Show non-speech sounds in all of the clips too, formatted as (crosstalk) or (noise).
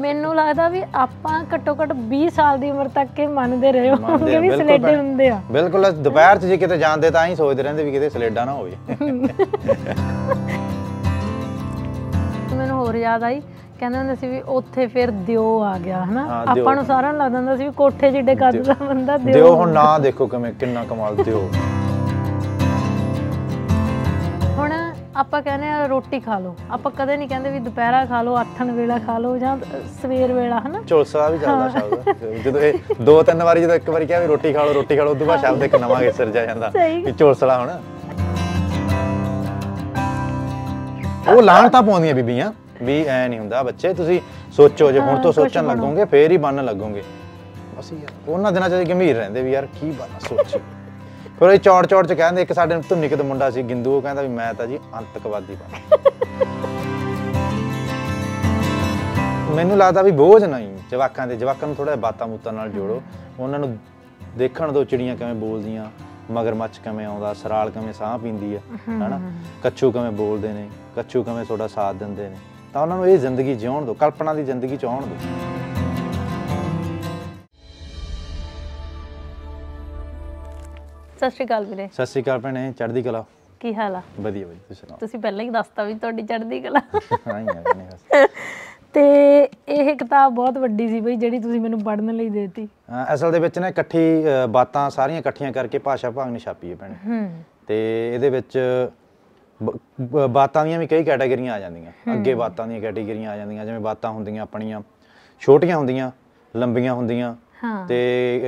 ਮੈਨੂੰ ਲੱਗਦਾ ਵੀ ਆਪਾਂ ਘੱਟੋ ਘੱਟ 20 ਸਾਲ ਦੀ ਉਮਰ ਤੱਕ ਇਹ ਮੰਨਦੇ ਰਹੇ ਕਿ ਵੀ ਸਲੇਡੇ ਹੁੰਦੇ ਆ ਬਿਲਕੁਲ ਦੁਪਹਿਰ 'ਚ ਜੇ ਕਿਤੇ ਜਾਂਦੇ ਤਾਂ ਹੀ ਸੋਚਦੇ ਰਹਿੰਦੇ ਵੀ ਕਿਤੇ ਸਲੇਡਾ ਨਾ ਹੋਵੇ (laughs) ਮੈਨੂੰ ਹੋਰ ਯਾਦ ਆਈ ਕਹਿੰਦੇ ਹੁੰਦੇ ਸੀ ਵੀ ਉੱਥੇ ਫਿਰ ਦਿਓ ਆ ਗਿਆ ਹਨਾ ਆਪਾਂ ਨੂੰ ਸਾਰਿਆਂ ਨੂੰ ਲੱਗਦਾ ਹੁੰਦਾ ਸੀ ਵੀ ਕੋਠੇ ਜਿੱਡੇ ਕੱਦ ਦਾ ਬੰਦਾ ਦਿਓ ਦਿਓ ਹੁਣ ਨਾ ਦੇਖੋ ਕਿਵੇਂ ਕਿੰਨਾ ਕਮਾਲ ਦਿਓ ਆਪਾਂ ਕਹਿੰਦੇ ਆ ਰੋਟੀ ਖਾ ਲਓ ਆਪਾਂ ਕਦੇ ਨਹੀਂ ਕਹਿੰਦੇ ਵੀ ਦੁਪਹਿਰਾ ਖਾ ਲਓ ਆਥਣ ਵੇਲਾ ਖਾ ਲਓ ਜਾਂ ਸਵੇਰ ਵੇਲਾ ਹਨਾ ਝੋਲਸਾ ਵੀ ਚੱਲਦਾ ਸ਼ਬਦ ਜਦੋਂ ਇਹ ਦੋ ਤਿੰਨ ਵਾਰੀ ਜਦੋਂ ਇੱਕ ਵਾਰੀ ਕਿਹਾ ਵੀ ਰੋਟੀ ਖਾ ਲਓ ਰੋਟੀ ਖਾ ਲਓ ਉਦੋਂ ਬਾਅਦ ਸ਼ਬਦ ਇੱਕ ਨਵਾਂ ਸਿਰ ਜਾ ਜਾਂਦਾ ਵੀ ਚੋਸਲਾ ਹੁਣ ਉਹ ਲਾਣ ਤਾਂ ਪਾਉਂਦੀਆਂ ਬੀਬੀਆਂ ਵੀ ਐ ਨਹੀਂ ਹੁੰਦਾ ਬੱਚੇ ਤੁਸੀਂ ਸੋਚੋ ਜੇ ਹੁਣ ਤੋਂ ਸੋਚਣ ਲੱਗੋਗੇ ਫੇਰ ਹੀ ਬਣਨ ਲੱਗੋਗੇ ਬਸ ਯਾਰ ਉਹਨਾਂ ਦਿਨਾਂ 'ਚ ਗੰਭੀਰ ਰਹਿੰਦੇ ਵੀ ਯਾਰ ਕੀ ਬਣਾ ਸੋਚੀ ਫਿਰ ਇਹ ਚੌੜ ਚੌੜ ਚ ਕਹਿੰਦੇ ਇੱਕ ਸਾਡੇ ਧੁੰਨਿਕ ਦਾ ਮੁੰਡਾ ਸੀ ਗਿੰਦੂ ਉਹ ਕਹਿੰਦਾ ਵੀ ਮੈਂ ਤਾਂ ਜੀ ਅੰਤਕਵਾਦੀ ਬਣ ਮੈਨੂੰ ਲੱਗਦਾ ਵੀ ਬੋਝ ਨਹੀਂ ਜਵਾਕਾਂ ਦੇ ਜਵਾਕਾਂ ਨੂੰ ਥੋੜਾ ਬਾਤਾਂ ਮੂਤਾਂ ਨਾਲ ਜੋੜੋ ਉਹਨਾਂ ਨੂੰ ਦੇਖਣ ਦੋ ਚਿੜੀਆਂ ਕਿਵੇਂ ਬੋਲਦੀਆਂ ਮਗਰਮੱਛ ਕਿਵੇਂ ਆਉਂਦਾ ਸਰਾਲ ਕਿਵੇਂ ਸਾਹ ਪੀਂਦੀ ਆ ਹਨਾ ਕੱਛੂ ਕਿਵੇਂ ਬੋਲਦੇ ਨੇ ਕੱਛੂ ਕਿਵੇਂ ਤੁਹਾਡਾ ਸਾਥ ਦਿੰਦੇ ਨੇ ਤਾਂ ਉਹਨਾਂ ਨੂੰ ਇਹ ਜ਼ਿੰਦਗੀ ਜਿਉਣ ਦਿਓ ਕਲਪਨਾ ਦੀ ਜ਼ਿੰਦਗੀ ਚ ਆਉਣ ਦਿਓ ਸਤਿ ਸ਼੍ਰੀ ਅਕਾਲ ਵੀਰੇ ਸਤਿ ਸ਼੍ਰੀ ਅਕਾਲ ਭੈਣੇ ਚੜ੍ਹਦੀ ਕਲਾ ਕੀ ਹਾਲ ਆ ਵਧੀਆ ਵਧੀਆ ਤੁਸੀਂ ਸੁਣਾਓ ਤੁਸੀਂ ਪਹਿਲਾਂ ਹੀ ਦੱਸਤਾ ਵੀ ਤੁਹਾਡੀ ਚੜ੍ਹਦੀ ਕਲਾ ਹਾਂ ਯਾਰ ਨਹੀਂ ਤੇ ਇਹ ਕਿਤਾਬ ਬਹੁਤ ਵੱਡੀ ਸੀ ਬਈ ਜਿਹੜੀ ਤੁਸੀਂ ਮੈਨੂੰ ਪੜਨ ਲਈ ਹਾਂ ਅਸਲ ਦੇ ਵਿੱਚ ਨਾ ਇਕੱਠੀ ਬਾਤਾਂ ਸਾਰੀਆਂ ਇਕੱਠੀਆਂ ਕਰਕੇ ਭਾਸ਼ਾ ਭਾਗ ਨੇ ਛਾਪੀ ਹੈ ਭੈਣੇ ਹੂੰ ਤੇ ਇਹਦੇ ਵਿੱਚ ਬਾਤਾਂ ਦੀਆਂ ਵੀ ਕਈ ਕੈਟਾਗਰੀਆਂ ਆ ਜਾਂਦੀਆਂ ਅੱਗੇ ਬਾਤਾਂ ਦੀਆਂ ਕੈਟਾਗਰੀਆਂ ਆ ਜਾਂਦੀਆਂ ਜਿਵੇਂ ਬਾਤਾਂ ਹੁੰਦੀਆਂ ਆਪਣੀਆਂ ਛੋਟੀਆਂ ਹੁੰਦੀਆਂ ਲੰਬੀਆਂ ਹੁੰਦੀਆਂ ਹਾਂ ਤੇ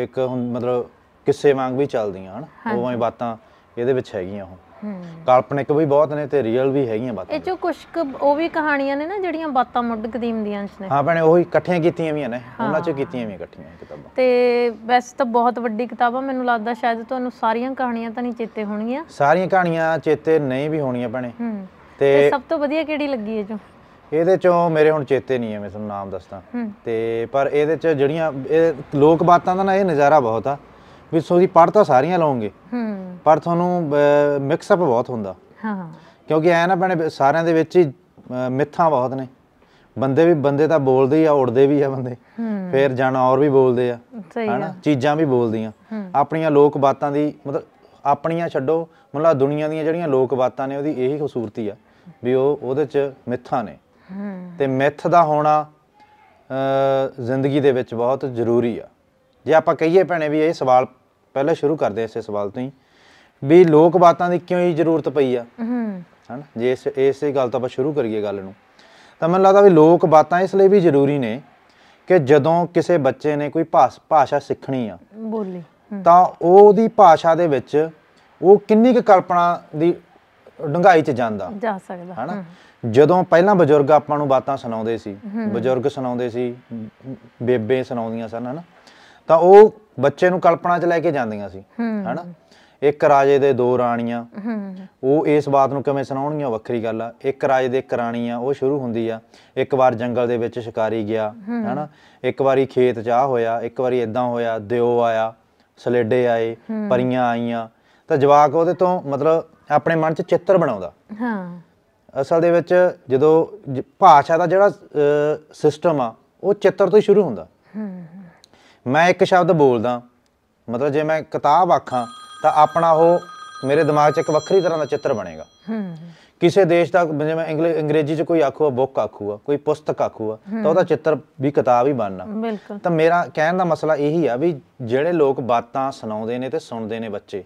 ਇੱਕ ਮਤਲਬ ਕਿਸੇ ਵਾਂਗ ਵੀ ਚੱਲਦੀਆਂ ਹਨ ਉਹ ਵਾਂਗ ਬਾਤਾਂ ਇਹਦੇ ਵਿੱਚ ਹੈਗੀਆਂ ਉਹ ਕਾਲਪਨਿਕ ਵੀ ਬਹੁਤ ਨੇ ਤੇ ਰੀਅਲ ਵੀ ਹੈਗੀਆਂ ਬਾਤਾਂ ਇਹ ਚੋ ਕੁਝ ਉਹ ਵੀ ਕਹਾਣੀਆਂ ਨੇ ਨਾ ਜਿਹੜੀਆਂ ਬਾਤਾਂ ਮੁੱਢ ਕਦੀਮ ਦੀਆਂ ਨੇ ਹਾਂ ਭੈਣੇ ਉਹੀ ਇਕੱਠੀਆਂ ਕੀਤੀਆਂ ਵੀ ਨੇ ਉਹਨਾਂ ਚੋਂ ਕੀਤੀਆਂ ਵੀ ਇਕੱਠੀਆਂ ਕਿਤਾਬਾਂ ਤੇ ਵੈਸੇ ਤਾਂ ਬਹੁਤ ਵੱਡੀ ਕਿਤਾਬ ਆ ਮੈਨੂੰ ਲੱਗਦਾ ਸ਼ਾਇਦ ਤੁਹਾਨੂੰ ਸਾਰੀਆਂ ਕਹਾਣੀਆਂ ਤਾਂ ਨਹੀਂ ਚੇਤੇ ਹੋਣਗੀਆਂ ਸਾਰੀਆਂ ਕਹਾਣੀਆਂ ਚੇਤੇ ਨਹੀਂ ਵੀ ਹੋਣੀਆਂ ਭੈਣੇ ਤੇ ਸਭ ਤੋਂ ਵਧੀਆ ਕਿਹੜੀ ਲੱਗੀ ਇਹ ਚੋਂ ਇਹਦੇ ਚੋਂ ਮੇਰੇ ਹੁਣ ਚੇਤੇ ਨਹੀਂ ਐ ਮੈਂ ਤੁਹਾਨੂੰ ਨਾਮ ਦੱਸਦਾ ਤੇ ਪਰ ਇਹਦੇ ਚ ਜਿਹੜੀਆਂ ਲੋਕ ਬਾਤਾਂ ਦਾ ਨਾ ਇਹ ਨਜ਼ਾਰਾ ਬਹੁਤ ਆ ਵੀ ਤੁਸੀਂ ਪੜ੍ਹ ਤਾਂ ਸਾਰੀਆਂ ਲਾਉਂਗੇ ਹੂੰ ਪਰ ਤੁਹਾਨੂੰ ਮਿਕਸ ਅਪ ਬਹੁਤ ਹੁੰਦਾ ਹਾਂ ਕਿਉਂਕਿ ਐ ਨਾ ਬਣੇ ਸਾਰਿਆਂ ਦੇ ਵਿੱਚ ਹੀ ਮਿੱਥਾਂ ਬਹੁਤ ਨੇ ਬੰਦੇ ਵੀ ਬੰਦੇ ਤਾਂ ਬੋਲਦੇ ਹੀ ਆ ਉੜਦੇ ਵੀ ਆ ਬੰਦੇ ਫੇਰ ਔਰ ਵੀ ਬੋਲਦੇ ਆ ਹਨਾ ਚੀਜ਼ਾਂ ਵੀ ਬੋਲਦੀਆਂ ਆਪਣੀਆਂ ਲੋਕ ਬਾਤਾਂ ਦੀ ਮਤਲਬ ਆਪਣੀਆਂ ਛੱਡੋ ਮਤਲਬ ਦੁਨੀਆ ਦੀਆਂ ਜਿਹੜੀਆਂ ਲੋਕ ਬਾਤਾਂ ਨੇ ਉਹਦੀ ਇਹੀ ਖੂਬਸੂਰਤੀ ਆ ਵੀ ਉਹ ਉਹਦੇ ਚ ਮਿੱਥਾਂ ਨੇ ਤੇ ਮਿੱਥ ਦਾ ਹੋਣਾ ਜ਼ਿੰਦਗੀ ਦੇ ਵਿੱਚ ਬਹੁਤ ਜ਼ਰੂਰੀ ਆ ਜੇ ਆਪਾਂ ਕਹੀਏ ਭੈਣੇ ਵੀ ਇਹ ਸਵਾਲ ਪਹਿਲਾਂ ਸ਼ੁਰੂ ਕਰਦੇ ਇਸੇ ਸਵਾਲ ਤੋਂ ਹੀ ਵੀ ਲੋਕ ਬਾਤਾਂ ਦੀ ਕਿਉਂ ਹੀ ਜ਼ਰੂਰਤ ਪਈ ਆ ਹਾਂ ਜੇ ਇਸ ਇਸੇ ਗੱਲ ਤੋਂ ਆਪਾਂ ਸ਼ੁਰੂ ਕਰੀਏ ਗੱਲ ਨੂੰ ਤਾਂ ਮੈਨੂੰ ਲੱਗਦਾ ਵੀ ਲੋਕ ਬਾਤਾਂ ਇਸ ਲਈ ਵੀ ਜ਼ਰੂਰੀ ਨੇ ਕਿ ਜਦੋਂ ਕਿਸੇ ਬੱਚੇ ਨੇ ਕੋਈ ਭਾਸ਼ਾ ਸਿੱਖਣੀ ਆ ਬੋਲੀ ਤਾਂ ਉਹਦੀ ਭਾਸ਼ਾ ਦੇ ਵਿੱਚ ਉਹ ਕਿੰਨੀ ਕੁ ਕਲਪਨਾ ਦੀ ਡੰਗਾਈ 'ਚ ਜਾਂਦਾ ਜਾ ਸਕਦਾ ਹਨਾ ਜਦੋਂ ਪਹਿਲਾਂ ਬਜ਼ੁਰਗ ਆਪਾਂ ਨੂੰ ਬਾਤਾਂ ਸੁਣਾਉਂਦੇ ਸੀ ਬਜ਼ੁਰਗ ਸੁਣਾਉਂਦੇ ਸੀ ਬੇਬੇ ਸੁਣਾਉਂਦੀਆਂ ਸਨ ਹਨਾ ਤਾਂ ਉਹ ਬੱਚੇ ਨੂੰ ਕਲਪਨਾ 'ਚ ਲੈ ਕੇ ਜਾਂਦੀਆਂ ਸੀ ਹਨਾ ਇੱਕ ਰਾਜੇ ਦੇ ਦੋ ਰਾਣੀਆਂ ਉਹ ਇਸ ਬਾਤ ਨੂੰ ਕਿਵੇਂ ਸੁਣਾਉਣਗੀਆਂ ਵੱਖਰੀ ਗੱਲ ਆ ਇੱਕ ਰਾਜੇ ਦੇ ਇੱਕ ਰਾਣੀ ਆ ਉਹ ਸ਼ੁਰੂ ਹੁੰਦੀ ਆ ਇੱਕ ਵਾਰ ਜੰਗਲ ਦੇ ਵਿੱਚ ਸ਼ਿਕਾਰੀ ਗਿਆ ਹਨਾ ਇੱਕ ਵਾਰੀ ਖੇਤ ਚਾਹ ਹੋਇਆ ਇੱਕ ਵਾਰੀ ਇਦਾਂ ਹੋਇਆ ਦਿਓ ਆਇਆ ਸਲੇਡੇ ਆਏ ਪਰੀਆਂ ਆਈਆਂ ਤਾਂ ਜਵਾਕ ਉਹਦੇ ਤੋਂ ਮਤਲਬ ਆਪਣੇ ਮਨ 'ਚ ਚਿੱਤਰ ਬਣਾਉਂਦਾ ਹਾਂ ਅਸਲ ਦੇ ਵਿੱਚ ਜਦੋਂ ਭਾਸ਼ਾ ਦਾ ਜਿਹੜਾ ਸਿਸਟਮ ਆ ਉਹ ਚਿੱਤਰ ਤੋਂ ਹੀ ਸ਼ੁਰੂ ਹੁੰਦਾ ਮੈਂ ਇੱਕ ਸ਼ਬਦ ਬੋਲਦਾ ਮਤਲਬ ਜੇ ਮੈਂ ਕਿਤਾਬ ਆਖਾਂ ਤਾਂ ਆਪਣਾ ਉਹ ਮੇਰੇ ਦਿਮਾਗ 'ਚ ਇੱਕ ਵੱਖਰੀ ਤਰ੍ਹਾਂ ਦਾ ਚਿੱਤਰ ਬਣੇਗਾ ਕਿਸੇ ਦੇਸ਼ ਦਾ ਜਿਵੇਂ ਅੰਗਰੇਜ਼ੀ 'ਚ ਕੋਈ ਆ ਬੁੱਕ ਆ ਕੋਈ ਪੁਸਤਕ ਆ ਤਾਂ ਉਹਦਾ ਚਿੱਤਰ ਵੀ ਕਿਤਾਬ ਹੀ ਬਣਨਾ ਤਾਂ ਮੇਰਾ ਕਹਿਣ ਦਾ ਮਸਲਾ ਇਹੀ ਆ ਵੀ ਜਿਹੜੇ ਲੋਕ ਬਾਤਾਂ ਸੁਣਾਉਂਦੇ ਨੇ ਤੇ ਸੁਣਦੇ ਨੇ ਬੱਚੇ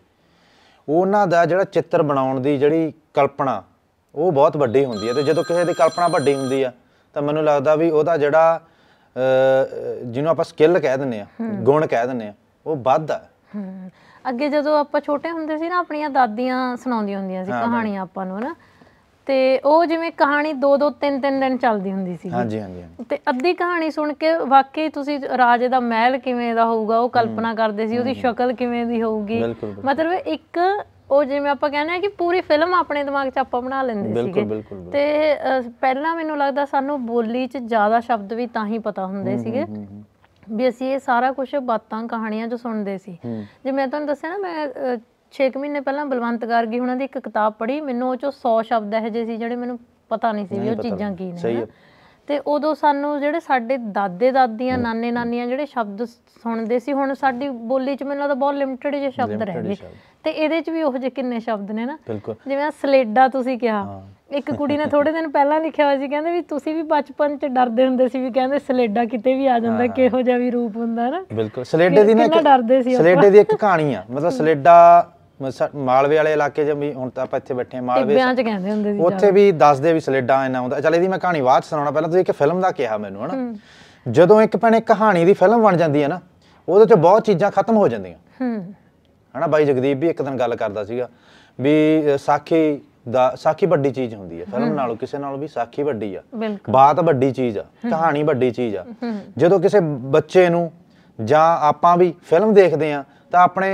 ਉਹਨਾਂ ਦਾ ਜਿਹੜਾ ਚਿੱਤਰ ਬਣਾਉਣ ਦੀ ਜਿਹੜੀ ਕਲਪਨਾ ਉਹ ਬਹੁਤ ਵੱਡੀ ਹੁੰਦੀ ਹੈ ਤੇ ਜਦੋਂ ਕਿਸੇ ਦੀ ਕਲਪਨਾ ਵੱਡੀ ਹੁੰਦੀ ਆ ਤਾਂ ਮੈਨੂੰ ਲੱਗਦਾ ਵੀ ਉਹਦਾ ਜਿਹੜਾ ਜਿਹਨੂੰ ਆਪਾਂ ਸਕਿੱਲ ਕਹਿ ਦਿੰਨੇ ਆ ਗੁਣ ਕਹਿ ਦਿੰਨੇ ਆ ਉਹ ਵੱਧ ਆ ਅੱਗੇ ਜਦੋਂ ਆਪਾਂ ਛੋਟੇ ਹੁੰਦੇ ਸੀ ਨਾ ਆਪਣੀਆਂ ਦਾਦੀਆਂ ਸੁਣਾਉਂਦੀਆਂ ਹੁੰਦੀਆਂ ਸੀ ਕਹਾਣੀਆਂ ਆਪਾਂ ਨੂੰ ਹਨਾ ਤੇ ਉਹ ਜਿਵੇਂ ਕਹਾਣੀ 2 2 3 3 ਦਿਨ ਚੱਲਦੀ ਹੁੰਦੀ ਸੀ ਹਾਂਜੀ ਹਾਂਜੀ ਤੇ ਅੱਧੀ ਕਹਾਣੀ ਸੁਣ ਕੇ ਵਾਕਈ ਤੁਸੀਂ ਰਾਜੇ ਦਾ ਮਹਿਲ ਕਿਵੇਂ ਦਾ ਹੋਊਗਾ ਉਹ ਕਲਪਨਾ ਕਰਦੇ ਸੀ ਉਹਦੀ ਸ਼ਕਲ ਕਿਵੇਂ ਦੀ ਹੋਊਗੀ ਮਤਲਬ ਇੱਕ ਉਹ ਜਿਵੇਂ ਆਪਾਂ ਕਹਿੰਦੇ ਆ ਕਿ ਪੂਰੀ ਫਿਲਮ ਆਪਣੇ ਦਿਮਾਗ 'ਚ ਆਪਾਂ ਬਣਾ ਲੈਂਦੇ ਸੀਗੇ ਬਿਲਕੁਲ ਬਿਲਕੁਲ ਤੇ ਪਹਿਲਾਂ ਮੈਨੂੰ ਲੱਗਦਾ ਸਾਨੂੰ ਬੋਲੀ 'ਚ ਜ਼ਿਆਦਾ ਸ਼ਬਦ ਵੀ ਤਾਂ ਹੀ ਪਤਾ ਹੁੰਦੇ ਸੀਗੇ ਵੀ ਅਸੀਂ ਇਹ ਸਾਰਾ ਕੁਝ ਬਾਤਾਂ ਕਹਾਣੀਆਂ ਜੋ ਸੁਣਦੇ ਸੀ ਜੇ ਮੈਂ ਤੁਹਾਨੂੰ ਦੱਸਿਆ ਨਾ ਮੈਂ 6 ਮਹੀਨੇ ਪਹਿਲਾਂ ਬਲਵੰਤ ਗਾਰਗੀ ਉਹਨਾਂ ਦੀ ਇੱਕ ਕਿਤਾਬ ਪੜ੍ਹੀ ਮੈਨੂੰ ਉਹ 'ਚ 100 ਸ਼ਬਦ ਇਹ ਜਿਹੇ ਸੀ ਜਿਹੜੇ ਮੈਨੂੰ ਪਤਾ ਨਹੀਂ ਸੀ ਵੀ ਉਹ ਚੀਜ਼ਾਂ ਕੀ ਨੇ ਸਹੀ ਹੈ ਤੇ ਉਦੋਂ ਸਾਨੂੰ ਜਿਹੜੇ ਸਾਡੇ ਦਾਦੇ ਦਾਦੀਆਂ ਨਾਨੇ ਨਾਨੀਆਂ ਜਿਹੜੇ ਸ਼ਬਦ ਸੁਣਦੇ ਸੀ ਹੁਣ ਸਾਡੀ ਬੋਲੀ 'ਚ ਮੈਨੂੰ ਲੱਗਦਾ ਬਹੁਤ ਲਿਮਟਿਡ ਜਿਹੇ ਸ਼ਬਦ ਰਹਿ ਗਏ ਤੇ ਇਹਦੇ 'ਚ ਵੀ ਉਹ ਜਿਹੇ ਕਿੰਨੇ ਸ਼ਬਦ ਨੇ ਨਾ ਜਿਵੇਂ ਸਲੇਡਾ ਤੁਸੀਂ ਕਿਹਾ ਇੱਕ ਕੁੜੀ ਨੇ ਥੋੜੇ ਦਿਨ ਪਹਿਲਾਂ ਲਿਖਿਆ ਹੋਇਆ ਸੀ ਕਹਿੰਦੇ ਵੀ ਤੁਸੀਂ ਵੀ ਬਚਪਨ 'ਚ ਡਰਦੇ ਹੁੰਦੇ ਸੀ ਵੀ ਕਹਿੰਦੇ ਸਲੇਡਾ ਕਿਤੇ ਵੀ ਆ ਜਾਂਦਾ ਕਿਹੋ ਜਿਹਾ ਵੀ ਰੂਪ ਹੁੰਦਾ ਨਾ ਬਿਲਕੁਲ ਸਲੇਡੇ ਦੀ ਨਾ ਡਰਦੇ ਸੀ ਸਲੇਡੇ ਦੀ ਇੱਕ ਕਹਾਣੀ ਆ ਮਤਲਬ ਸਲੇਡਾ ਮਾਲਵੇ ਵਾਲੇ ਇਲਾਕੇ ਜੇ ਵੀ ਹੁਣ ਤਾਂ ਆਪਾਂ ਇੱਥੇ ਬੈਠੇ ਆ ਮਾਲਵੇ ਵਿੱਚ 'ਚ ਕਹਿੰਦੇ ਹੁੰਦੇ ਸੀ ਉੱਥੇ ਵੀ ਦੱਸਦੇ ਵੀ ਸਲੇਡਾ ਇਹਨਾਂ ਹੁੰਦਾ ਚਲ ਇਹਦੀ ਮੈਂ ਕਹਾਣੀ ਬਾਅਦ ਸੁਣਾਉਣਾ ਪਹਿਲਾਂ ਤੁਸੀਂ ਇੱਕ ਫਿਲਮ ਦਾ ਕਿਹਾ ਮੈਨੂੰ ਹਨਾ ਜਦੋਂ ਇੱਕ ਭੈਣੇ ਕਹਾਣੀ ਦੀ ਫਿਲਮ ਬਣ ਜਾਂਦੀ ਹੈ ਨਾ ਉਹਦੇ 'ਚ ਬਹੁਤ ਚੀਜ਼ਾਂ ਖਤਮ ਹੋ ਜਾਂਦੀਆਂ ਹਮ ਹਨਾ ਬਾਈ ਜਗਦੀਪ ਵੀ ਇੱਕ ਦਿਨ ਗੱਲ ਕਰਦਾ ਸੀਗਾ ਵੀ ਸਾਖੀ ਦਾ ਸਾਖੀ ਵੱਡੀ ਚੀਜ਼ ਹੁੰਦੀ ਹੈ ਫਿਲਮ ਨਾਲੋਂ ਕਿਸੇ ਨਾਲੋਂ ਵੀ ਸਾਖੀ ਵੱਡੀ ਆ ਬਾਤ ਵੱਡੀ ਚੀਜ਼ ਆ ਕਹਾਣੀ ਵੱਡੀ ਚੀਜ਼ ਆ ਜਦੋਂ ਕਿਸੇ ਬੱਚੇ ਨੂੰ ਜਾਂ ਆਪਾਂ ਵੀ ਫਿਲਮ ਦੇਖਦੇ ਆ ਤਾਂ ਆਪਣੇ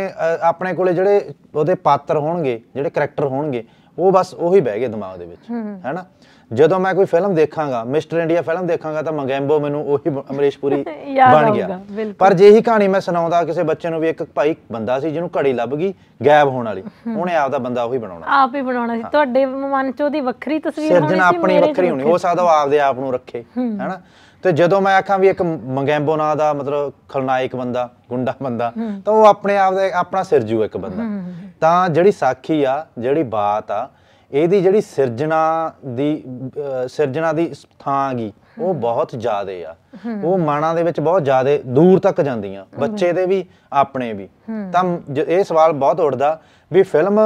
ਆਪਣੇ ਕੋਲੇ ਜਿਹੜੇ ਉਹਦੇ ਪਾਤਰ ਹੋਣਗੇ ਜਿਹੜੇ ਕੈਰੈਕਟਰ ਹੋਣਗੇ ਉਹ ਬਸ ਉਹੀ ਬਹਿ ਗਏ ਦਿਮਾਗ ਦੇ ਵਿੱਚ ਹੈਨਾ ਜਦੋਂ ਮੈਂ ਕੋਈ ਫਿਲਮ ਦੇਖਾਂਗਾ ਮਿਸਟਰ ਇੰਡੀਆ ਫਿਲਮ ਦੇਖਾਂਗਾ ਤਾਂ ਮੰਗੈਂਬੋ ਮੈਨੂੰ ਉਹੀ ਅਮਰੀਸ਼ ਪੁਰੀ (laughs) ਬਣ ਗਿਆ ਪਰ ਜੇ ਕਹਾਣੀ ਮੈਂ ਸੁਣਾਉਂਦਾ ਕਿਸੇ ਬੱਚੇ ਨੂੰ ਵੀ ਇੱਕ ਭਾਈ ਬੰਦਾ ਸੀ ਜਿਹਨੂੰ ਘੜੀ ਲੱਭ ਗਈ ਗਾਇਬ ਹੋਣ ਵਾਲੀ ਉਹਨੇ ਆਪ ਦਾ ਬੰਦਾ ਉਹੀ ਬਣਾਉਣਾ ਆਪ ਹੀ ਬਣਾਉਣਾ ਸੀ ਤੁਹਾਡੇ ਮਨ ਚ ਉਹਦੀ ਵੱਖਰੀ ਤਸਵੀਰ ਹੋਣੀ ਸੀ ਸਿਰਜਣਾ ਆਪਣੀ ਵੱਖਰੀ ਹੋਣੀ ਹੋ ਸਕਦਾ ਉਹ ਆਪਦੇ ਆਪ ਨੂੰ ਰੱਖੇ ਹੈਨਾ ਤੇ ਜਦੋਂ ਮੈਂ ਆਖਾਂ ਵੀ ਇੱਕ ਮੰਗੈਂਬੋ ਨਾਂ ਦਾ ਮਤਲਬ ਖਲਨਾਇਕ ਬੰਦਾ ਗੁੰਡਾ ਬੰਦਾ ਤਾਂ ਉਹ ਆਪਣੇ ਆਪ ਦਾ ਆਪਣਾ ਸਿਰਜੂ ਇੱਕ ਬੰਦਾ ਤਾਂ ਜਿਹੜੀ ਸਾਖੀ ਆ ਜਿਹੜੀ ਬਾਤ ਆ ਇਹਦੀ ਜਿਹੜੀ ਸਿਰਜਣਾ ਦੀ ਸਿਰਜਣਾ ਦੀ ਥਾਂ ਗਈ ਉਹ ਬਹੁਤ ਜ਼ਿਆਦੇ ਆ ਉਹ ਮਾਣਾ ਦੇ ਵਿੱਚ ਬਹੁਤ ਜ਼ਿਆਦੇ ਦੂਰ ਤੱਕ ਜਾਂਦੀਆਂ ਬੱਚੇ ਦੇ ਵੀ ਆਪਣੇ ਵੀ ਤਾਂ ਇਹ ਸਵਾਲ ਬਹੁਤ ਉੱਠਦਾ ਵੀ ਫਿਲਮ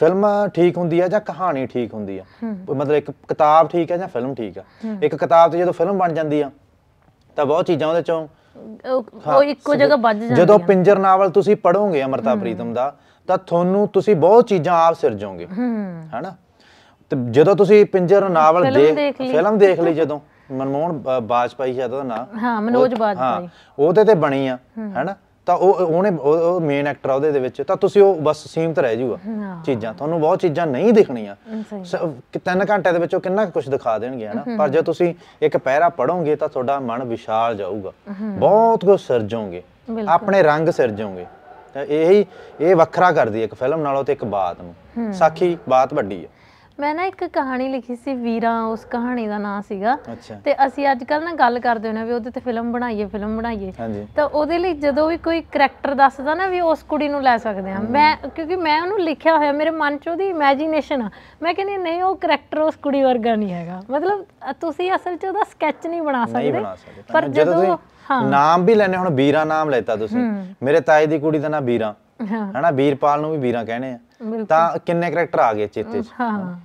ਫਿਲਮ ਠੀਕ ਹੁੰਦੀ ਆ ਜਾਂ ਕਹਾਣੀ ਠੀਕ ਹੁੰਦੀ ਆ ਮਤਲਬ ਇੱਕ ਕਿਤਾਬ ਠੀਕ ਆ ਜਾਂ ਫਿਲਮ ਠੀਕ ਆ ਇੱਕ ਕਿਤਾਬ ਤੇ ਜਦੋਂ ਫਿਲਮ ਬਣ ਜਾਂਦੀ ਆ ਤਾਂ ਬਹੁਤ ਚੀਜ਼ਾਂ ਉਹਦੇ ਚੋਂ ਉਹ ਇੱਕੋ ਜਗ੍ਹਾ ਵੱਜ ਜਾਂਦੀ ਜਦੋਂ ਪਿੰਜਰ ਨਾਵਲ ਤੁਸੀਂ ਪੜੋਗੇ ਅਮਰਤਾ ਪ੍ਰੀਤਮ ਦਾ ਤਾਂ ਤੁਹਾਨੂੰ ਤੁਸੀਂ ਬਹੁਤ ਚੀਜ਼ਾਂ ਆਪ ਸਿਰਜੋਗੇ ਹੈਨਾ ਤੇ ਜਦੋਂ ਤੁਸੀਂ ਪਿੰਜਰ ਨਾਵਲ ਦੇ ਫਿਲਮ ਦੇਖ ਲਈ ਜਦੋਂ ਮਨਮੋਹਨ ਬਾਜਪਾਈ ਸ਼ਾਇਦ ਉਹਦਾ ਨਾਮ ਹਾਂ ਮਨੋਜ ਬਾਜਪਾਈ ਉਹਦੇ ਤੇ ਬਣੀ ਆ ਹੈਨਾ ਤਾਂ ਉਹ ਉਹਨੇ ਉਹ ਮੇਨ ਐਕਟਰ ਆ ਉਹਦੇ ਦੇ ਵਿੱਚ ਤਾਂ ਤੁਸੀਂ ਉਹ ਬਸ ਸੀਮਤ ਰਹਿ ਜੂਗਾ ਚੀਜ਼ਾਂ ਤੁਹਾਨੂੰ ਬਹੁਤ ਚੀਜ਼ਾਂ ਨਹੀਂ ਦਿਖਣੀਆਂ ਤਿੰਨ ਘੰਟੇ ਦੇ ਵਿੱਚ ਉਹ ਕਿੰਨਾ ਕੁਝ ਦਿਖਾ ਦੇਣਗੇ ਹਨਾ ਪਰ ਜੇ ਤੁਸੀਂ ਇੱਕ ਪੈਰਾ ਪੜੋਗੇ ਤਾਂ ਤੁਹਾਡਾ ਮਨ ਵਿਸ਼ਾਲ ਜਾਊਗਾ ਬਹੁਤ ਕੁਝ ਸਿਰਜੋਗੇ ਆਪਣੇ ਰੰਗ ਸਿਰਜੋਗੇ ਤਾਂ ਇਹੀ ਇਹ ਵੱਖਰਾ ਕਰਦੀ ਇੱਕ ਫਿਲਮ ਨਾਲੋਂ ਤੇ ਇੱਕ ਬਾਤ ਨੂੰ ਸਾਖੀ ਬਾਤ ਵੱਡੀ ਹੈ ਮੈਂ ਨਾ ਇੱਕ ਕਹਾਣੀ ਲਿਖੀ ਸੀ ਵੀਰਾ ਉਸ ਕਹਾਣੀ ਦਾ ਨਾਮ ਸੀਗਾ ਤੇ ਅਸੀਂ ਅੱਜ ਕੱਲ ਨਾ ਗੱਲ ਕਰਦੇ ਹੁੰਨੇ ਵੀ ਉਹਦੇ ਤੇ ਫਿਲਮ ਬਣਾਈਏ ਫਿਲਮ ਬਣਾਈਏ ਤਾਂ ਉਹਦੇ ਲਈ ਜਦੋਂ ਵੀ ਕੋਈ ਕੈਰੈਕਟਰ ਦੱਸਦਾ ਨਾ ਵੀ ਉਸ ਕੁੜੀ ਨੂੰ ਲੈ ਸਕਦੇ ਆ ਮੈਂ ਕਿਉਂਕਿ ਮੈਂ ਉਹਨੂੰ ਲਿਖਿਆ ਹੋਇਆ ਮੇਰੇ ਮਨ 'ਚ ਉਹਦੀ ਇਮੇਜਿਨੇਸ਼ਨ ਆ ਮੈਂ ਕਹਿੰਦੀ ਨਹੀਂ ਉਹ ਕੈਰੈਕਟਰ ਉਸ ਕੁੜੀ ਵਰਗਾ ਨਹੀਂ ਹੈਗਾ ਮਤਲਬ ਤੁਸੀਂ ਅਸਲ 'ਚ ਉਹਦਾ ਸਕੈਚ ਨਹੀਂ ਬਣਾ ਸਕਦੇ ਪਰ ਜਦੋਂ ਨਾਮ ਵੀ ਲੈਨੇ ਹੁਣ ਵੀਰਾ ਨਾਮ ਲੈਤਾ ਤੁਸੀਂ ਮੇਰੇ ਤਾਏ ਦੀ ਕੁੜੀ ਦਾ ਨਾਮ ਵੀਰਾ ਹਣਾ ਵੀਰਪਾਲ ਨੂੰ ਵੀ ਵੀਰਾ ਕਹਿੰਦੇ ਆ ਤਾਂ ਕਿੰਨੇ ਕੈਰੈਕਟਰ ਆ ਗਏ ਚੇਤੇ 'ਚ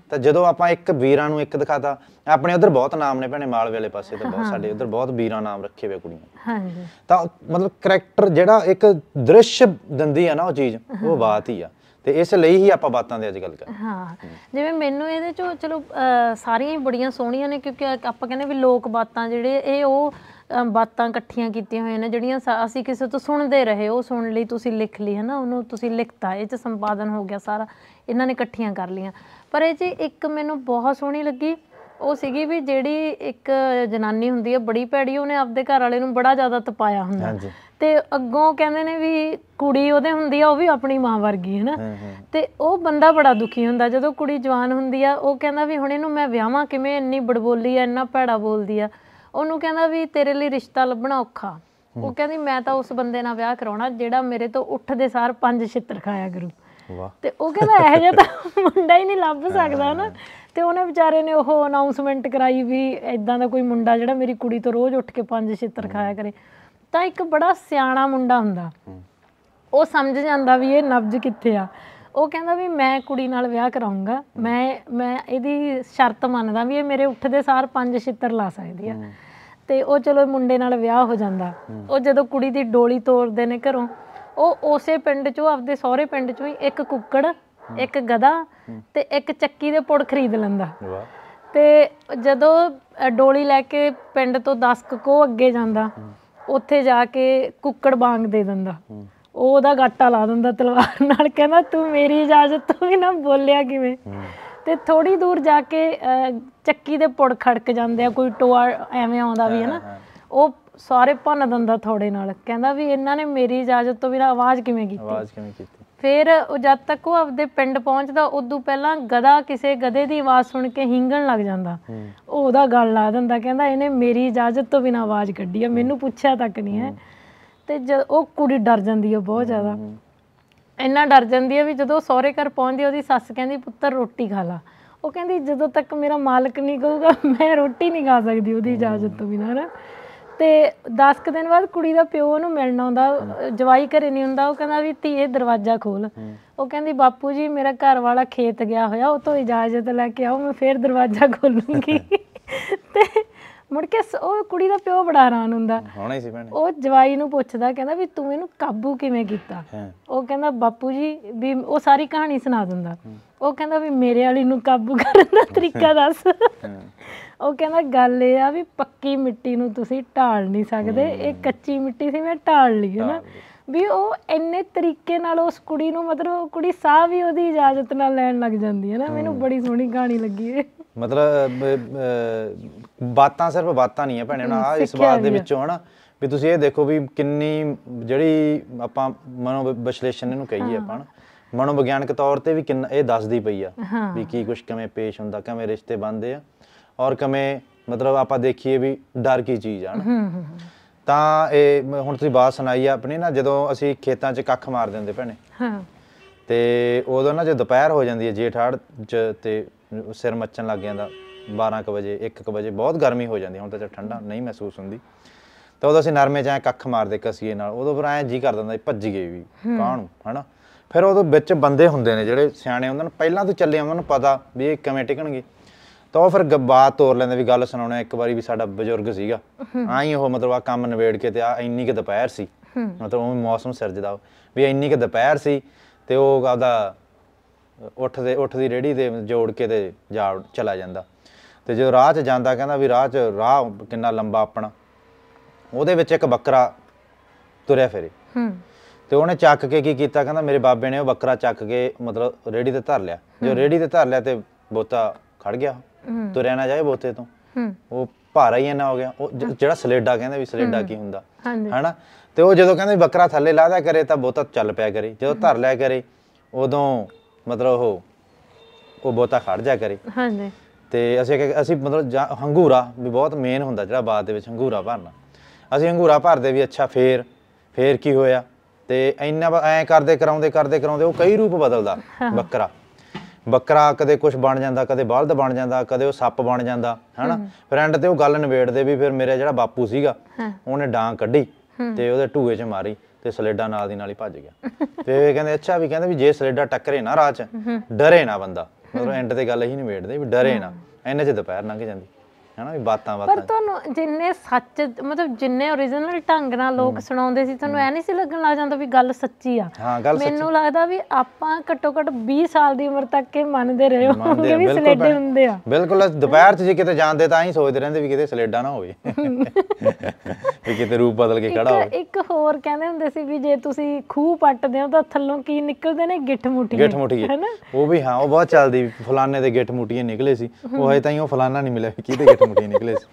ਤਾਂ ਜਦੋਂ ਆਪਾਂ ਇੱਕ ਵੀਰਾਂ ਨੂੰ ਇੱਕ ਦਿਖਾਤਾ ਆਪਣੇ ਉਧਰ ਬਹੁਤ ਨਾਮ ਨੇ ਭੈਣੇ ਮਾਲਵੇ ਵਾਲੇ ਪਾਸੇ ਤਾਂ ਬਹੁਤ ਸਾਡੇ ਉਧਰ ਬਹੁਤ ਵੀਰਾਂ ਨਾਮ ਰੱਖੇ ਹੋਏ ਕੁੜੀਆਂ ਹਾਂਜੀ ਤਾਂ ਮਤਲਬ ਕੈਰੈਕਟਰ ਜਿਹੜਾ ਇੱਕ ਦ੍ਰਿਸ਼ ਦਿੰਦੀ ਆ ਨਾ ਉਹ ਚੀਜ਼ ਉਹ ਬਾਤ ਹੀ ਆ ਤੇ ਇਸ ਲਈ ਹੀ ਆਪਾਂ ਬਾਤਾਂ ਦੇ ਅੱਜ ਗੱਲ ਕਰ ਹਾਂ ਜਿਵੇਂ ਮੈਨੂੰ ਇਹਦੇ ਚੋਂ ਚਲੋ ਸਾਰੀਆਂ ਹੀ ਬੜੀਆਂ ਸੋਹਣੀਆਂ ਨੇ ਕਿਉਂਕਿ ਆਪਾਂ ਕਹਿੰਦੇ ਵੀ ਲੋਕ ਬਾਤਾਂ ਜਿਹੜੇ ਇਹ ਉਹ ਬਾਤਾਂ ਇਕੱਠੀਆਂ ਕੀਤੀਆਂ ਹੋਈਆਂ ਨੇ ਜਿਹੜੀਆਂ ਅਸੀਂ ਕਿਸੇ ਤੋਂ ਸੁਣਦੇ ਰਹੇ ਉਹ ਸੁਣ ਲਈ ਤੁਸੀਂ ਲਿਖ ਲਈ ਹੈ ਨਾ ਉਹਨੂੰ ਤੁਸੀਂ ਲਿਖਤਾ ਇਹ ਚ ਸੰਪਾਦਨ ਹੋ ਗਿਆ ਸਾਰਾ ਇਹਨਾਂ ਨੇ ਇਕੱਠੀਆਂ ਕਰ ਲੀਆਂ ਪਰ ਇਹ ਚ ਇੱਕ ਮੈਨੂੰ ਬਹੁਤ ਸੋਹਣੀ ਲੱਗੀ ਉਹ ਸੀਗੀ ਵੀ ਜਿਹੜੀ ਇੱਕ ਜਨਾਨੀ ਹੁੰਦੀ ਹੈ ਬੜੀ ਪੈੜੀ ਉਹਨੇ ਆਪਦੇ ਘਰ ਵਾਲੇ ਨੂੰ ਬੜਾ ਜ਼ਿਆਦਾ ਤਪਾਇਆ ਹੁੰਦਾ ਤੇ ਅੱਗੋਂ ਕਹਿੰਦੇ ਨੇ ਵੀ ਕੁੜੀ ਉਹਦੇ ਹੁੰਦੀ ਆ ਉਹ ਵੀ ਆਪਣੀ ਮਾਂ ਵਰਗੀ ਹੈ ਨਾ ਤੇ ਉਹ ਬੰਦਾ ਬੜਾ ਦੁਖੀ ਹੁੰਦਾ ਜਦੋਂ ਕੁੜੀ ਜਵਾਨ ਹੁੰਦੀ ਆ ਉਹ ਕਹਿੰਦਾ ਵੀ ਹੁਣ ਇਹਨੂੰ ਮੈਂ ਵਿਆਹਾਂ ਕਿਵੇਂ ਇੰਨੀ ਬੜਬੋਲੀ ਆ ਇੰਨਾ ਭੈੜਾ ਬੋਲਦੀ ਆ ਉਹਨੂੰ ਕਹਿੰਦਾ ਵੀ ਤੇਰੇ ਲਈ ਰਿਸ਼ਤਾ ਲੱਭਣਾ ਔਖਾ ਉਹ ਕਹਿੰਦੀ ਮੈਂ ਤਾਂ ਉਸ ਬੰਦੇ ਨਾਲ ਵਿਆਹ ਕਰਾਉਣਾ ਜਿਹੜਾ ਮੇਰੇ ਤੋਂ ਉੱਠਦੇ ਸਾਰ ਪੰਜ ਛਿੱਤਰ ਖਾਇਆ ਕਰੂ ਵਾਹ ਤੇ ਉਹ ਕਹਿੰਦਾ ਇਹ ਜੇ ਤਾਂ ਮੁੰਡਾ ਹੀ ਨਹੀਂ ਲੱਭ ਸਕਦਾ ਹਨਾ ਤੇ ਉਹਨੇ ਵਿਚਾਰੇ ਨੇ ਉਹ ਅਨਾਉਂਸਮੈਂਟ ਕਰਾਈ ਵੀ ਐਦਾਂ ਦਾ ਕੋਈ ਮੁੰਡਾ ਜਿਹੜਾ ਮੇਰੀ ਕੁੜੀ ਤੋਂ ਰੋਜ਼ ਉੱਠ ਕੇ ਪੰਜ ਛਿੱਤਰ ਖਾਇਆ ਕਰੇ ਤਾਂ ਇੱਕ ਬੜਾ ਸਿਆਣਾ ਮੁੰਡਾ ਹੁੰਦਾ ਉਹ ਸਮਝ ਜਾਂਦਾ ਵੀ ਇਹ ਨਬਜ ਕਿੱਥੇ ਆ ਉਹ ਕਹਿੰਦਾ ਵੀ ਮੈਂ ਕੁੜੀ ਨਾਲ ਵਿਆਹ ਕਰਾਉਂਗਾ ਮੈਂ ਮੈਂ ਇਹਦੀ ਸ਼ਰਤ ਮੰਨਦਾ ਵੀ ਇਹ ਮੇਰੇ ਉੱਠਦੇ ਸਾਰ ਪੰਜ ਛਿੱਤਰ ਲਾ ਸਕਦੀ ਆ ਤੇ ਉਹ ਚਲੋ ਮੁੰਡੇ ਨਾਲ ਵਿਆਹ ਹੋ ਜਾਂਦਾ ਉਹ ਜਦੋਂ ਕੁੜੀ ਦੀ ਡੋਲੀ ਤੋੜਦੇ ਨੇ ਘਰੋਂ ਉਹ ਉਸੇ ਪਿੰਡ ਚੋਂ ਆਪਦੇ ਸਹੁਰੇ ਪਿੰਡ ਚੋਂ ਹੀ ਇੱਕ ਕੁੱਕੜ ਇੱਕ ਗਧਾ ਤੇ ਇੱਕ ਚੱਕੀ ਦੇ ਪੁੜ ਖਰੀਦ ਲੈਂਦਾ ਤੇ ਜਦੋਂ ਡੋਲੀ ਲੈ ਕੇ ਪਿੰਡ ਤੋਂ 10 ਕੋ ਅੱਗੇ ਜਾਂਦਾ ਉੱਥੇ ਜਾ ਕੇ ਕੁੱਕੜ ਬਾਂਗ ਦੇ ਦਿੰਦਾ ਉਹ ਉਹਦਾ ਗਾਟਾ ਲਾ ਦਿੰਦਾ ਤਲਵਾਰ ਨਾਲ ਕਹਿੰਦਾ ਤੂੰ ਮੇਰੀ ਇਜਾਜ਼ਤ ਤੋਂ ਬਿਨਾ ਬੋਲਿਆ ਕਿਵੇਂ ਤੇ ਥੋੜੀ ਦੂਰ ਜਾ ਕੇ ਚੱਕੀ ਦੇ ਪੁੜ ਖੜਕ ਜਾਂਦੇ ਆ ਕੋਈ ਟੋਆ ਐਵੇਂ ਆਉਂਦਾ ਵੀ ਹੈ ਨਾ ਉਹ ਸਾਰੇ ਭੰਨ ਦਿੰਦਾ ਥੋੜੇ ਨਾਲ ਕਹਿੰਦਾ ਵੀ ਇਹਨਾਂ ਨੇ ਮੇਰੀ ਇਜਾਜ਼ਤ ਤੋਂ ਬਿਨਾ ਆਵਾਜ਼ ਕਿਵੇਂ ਕੀਤੀ ਆਵਾਜ਼ ਕਿਵੇਂ ਕੀਤੀ ਫਿਰ ਉਹ ਜਦ ਤੱਕ ਉਹ ਆਪਦੇ ਪਿੰਡ ਪਹੁੰਚਦਾ ਉਦੋਂ ਪਹਿਲਾਂ ਗਧਾ ਕਿਸੇ ਗਧੇ ਦੀ ਆਵਾਜ਼ ਸੁਣ ਕੇ ਹਿੰਗਣ ਲੱਗ ਜਾਂਦਾ ਉਹ ਉਹਦਾ ਗੱਲ ਲਾ ਦਿੰਦਾ ਕਹਿੰਦਾ ਇਹਨੇ ਮੇਰੀ ਇਜਾਜ਼ਤ ਤੋਂ ਬਿਨਾ ਆਵਾਜ਼ ਕੱਢੀ ਆ ਮੈਨੂੰ ਪੁੱਛਿਆ ਤੱਕ ਨਹੀਂ ਹੈ ਤੇ ਜਦ ਉਹ ਕੁੜੀ ਡਰ ਜਾਂਦੀ ਹੈ ਬਹੁਤ ਜ਼ਿਆਦਾ ਇੰਨਾ ਡਰ ਜਾਂਦੀ ਹੈ ਵੀ ਜਦੋਂ ਸਹੁਰੇ ਘਰ ਪਹੁੰਚਦੀ ਉਹਦੀ ਸੱਸ ਕਹਿੰਦੀ ਪੁੱਤਰ ਰੋਟੀ ਖਾ ਲਾ ਉਹ ਕਹਿੰਦੀ ਜਦੋਂ ਤੱਕ ਮੇਰਾ ਮਾਲਕ ਨਹੀਂ ਕਹੂਗਾ ਮੈਂ ਰੋਟੀ ਨਹੀਂ ਖਾ ਸਕਦੀ ਉਹਦੀ ਇਜਾਜ਼ਤ ਤੋਂ ਬਿਨਾਂ ਨਾ ਤੇ 10 ਕ ਦਿਨ ਬਾਅਦ ਕੁੜੀ ਦਾ ਪਿਓ ਉਹਨੂੰ ਮਿਲਣ ਆਉਂਦਾ ਜਵਾਈ ਘਰੇ ਨਹੀਂ ਹੁੰਦਾ ਉਹ ਕਹਿੰਦਾ ਵੀ ਧੀਏ ਦਰਵਾਜ਼ਾ ਖੋਲ ਉਹ ਕਹਿੰਦੀ ਬਾਪੂ ਜੀ ਮੇਰਾ ਘਰ ਵਾਲਾ ਖੇਤ ਗਿਆ ਹੋਇਆ ਉਹ ਤੋਂ ਇਜਾਜ਼ਤ ਲੈ ਕੇ ਆਓ ਮੈਂ ਫੇਰ ਦਰਵਾਜ਼ਾ ਖੋਲੂੰਗੀ (laughs) ਤੇ ਮੁੜ ਕੇ ਉਹ ਕੁੜੀ ਦਾ ਪਿਓ ਬੜਾ ਹੈਰਾਨ ਹੁੰਦਾ ਹੋਣਾ ਹੀ ਸੀ ਭੈਣੇ ਉਹ ਜਵਾਈ ਨੂੰ ਪੁੱਛਦਾ ਕਹਿੰਦਾ ਵੀ ਤੂੰ ਇਹਨੂੰ ਕਾਬੂ ਕਿਵੇਂ ਕੀਤਾ ਉਹ ਕਹਿੰਦਾ ਬਾਪੂ ਜੀ ਵੀ ਉਹ ਸਾਰੀ ਕਹਾਣੀ ਸੁਣਾ ਦਿੰਦਾ ਉਹ ਕਹਿੰਦਾ ਵੀ ਮੇਰੇ ਵਾਲੀ ਨੂੰ ਕਾਬੂ ਕਰਨ ਦਾ ਤਰੀਕਾ ਦੱਸ ਉਹ ਕਹਿੰਦਾ ਗੱਲ ਇਹ ਆ ਵੀ ਪੱਕੀ ਮਿੱਟੀ ਨੂੰ ਤੁਸੀਂ ਢਾਲ ਨਹੀਂ ਸਕਦੇ ਇਹ ਕੱਚੀ ਮਿੱਟੀ ਸੀ ਮੈਂ ਢਾਲ ਲਈ ਹੈ ਨਾ ਵੀ ਉਹ ਇੰਨੇ ਤਰੀਕੇ ਨਾਲ ਉਸ ਕੁੜੀ ਨੂੰ ਮਤਲਬ ਉਹ ਕੁੜੀ ਸਾਹ ਵੀ ਉਹਦੀ ਇਜਾਜ਼ਤ ਨਾਲ ਲੈਣ ਲੱਗ ਜਾਂਦੀ ਹੈ ਨਾ ਮੈਨੂੰ ਬੜੀ ਸੋਹਣੀ ਕਹਾਣੀ ਲੱਗੀ ਹੈ ਮਤਲਬ ਬਾਤਾਂ ਸਿਰਫ ਬਾਤਾਂ ਨਹੀਂ ਆ ਭੈਣੇ ਹੁਣ ਆ ਇਸ ਬਾਤ ਦੇ ਵਿੱਚੋਂ ਹਨਾ ਵੀ ਤੁਸੀਂ ਇਹ ਦੇਖੋ ਵੀ ਕਿੰਨੀ ਜਿਹੜੀ ਆਪਾਂ ਮਨੋ ਵਿਸ਼ਲੇਸ਼ਣ ਇਹਨੂੰ ਕਹੀਏ ਆਪਾਂ ਮਨੋ ਵਿਗਿਆਨਕ ਤੌਰ ਤੇ ਵੀ ਕਿੰਨਾ ਇਹ ਦੱਸਦੀ ਪਈ ਆ ਵੀ ਕੀ ਕੁਝ ਕਿਵੇਂ ਪੇਸ਼ ਹੁੰਦਾ ਕਿਵੇਂ ਰਿਸ਼ਤੇ ਬਣਦੇ ਆ ਔਰ ਕਿਵੇਂ ਮਤਲਬ ਆਪਾਂ ਦੇਖੀਏ ਵੀ ਡਰ ਕੀ ਚੀਜ਼ ਆ ਤਾਂ ਇਹ ਹੁਣ ਤੁਸੀਂ ਬਾਤ ਸੁਣਾਈ ਆ ਆਪਣੀ ਨਾ ਜਦੋਂ ਅਸੀਂ ਖੇਤਾਂ 'ਚ ਕੱਖ ਮਾਰ ਦਿੰਦੇ ਭੈਣੇ ਹਾਂ ਤੇ ਉਦੋਂ ਨਾ ਜੇ ਦੁਪਹਿਰ ਹੋ ਜਾਂਦੀ ਹੈ ਜੇਠਾੜ 'ਚ ਤੇ ਸਿਰ ਮੱਚਣ ਲੱਗ ਜਾਂਦਾ 12:00 ਵਜੇ 1:00 ਵਜੇ ਬਹੁਤ ਗਰਮੀ ਹੋ ਜਾਂਦੀ ਹੁਣ ਤਾਂ ਠੰਡਾ ਨਹੀਂ ਮਹਿਸੂਸ ਹੁੰਦੀ ਤਾਂ ਉਦੋਂ ਅਸੀਂ ਨਰਮੇ ਚ ਐ ਕੱਖ ਮਾਰਦੇ ਕਸੀਏ ਨਾਲ ਉਦੋਂ ਫਿਰ ਐ ਜੀ ਕਰ ਦਿੰਦਾ ਭੱਜ ਗਏ ਵੀ ਕਾਹਨੂੰ ਹਨਾ ਫਿਰ ਉਦੋਂ ਵਿੱਚ ਬੰਦੇ ਹੁੰਦੇ ਨੇ ਜਿਹੜੇ ਸਿਆਣੇ ਉਹਨਾਂ ਨੂੰ ਪਹਿਲਾਂ ਤੋਂ ਚੱਲੇ ਉਹਨਾਂ ਨੂੰ ਪਤਾ ਵੀ ਇਹ ਕਿਵੇਂ ਟਿਕਣਗੇ ਤਾਂ ਉਹ ਫਿਰ ਗੱਬਾ ਤੋਰ ਲੈਂਦੇ ਵੀ ਗੱਲ ਸੁਣਾਉਣਾ ਇੱਕ ਵਾਰੀ ਵੀ ਸਾਡਾ ਬਜ਼ੁਰਗ ਸੀਗਾ ਆਈ ਉਹ ਮਤਲਬ ਆ ਕੰਮ ਨਵੇੜ ਕੇ ਤੇ ਆ ਇੰਨੀ ਕਿ ਦੁਪਹਿਰ ਸੀ ਮਤਲਬ ਉਹ ਮੌਸਮ ਸਰਜਦਾ ਵੀ ਇੰਨੀ ਕਿ ਦੁਪਹਿਰ ਸੀ ਤੇ ਉਹ ਆਪਦਾ ਉੱਠਦੇ ਉੱਠਦੀ ਰੇੜੀ ਦੇ ਜੋੜ ਕੇ ਤੇ ਜਾ ਚਲਾ ਜਾਂਦਾ ਤੇ ਜੋ ਰਾਹ 'ਚ ਜਾਂਦਾ ਕਹਿੰਦਾ ਵੀ ਰਾਹ 'ਚ ਰਾਹ ਕਿੰਨਾ ਲੰਬਾ ਆਪਣਾ ਉਹਦੇ ਵਿੱਚ ਇੱਕ ਬੱਕਰਾ ਤੁਰਿਆ ਫਿਰੇ ਹੂੰ ਤੇ ਉਹਨੇ ਚੱਕ ਕੇ ਕੀ ਕੀਤਾ ਕਹਿੰਦਾ ਮੇਰੇ ਬਾਬੇ ਨੇ ਉਹ ਬੱਕਰਾ ਚੱਕ ਕੇ ਮਤਲਬ ਰੇੜੀ ਤੇ ਧਰ ਲਿਆ ਜੋ ਰੇੜੀ ਤੇ ਧਰ ਲਿਆ ਤੇ ਬੋਤਾ ਖੜ ਗਿਆ ਤੁਰਿਆ ਨਾ ਜਾਏ ਬੋਤੇ ਤੋਂ ਹੂੰ ਉਹ ਭਾਰਾ ਹੀ ਨਾ ਹੋ ਗਿਆ ਉਹ ਜਿਹੜਾ ਸਲੇਡਾ ਕਹਿੰਦੇ ਵੀ ਸਲੇਡਾ ਕੀ ਹੁੰਦਾ ਹਣਾ ਤੇ ਉਹ ਜਦੋਂ ਕਹਿੰਦੇ ਬੱਕਰਾ ਥੱਲੇ ਲਾਦਾ ਕਰੇ ਤਾਂ ਬੋਤਾ ਚੱਲ ਪਿਆ ਕਰੇ ਜਦੋਂ ਧਰ ਲਿਆ ਕਰੇ ਉਦੋਂ ਮਤਲਬ ਉਹ ਉਹ ਬੋਤਾ ਖੜ ਜਾ ਕਰੇ ਹਾਂਜੀ ਤੇ ਅਸੀਂ ਅਸੀਂ ਮਤਲਬ ਹੰਗੂਰਾ ਵੀ ਬਹੁਤ ਮੇਨ ਹੁੰਦਾ ਜਿਹੜਾ ਬਾਅਦ ਦੇ ਵਿੱਚ ਹੰਗੂਰਾ ਭਰਨਾ ਅਸੀਂ ਹੰਗੂਰਾ ਭਰਦੇ ਵੀ ਅੱਛਾ ਫੇਰ ਫੇਰ ਕੀ ਹੋਇਆ ਤੇ ਇੰਨਾ ਐ ਕਰਦੇ ਕਰਾਉਂਦੇ ਕਰਦੇ ਕਰਾਉਂਦੇ ਉਹ ਕਈ ਰੂਪ ਬਦਲਦਾ ਬੱਕਰਾ ਬੱਕਰਾ ਕਦੇ ਕੁਝ ਬਣ ਜਾਂਦਾ ਕਦੇ ਬਲਦ ਬਣ ਜਾਂਦਾ ਕਦੇ ਉਹ ਸੱਪ ਬਣ ਜਾਂਦਾ ਹਨਾ ਫਰੈਂਡ ਤੇ ਉਹ ਗੱਲ ਨਿਬੇੜਦੇ ਵੀ ਫਿਰ ਮੇਰੇ ਜਿਹੜਾ ਬਾਪੂ ਸੀਗਾ ਉਹਨੇ ਡਾਂ ਕੱਢੀ ਤੇ ਉਹਦੇ ਢੂਏ 'ਚ ਮਾਰੀ ਤੇ ਸਲੇਡਾ ਨਾਲ ਦੀ ਨਾਲ ਹੀ ਭੱਜ ਗਿਆ ਤੇ ਕਹਿੰਦੇ ਅੱਛਾ ਵੀ ਕਹਿੰਦੇ ਵੀ ਜੇ ਸਲੇਡਾ ਟੱਕਰੇ ਨਾ ਰਾਹ 'ਚ ਡਰੇ ਨਾ ਬੰਦਾ ਮਤਲਬ ਐਂਡ ਤੇ ਗੱਲ ਨਹੀਂ ਵੇਟਦੇ ਵੀ ਡਰੇ ਨਾ ਐਨੇ ਚ ਦੁਪਹਿਰ ਲੰਘ ਜਾਂਦੀ ਹਨਾ ਵੀ ਬਾਤਾਂ ਬਾਤਾਂ ਪਰ ਤੁਹਾਨੂੰ ਜਿੰਨੇ ਸੱਚ ਮਤਲਬ ਜਿੰਨੇ origignal ਢੰਗ ਨਾਲ ਲੋਕ ਸੁਣਾਉਂਦੇ ਸੀ ਤੁਹਾਨੂੰ ਐ ਨਹੀਂ ਸੀ ਲੱਗਣ ਲੱਗ ਜਾਂਦਾ ਵੀ ਗੱਲ ਸੱਚੀ ਆ ਮੈਨੂੰ ਲੱਗਦਾ ਵੀ ਆਪਾਂ ਘੱਟੋ ਘੱਟ 20 ਸਾਲ ਦੀ ਉਮਰ ਤੱਕ ਇਹ ਮੰਨਦੇ ਰਹੇ ਹੋਗੇ ਵੀ ਸਲੇਡੇ ਹੁੰਦੇ ਆ ਬਿਲਕੁਲ ਦੁਪਹਿਰ 'ਚ ਜੇ ਕਿਤੇ ਜਾਂਦੇ ਤਾਂ ਐਂ ਸੋਚਦੇ ਰਹਿੰਦੇ ਵੀ ਕਿਤੇ ਸਲੇਡਾ ਨਾ ਹੋਵੇ (laughs) ਵੀ ਕਿਤੇ ਰੂਪ ਬਦਲ ਕੇ ਖੜਾ ਹੋਵੇ ਇੱਕ ਹੋਰ ਕਹਿੰਦੇ ਹੁੰਦੇ ਸੀ ਵੀ ਜੇ ਤੁਸੀਂ ਖੂਹ ਪੱਟਦੇ ਹੋ ਤਾਂ ਥੱਲੋਂ ਕੀ ਨਿਕਲਦੇ ਨੇ ਗਿੱਠ ਮੁੱਠੀ ਗਿੱਠ ਨਾ ਉਹ ਵੀ ਹਾਂ ਉਹ ਬਹੁਤ ਚੱਲਦੀ ਫੁਲਾਣੇ ਦੇ ਗਿੱਠ ਮੁੱਠੀਆਂ ਨਿਕਲੇ ਸੀ ਉਹ ਹਜੇ ਤਾਈਂ ਉਹ ਫੁਲਾਣਾ ਨਹੀਂ ਮਿਲਿਆ ਕਿਹਦੇ ਗਿੱਠ ਮੋਟੀ ਨਿਕਲੇ ਸੀ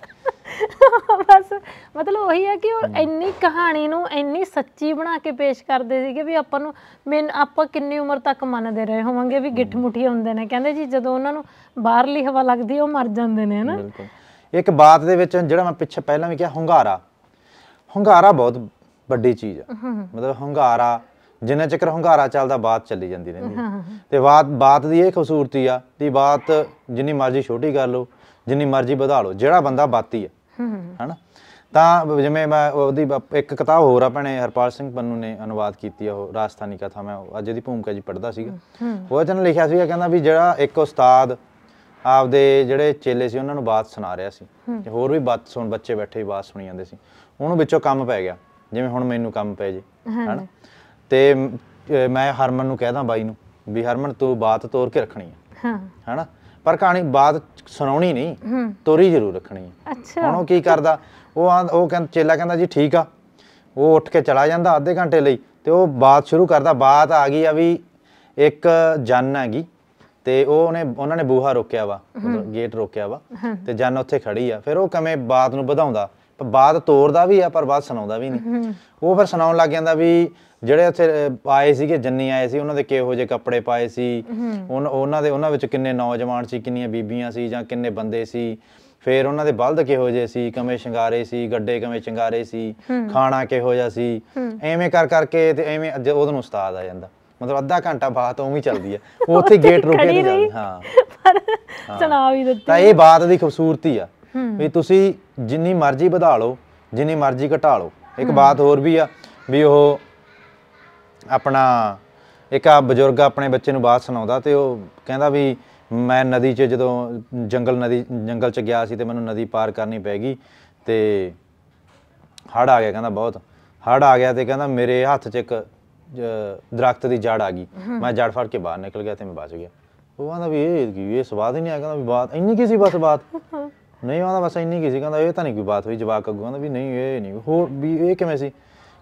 (laughs) ਬਸ ਮਤਲਬ ਉਹੀ ਹੈ ਕਿ ਉਹ ਇੰਨੀ ਕਹਾਣੀ ਨੂੰ ਇੰਨੀ ਸੱਚੀ ਬਣਾ ਕੇ ਪੇਸ਼ ਕਰਦੇ ਸੀਗੇ ਵੀ ਆਪਾਂ ਨੂੰ ਮੈਂ ਆਪਾਂ ਕਿੰਨੀ ਉਮਰ ਤੱਕ ਮੰਨਦੇ ਰਹੇ ਹੋਵਾਂਗੇ ਵੀ ਗਿੱਠ ਮੁੱਠੀ ਹੁੰਦੇ ਨੇ ਕਹਿੰਦੇ ਜੀ ਜਦੋਂ ਉਹਨਾਂ ਨੂੰ ਬਾਹਰਲੀ ਹਵਾ ਲੱਗਦੀ ਉਹ ਮਰ ਜਾਂਦੇ ਨੇ ਹਨਾ ਇੱਕ ਬਾਤ ਦੇ ਵਿੱਚ ਜਿਹੜਾ ਮੈਂ ਪਿੱਛੇ ਪਹਿਲਾਂ ਵੀ ਕਿਹਾ ਹੰਗਾਰਾ ਹੰਗਾਰਾ ਬਹੁਤ ਵੱਡੀ ਚੀਜ਼ ਆ ਮਤਲਬ ਹੰਗਾਰਾ ਜਿੰਨਾ ਚਿਰ ਹੰਗਾਰਾ ਚੱਲਦਾ ਬਾਤ ਚੱਲੀ ਜਾਂਦੀ ਰਹਿੰਦੀ ਤੇ ਬਾਤ ਬਾਤ ਦੀ ਇਹ ਖੂਬਸੂਰਤੀ ਆ ਦੀ ਬਾਤ ਜਿੰਨੀ ਮਰਜ਼ੀ ਛੋਟੀ ਕਰ ਲਓ ਜਿੰਨੀ ਮਰਜ਼ੀ ਵਧਾ ਲਓ ਜਿਹੜਾ ਬੰਦਾ ਬਾਤੀ ਹੈ ਹਨਾ ਤਾਂ ਜਿਵੇਂ ਮੈਂ ਉਹਦੀ ਇੱਕ ਕਿਤਾਬ ਹੋਰ ਆ ਭੈਣੇ ਹਰਪਾਲ ਸਿੰਘ ਪੰਨੂ ਨੇ ਅਨੁਵਾਦ ਕੀਤੀ ਉਹ ਰਾਜਸਥਾਨੀ ਕਥਾ ਮੈਂ ਅੱਜ ਦੀ ਭੂਮਿਕਾ ਜੀ ਪੜਦਾ ਸੀਗਾ ਉਹ ਜਨ ਲਿਖਿਆ ਸੀਗਾ ਕਹਿੰਦਾ ਵੀ ਜਿਹੜਾ ਇੱਕ ਉਸਤਾਦ ਆਪਦੇ ਜਿਹੜੇ ਚੇਲੇ ਸੀ ਉਹਨਾਂ ਨੂੰ ਬਾਤ ਸੁਣਾ ਰਿਹਾ ਸੀ ਤੇ ਹੋਰ ਵੀ ਬਾਤ ਸੁਣ ਬੱਚੇ ਬੈਠੇ ਬਾਤ ਸੁਣੀ ਜਾਂਦੇ ਸੀ ਉਹਨੂੰ ਵਿੱਚੋਂ ਕੰਮ ਪੈ ਗਿਆ ਜਿਵੇਂ ਹੁਣ ਮੈਨੂੰ ਕੰਮ ਪੈ ਜੇ ਹਨਾ ਤੇ ਮੈਂ ਹਰਮਨ ਨੂੰ ਕਹਿਦਾ ਬਾਈ ਨੂੰ ਵੀ ਹਰਮਨ ਤੂੰ ਬਾਤ ਤੋਰ ਕੇ ਰੱਖਣੀ ਹੈ ਹਾਂ ਹਨਾ ਪਰ ਕਹਾਣੀ ਬਾਤ ਸੁਣਾਉਣੀ ਨਹੀਂ ਤੋਰੀ ਜ਼ਰੂਰ ਰੱਖਣੀ ਅੱਛਾ ਹੁਣ ਉਹ ਕੀ ਕਰਦਾ ਉਹ ਉਹ ਕਹਿੰਦਾ ਚੇਲਾ ਕਹਿੰਦਾ ਜੀ ਠੀਕ ਆ ਉਹ ਉੱਠ ਕੇ ਚਲਾ ਜਾਂਦਾ ਅੱਧੇ ਘੰਟੇ ਲਈ ਤੇ ਉਹ ਬਾਤ ਸ਼ੁਰੂ ਕਰਦਾ ਬਾਤ ਆ ਗਈ ਆ ਵੀ ਇੱਕ ਜਨ ਹੈਗੀ ਤੇ ਉਹ ਉਹਨੇ ਉਹਨਾਂ ਨੇ ਬੂਹਾ ਰੋਕਿਆ ਵਾ ਗੇਟ ਰੋਕਿਆ ਵਾ ਤੇ ਜਨ ਉੱਥੇ ਖੜੀ ਆ ਫਿਰ ਉਹ ਕਵੇਂ ਬਾਤ ਨੂੰ ਵਧਾਉਂਦਾ ਬਾਤ ਤੋੜਦਾ ਵੀ ਆ ਪਰ ਬਾਤ ਸੁਣਾਉਂਦਾ ਵੀ ਨਹੀਂ ਉਹ ਫਿਰ ਸੁਣਾਉਣ ਲੱਗ ਜਾਂਦਾ ਵੀ ਜਿਹੜੇ ਉੱਥੇ ਆਏ ਸੀਗੇ ਜੰਨੀ ਆਏ ਸੀ ਉਹਨਾਂ ਦੇ ਕਿਹੋ ਜਿਹੇ ਕੱਪੜੇ ਪਾਏ ਸੀ ਉਹਨਾਂ ਦੇ ਉਹਨਾਂ ਵਿੱਚ ਕਿੰਨੇ ਨੌਜਵਾਨ ਸੀ ਕਿੰਨੀਆਂ ਬੀਬੀਆਂ ਸੀ ਜਾਂ ਕਿੰਨੇ ਬੰਦੇ ਸੀ ਫਿਰ ਉਹਨਾਂ ਦੇ ਬਲਦ ਕਿਹੋ ਜਿਹੇ ਸੀ ਕਮੇ ਸ਼ਿੰਗਾਰੇ ਸੀ ਗੱਡੇ ਕਮੇ ਚੰਗਾਰੇ ਸੀ ਖਾਣਾ ਕਿਹੋ ਜਿਹਾ ਸੀ ਐਵੇਂ ਕਰ ਕਰਕੇ ਤੇ ਐਵੇਂ ਉਹਦੋਂ ਉਸਤਾਦ ਆ ਜਾਂਦਾ ਮਤਲਬ ਅੱਧਾ ਘੰਟਾ ਬਾਤ ਉਵੇਂ ਹੀ ਚੱਲਦੀ ਉਹ ਉੱਥੇ (laughs) ਗੇਟ ਰੁਕੇ ਨਹੀਂ ਜਾਂਦੀ ਹਾਂ ਪਰ ਸੁਣਾ ਵੀ ਦਿੱਤੀ ਤਾਂ ਇਹ ਬਾਤ ਦੀ ਖੂਬਸੂਰਤੀ ਆ ਵੀ ਤੁਸੀਂ ਜਿੰਨੀ ਮਰਜ਼ੀ ਵਧਾ ਲਓ ਜਿੰਨੀ ਮਰਜ਼ੀ ਘਟਾ ਲਓ ਇੱਕ ਬਾਤ ਹੋਰ ਵੀ ਆ ਵੀ ਉਹ ਆਪਣਾ ਇੱਕ ਆ ਬਜ਼ੁਰਗ ਆਪਣੇ ਬੱਚੇ ਨੂੰ ਬਾਤ ਸੁਣਾਉਂਦਾ ਤੇ ਉਹ ਕਹਿੰਦਾ ਵੀ ਮੈਂ ਨਦੀ 'ਚ ਜਦੋਂ ਜੰਗਲ ਨਦੀ ਜੰਗਲ 'ਚ ਗਿਆ ਸੀ ਤੇ ਮੈਨੂੰ ਨਦੀ ਪਾਰ ਕਰਨੀ ਪੈ ਗਈ ਤੇ ਹੜ ਆ ਗਿਆ ਕਹਿੰਦਾ ਬਹੁਤ ਹੜ ਆ ਗਿਆ ਤੇ ਕਹਿੰਦਾ ਮੇਰੇ ਹੱਥ 'ਚ ਇੱਕ ਦਰਖਤ ਦੀ ਜੜ ਆ ਗਈ ਮੈਂ ਜੜ ਫੜ ਕੇ ਬਾਹਰ ਨਿਕਲ ਗਿਆ ਤੇ ਮੈਂ ਬਚ ਗਿਆ ਉਹ ਕਹਿੰਦਾ ਵੀ ਇਹ ਕੀ ਇਹ ਸਵਾਦ ਹੀ ਨਹੀਂ ਆ ਕਹਿੰਦਾ ਵੀ ਬਾਤ ਇੰਨੀ ਕੀ ਸੀ ਬਸ ਬਾਤ ਨਹੀਂ ਆਉਂਦਾ ਬਸ ਇੰਨੀ ਕੀ ਸੀ ਕਹਿੰਦਾ ਇਹ ਤਾਂ ਨਹੀਂ ਕੋਈ ਬਾਤ ਹੋਈ ਜਵਾਕ ਅੱਗੋਂ ਕਹਿੰਦਾ ਵੀ ਨਹੀਂ ਇਹ ਨਹੀਂ ਹੋਰ ਵੀ ਇਹ ਕਿਵੇਂ ਸੀ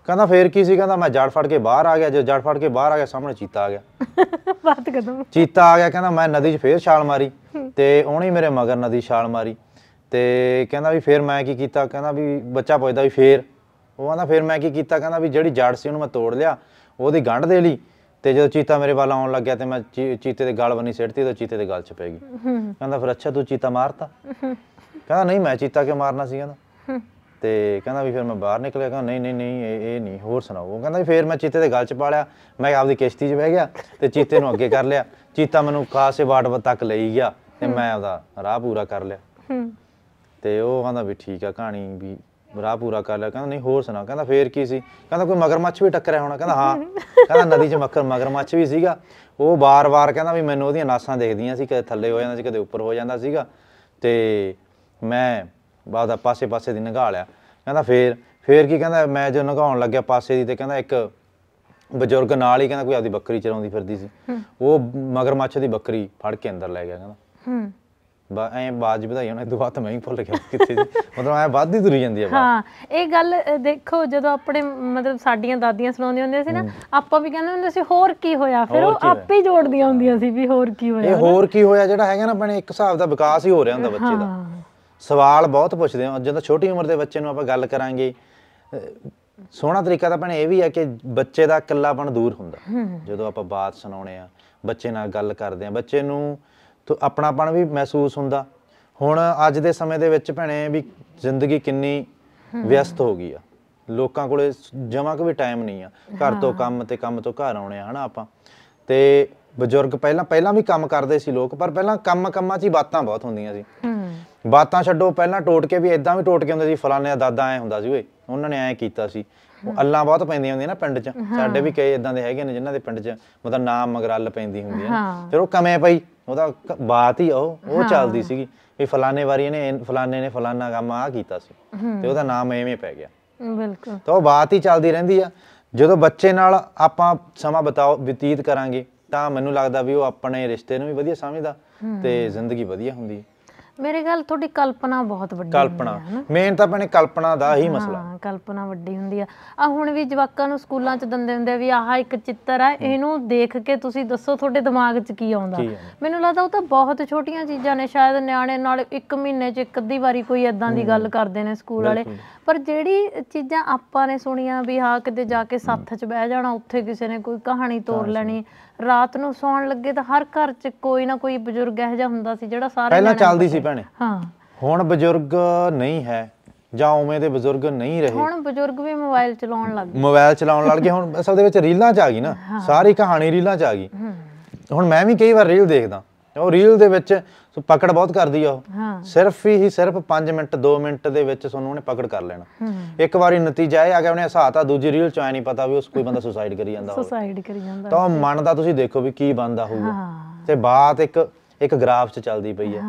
ਕਹਿੰਦਾ ਫੇਰ ਕੀ ਸੀ ਕਹਿੰਦਾ ਮੈਂ ਜੜ ਫੜ ਕੇ ਬਾਹਰ ਆ ਗਿਆ ਜੇ ਜੜ ਫੜ ਕੇ ਬਾਹਰ ਆ ਗਿਆ ਸਾਹਮਣੇ ਚੀਤਾ ਆ ਗਿਆ (laughs) ਬਾਤ ਕਦਮ ਚੀਤਾ ਆ ਗਿਆ ਕਹਿੰਦਾ ਮੈਂ ਨਦੀ 'ਚ ਫੇਰ ਛਾਲ ਮਾਰੀ ਤੇ ਉਹਨੇ ਮੇਰੇ ਮਗਰ ਨਦੀ ਛਾਲ ਮਾਰੀ ਤੇ ਕਹਿੰਦਾ ਵੀ ਫੇਰ ਮੈਂ ਕੀ ਕੀਤਾ ਕਹਿੰਦਾ ਵੀ ਬੱਚਾ ਪੁੱਛਦਾ ਵੀ ਫੇਰ ਉਹ ਕਹਿੰਦਾ ਫੇਰ ਮੈਂ ਕੀ ਕੀਤਾ ਕਹਿੰਦਾ ਵੀ ਜਿਹੜੀ ਜੜ ਸੀ ਉਹਨੂੰ ਮੈਂ ਤੋੜ ਲਿਆ ਉਹਦੀ ਗੰਢ ਦੇ ਲਈ ਤੇ ਜਦੋਂ ਚੀਤਾ ਮੇਰੇ ਵੱਲ ਆਉਣ ਲੱਗਿਆ ਤੇ ਮੈਂ ਚੀਤੇ ਦੇ ਗਲ ਬੰਨੀ ਸਿੱਟਤੀ ਤੇ ਚੀਤੇ ਦੇ ਗਲ 'ਚ ਪੈ ਗਈ ਕਹਿੰਦਾ ਫਿਰ ਅੱਛਾ ਤੂੰ ਚੀਤਾ ਮਾਰਤਾ ਕਹਿੰਦਾ ਨਹੀਂ ਮੈਂ ਚੀਤਾ ਕੇ ਮਾਰਨਾ ਸੀ ਕਹਿੰਦਾ ਤੇ ਕਹਿੰਦਾ ਵੀ ਫਿਰ ਮੈਂ ਬਾਹਰ ਨਿਕਲਿਆ ਕਹਿੰਦਾ ਨਹੀਂ ਨਹੀਂ ਨਹੀਂ ਇਹ ਇਹ ਨਹੀਂ ਹੋਰ ਸੁਣਾਓ ਉਹ ਕਹਿੰਦਾ ਵੀ ਫਿਰ ਮੈਂ ਚੀਤੇ ਦੇ ਗਲ 'ਚ ਪਾ ਲਿਆ ਮੈਂ ਆਪਦੀ ਕਿਸ਼ਤੀ 'ਚ ਬਹਿ ਗਿਆ ਤੇ ਚੀਤੇ ਨੂੰ ਅੱਗੇ ਕਰ ਲਿਆ ਚੀਤਾ ਮੈਨੂੰ ਕਾਸੇ ਵਾਟ ਤੱਕ ਲਈ ਗਿਆ ਤੇ ਮੈਂ ਉਹਦਾ ਰਾਹ ਪੂਰਾ ਕਰ ਲਿਆ ਤੇ ਉਹ ਕਹਿੰਦਾ ਵੀ ਠੀਕ ਆ ਕਹਾਣੀ ਵੀ ਰਾਹ ਪੂਰਾ ਕਰ ਲਿਆ ਕਹਿੰਦਾ ਨਹੀਂ ਹੋਰ ਸੁਣਾ ਕਹਿੰਦਾ ਫੇਰ ਕੀ ਸੀ ਕਹਿੰਦਾ ਕੋਈ ਮਗਰਮੱਛ ਵੀ ਟੱਕਰਿਆ ਹੋਣਾ ਕਹਿੰਦਾ ਹਾਂ ਕਹਿੰਦਾ ਨਦੀ 'ਚ ਮੱਕਰ ਮਗਰਮੱਛ ਵੀ ਸੀਗਾ ਉਹ ਵਾਰ-ਵਾਰ ਕਹਿੰਦਾ ਵੀ ਮੈਨੂੰ ਉਹਦੀਆਂ ਨਾਸਾਂ ਦੇਖਦੀਆਂ ਸੀ ਕਦੇ ਥੱਲੇ ਹੋ ਜਾਂਦਾ ਸੀ ਕਦੇ ਉੱਪਰ ਹੋ ਜਾਂਦਾ ਸੀਗਾ ਤੇ ਮੈਂ ਆ ਪਾਸੇ ਪਾਸੇ ਦੀ ਨਗਾ ਲਿਆ ਕਹਿੰਦਾ ਫੇਰ ਫੇਰ ਕੀ ਕਹਿੰਦਾ ਮੈਂ ਜੋ ਨਗਾਉਣ ਲੱਗਿਆ ਪਾਸੇ ਦੀ ਤੇ ਕਹਿੰਦਾ ਇੱਕ ਬਜ਼ੁਰਗ ਨਾਲ ਹੀ ਕਹਿੰਦਾ ਕੋਈ ਆਪਦੀ ਬੱਕਰੀ ਚਰਾਉਂਦੀ ਫਿਰਦੀ ਸੀ ਉਹ ਮਗਰਮੱਛ ਦੀ ਬੱਕਰੀ ਫੜ ਕੇ ਅੰਦਰ ਲੈ ਗਿਆ ਕਹਿੰਦਾ ਹੂੰ ਬਾ ਐ ਬਾਜ ਵਧਾਈ ਉਹਨੇ ਦੁਆ ਤਾਂ ਮੈਂ ਹੀ ਭੁੱਲ ਗਿਆ ਕਿੱਥੇ ਸੀ ਮਤਲਬ ਐ ਦੀ ਤੁਰੀ ਜਾਂਦੀ ਆ ਹਾਂ ਇਹ ਗੱਲ ਦੇਖੋ ਜਦੋਂ ਆਪਣੇ ਮਤਲਬ ਸਾਡੀਆਂ ਦਾਦੀਆਂ ਸੁਣਾਉਂਦੀਆਂ ਹੁੰਦੀਆਂ ਸੀ ਨਾ ਆਪਾਂ ਵੀ ਕਹਿੰਦੇ ਹੁੰਦੇ ਸੀ ਹੋਰ ਕੀ ਹੋਇਆ ਫਿਰ ਉਹ ਆਪੇ ਜੋੜਦੀਆਂ ਹੁੰਦੀਆਂ ਸੀ ਵੀ ਹੋਰ ਕੀ ਹੋਇਆ ਇਹ ਹੋਰ ਕੀ ਹੋਇਆ ਜਿਹੜਾ ਹੈਗਾ ਨਾ ਆਪਣੇ ਇੱਕ ਹਿਸਾਬ ਦਾ ਵਿਕਾਸ ਹੀ ਹੋ ਰਿਹਾ ਹੁੰਦਾ ਬੱਚੇ ਦਾ ਸਵਾਲ ਬਹੁਤ ਪੁੱਛਦੇ ਹੋ ਜਦੋਂ ਛੋਟੀ ਉਮਰ ਦੇ ਬੱਚੇ ਨੂੰ ਆਪਾਂ ਗੱਲ ਕਰਾਂਗੇ ਸੋਹਣਾ ਤਰੀਕਾ ਤਾਂ ਭਣੇ ਇਹ ਵੀ ਆ ਕਿ ਬੱਚੇ ਦਾ ਇਕੱਲਾਪਣ ਦੂਰ ਹੁੰਦਾ ਜਦੋਂ ਆਪਾਂ ਬਾਤ ਸੁਣਾਉਣੇ ਆ ਬੱਚੇ ਨਾਲ ਗੱਲ ਕਰਦੇ ਆ ਬੱਚੇ ਨੂੰ ਆਪਣਾਪਣ ਵੀ ਮਹਿਸੂਸ ਹੁੰਦਾ ਹੁਣ ਅੱਜ ਦੇ ਸਮੇਂ ਦੇ ਵਿੱਚ ਭੈਣੇ ਵੀ ਜ਼ਿੰਦਗੀ ਕਿੰਨੀ ਵਿਅਸਤ ਹੋ ਗਈ ਆ ਲੋਕਾਂ ਕੋਲੇ ਜਮਾਂ ਕੋਈ ਟਾਈਮ ਨਹੀਂ ਆ ਘਰ ਤੋਂ ਕੰਮ ਤੇ ਕੰਮ ਤੋਂ ਘਰ ਆਉਣੇ ਆ ਹਨਾ ਆਪਾਂ ਤੇ ਬਜ਼ੁਰਗ ਪਹਿਲਾਂ ਪਹਿਲਾਂ ਵੀ ਕੰਮ ਕਰਦੇ ਸੀ ਲੋਕ ਪਰ ਪਹਿਲਾਂ ਕੰਮ ਕੰਮਾਂ 'ਚ ਹੀ ਬਾਤਾਂ ਬਹੁਤ ਹੁੰਦੀਆਂ ਸੀ ਹੂੰ ਬਾਤਾਂ ਛੱਡੋ ਪਹਿਲਾਂ ਟੋਟ ਕੇ ਵੀ ਇਦਾਂ ਵੀ ਟੋਟ ਕੇ ਹੁੰਦੇ ਸੀ ਫਲਾਣੇ ਦਾ ਦਾਦਾ ਐ ਹੁੰਦਾ ਸੀ ਓਏ ਉਹਨਾਂ ਨੇ ਐ ਕੀਤਾ ਸੀ ਅੱਲਾਂ ਬਹੁਤ ਪੈਂਦੀਆਂ ਹੁੰਦੀਆਂ ਨਾ ਪਿੰਡ 'ਚ ਸਾਡੇ ਵੀ ਕਈ ਇਦਾਂ ਦੇ ਹੈਗੇ ਨੇ ਜਿਨ੍ਹਾਂ ਦੇ ਪਿੰਡ 'ਚ ਮਤਲਬ ਨਾਮ ਮਗਰਲ ਪੈਂਦੀ ਹੁੰਦੀ ਹੈ ਫਿਰ ਉਹ ਕਮੇ ਪਈ ਉਹਦਾ ਬਾਤ ਹੀ ਉਹ ਉਹ ਚੱਲਦੀ ਸੀਗੀ ਵੀ ਫਲਾਣੇ ਵਾਰੀ ਇਹਨੇ ਫਲਾਣੇ ਨੇ ਫਲਾਣਾ ਕੰਮ ਆ ਕੀਤਾ ਸੀ ਤੇ ਉਹਦਾ ਨਾਮ ਐਵੇਂ ਪੈ ਗਿਆ ਬਿਲਕੁਲ ਤਾਂ ਉਹ ਬਾਤ ਹੀ ਚੱਲਦੀ ਰਹਿੰਦੀ ਆ ਜਦੋਂ ਬੱਚੇ ਨਾਲ ਆਪਾਂ ਸਮਾਂ ਬਤਾਓ ਬਤੀਤ ਕਰਾਂਗੇ ਤਾਂ ਮੈਨੂੰ ਲੱਗਦਾ ਵੀ ਉਹ ਆਪਣੇ ਰਿਸ਼ਤੇ ਨੂੰ ਵੀ ਵਧੀਆ ਸਮਝਦਾ ਤੇ ਜ਼ਿੰਦਗੀ ਵਧੀਆ ਹੁੰਦੀ ਹੈ ਮੇਰੇ ਗੱਲ ਤੁਹਾਡੀ ਕਲਪਨਾ ਬਹੁਤ ਵੱਡੀ ਹੈ ਕਲਪਨਾ ਮੇਨ ਤਾਂ ਆਪਣੇ ਕਲਪਨਾ ਦਾ ਹੀ ਮਸਲਾ ਹਾਂ ਕਲਪਨਾ ਵੱਡੀ ਹੁੰਦੀ ਆ ਆ ਹੁਣ ਵੀ ਜਵਾਕਾਂ ਨੂੰ ਸਕੂਲਾਂ ਚ ਦੰਦੇ ਹੁੰਦੇ ਵੀ ਆਹ ਇੱਕ ਚਿੱਤਰ ਆ ਇਹਨੂੰ ਦੇਖ ਕੇ ਤੁਸੀਂ ਦੱਸੋ ਤੁਹਾਡੇ ਦਿਮਾਗ 'ਚ ਕੀ ਆਉਂਦਾ ਮੈਨੂੰ ਲੱਗਦਾ ਉਹ ਤਾਂ ਬਹੁਤ ਛੋਟੀਆਂ ਚੀਜ਼ਾਂ ਨੇ ਸ਼ਾਇਦ ਨਿਆਣੇ ਨਾਲ ਇੱਕ ਮਹੀਨੇ 'ਚ ਇੱਕ ਅੱਧੀ ਵਾਰੀ ਕੋਈ ਇਦਾਂ ਦੀ ਗੱਲ ਕਰਦੇ ਨੇ ਸਕੂਲ ਵਾਲੇ ਪਰ ਜਿਹੜੀ ਚੀਜ਼ਾਂ ਆਪਾਂ ਨੇ ਸੁਣੀਆਂ ਵੀ ਹਾਂ ਕਿਤੇ ਜਾ ਕੇ ਸਾਥ 'ਚ ਬਹਿ ਜਾਣਾ ਉੱਥੇ ਕਿਸੇ ਨੇ ਕੋਈ ਕਹਾਣੀ ਤੋੜ ਲੈਣੀ ਰਾਤ ਨੂੰ ਸੌਣ ਲੱਗੇ ਤਾਂ ਹਰ ਘਰ 'ਚ ਕੋਈ ਨਾ ਕੋਈ ਬਜ਼ੁਰਗ ਇਹ ਜਿਹਾ ਹੁੰਦਾ ਸੀ ਜਿਹੜਾ ਸਾਰੇ ਪਹਿਲਾਂ ਚੱਲਦੀ ਸੀ ਭੈਣੇ ਹਾਂ ਹੁਣ ਬਜ਼ੁਰਗ ਨਹੀਂ ਹੈ ਜਾਂ ਉਵੇਂ ਦੇ ਬਜ਼ੁਰਗ ਨਹੀਂ ਰਹੇ ਹੁਣ ਬਜ਼ੁਰਗ ਵੀ ਮੋਬਾਈਲ ਚਲਾਉਣ ਲੱਗ ਗਏ ਮੋਬਾਈਲ ਚਲਾਉਣ ਲੱਗ ਗਏ ਹੁਣ ਅਸਲ ਦੇ ਵਿੱਚ ਰੀਲਾਂ 'ਚ ਆ ਗਈ ਨਾ ਸਾਰੀ ਕਹਾਣੀ ਰੀਲਾਂ 'ਚ ਆ ਗਈ ਹੁਣ ਮੈਂ ਵੀ ਕਈ ਵਾਰ ਰੀਲ ਦੇਖਦਾ ਉਹ ਰੀਲ ਦੇ ਵਿੱਚ ਸੋ ਪਕੜ ਬਹੁਤ ਕਰਦੀ ਆ ਉਹ ਸਿਰਫ ਹੀ ਸਿਰਫ 5 ਮਿੰਟ 2 ਮਿੰਟ ਦੇ ਵਿੱਚ ਤੁਹਾਨੂੰ ਉਹਨੇ ਪਕੜ ਕਰ ਲੈਣਾ ਇੱਕ ਵਾਰੀ ਨਤੀਜਾ ਇਹ ਆ ਗਿਆ ਉਹਨੇ ਹਸਾਤਾ ਦੂਜੀ ਰੀਲ ਚ ਆਇਆ ਨਹੀਂ ਪਤਾ ਵੀ ਉਸ ਕੋਈ ਬੰਦਾ ਸੁਸਾਈਡ ਕਰੀ ਜਾਂਦਾ ਹੋਵੇ ਸੁਸਾਈਡ ਕਰੀ ਜਾਂਦਾ ਤਾਂ ਮਨ ਦਾ ਤੁਸੀਂ ਦੇਖੋ ਵੀ ਕੀ ਬੰਦਾ ਹੋਊਗਾ ਤੇ ਬਾਤ ਇੱਕ ਇੱਕ ਗ੍ਰਾਫ 'ਚ ਚੱਲਦੀ ਪਈ ਹੈ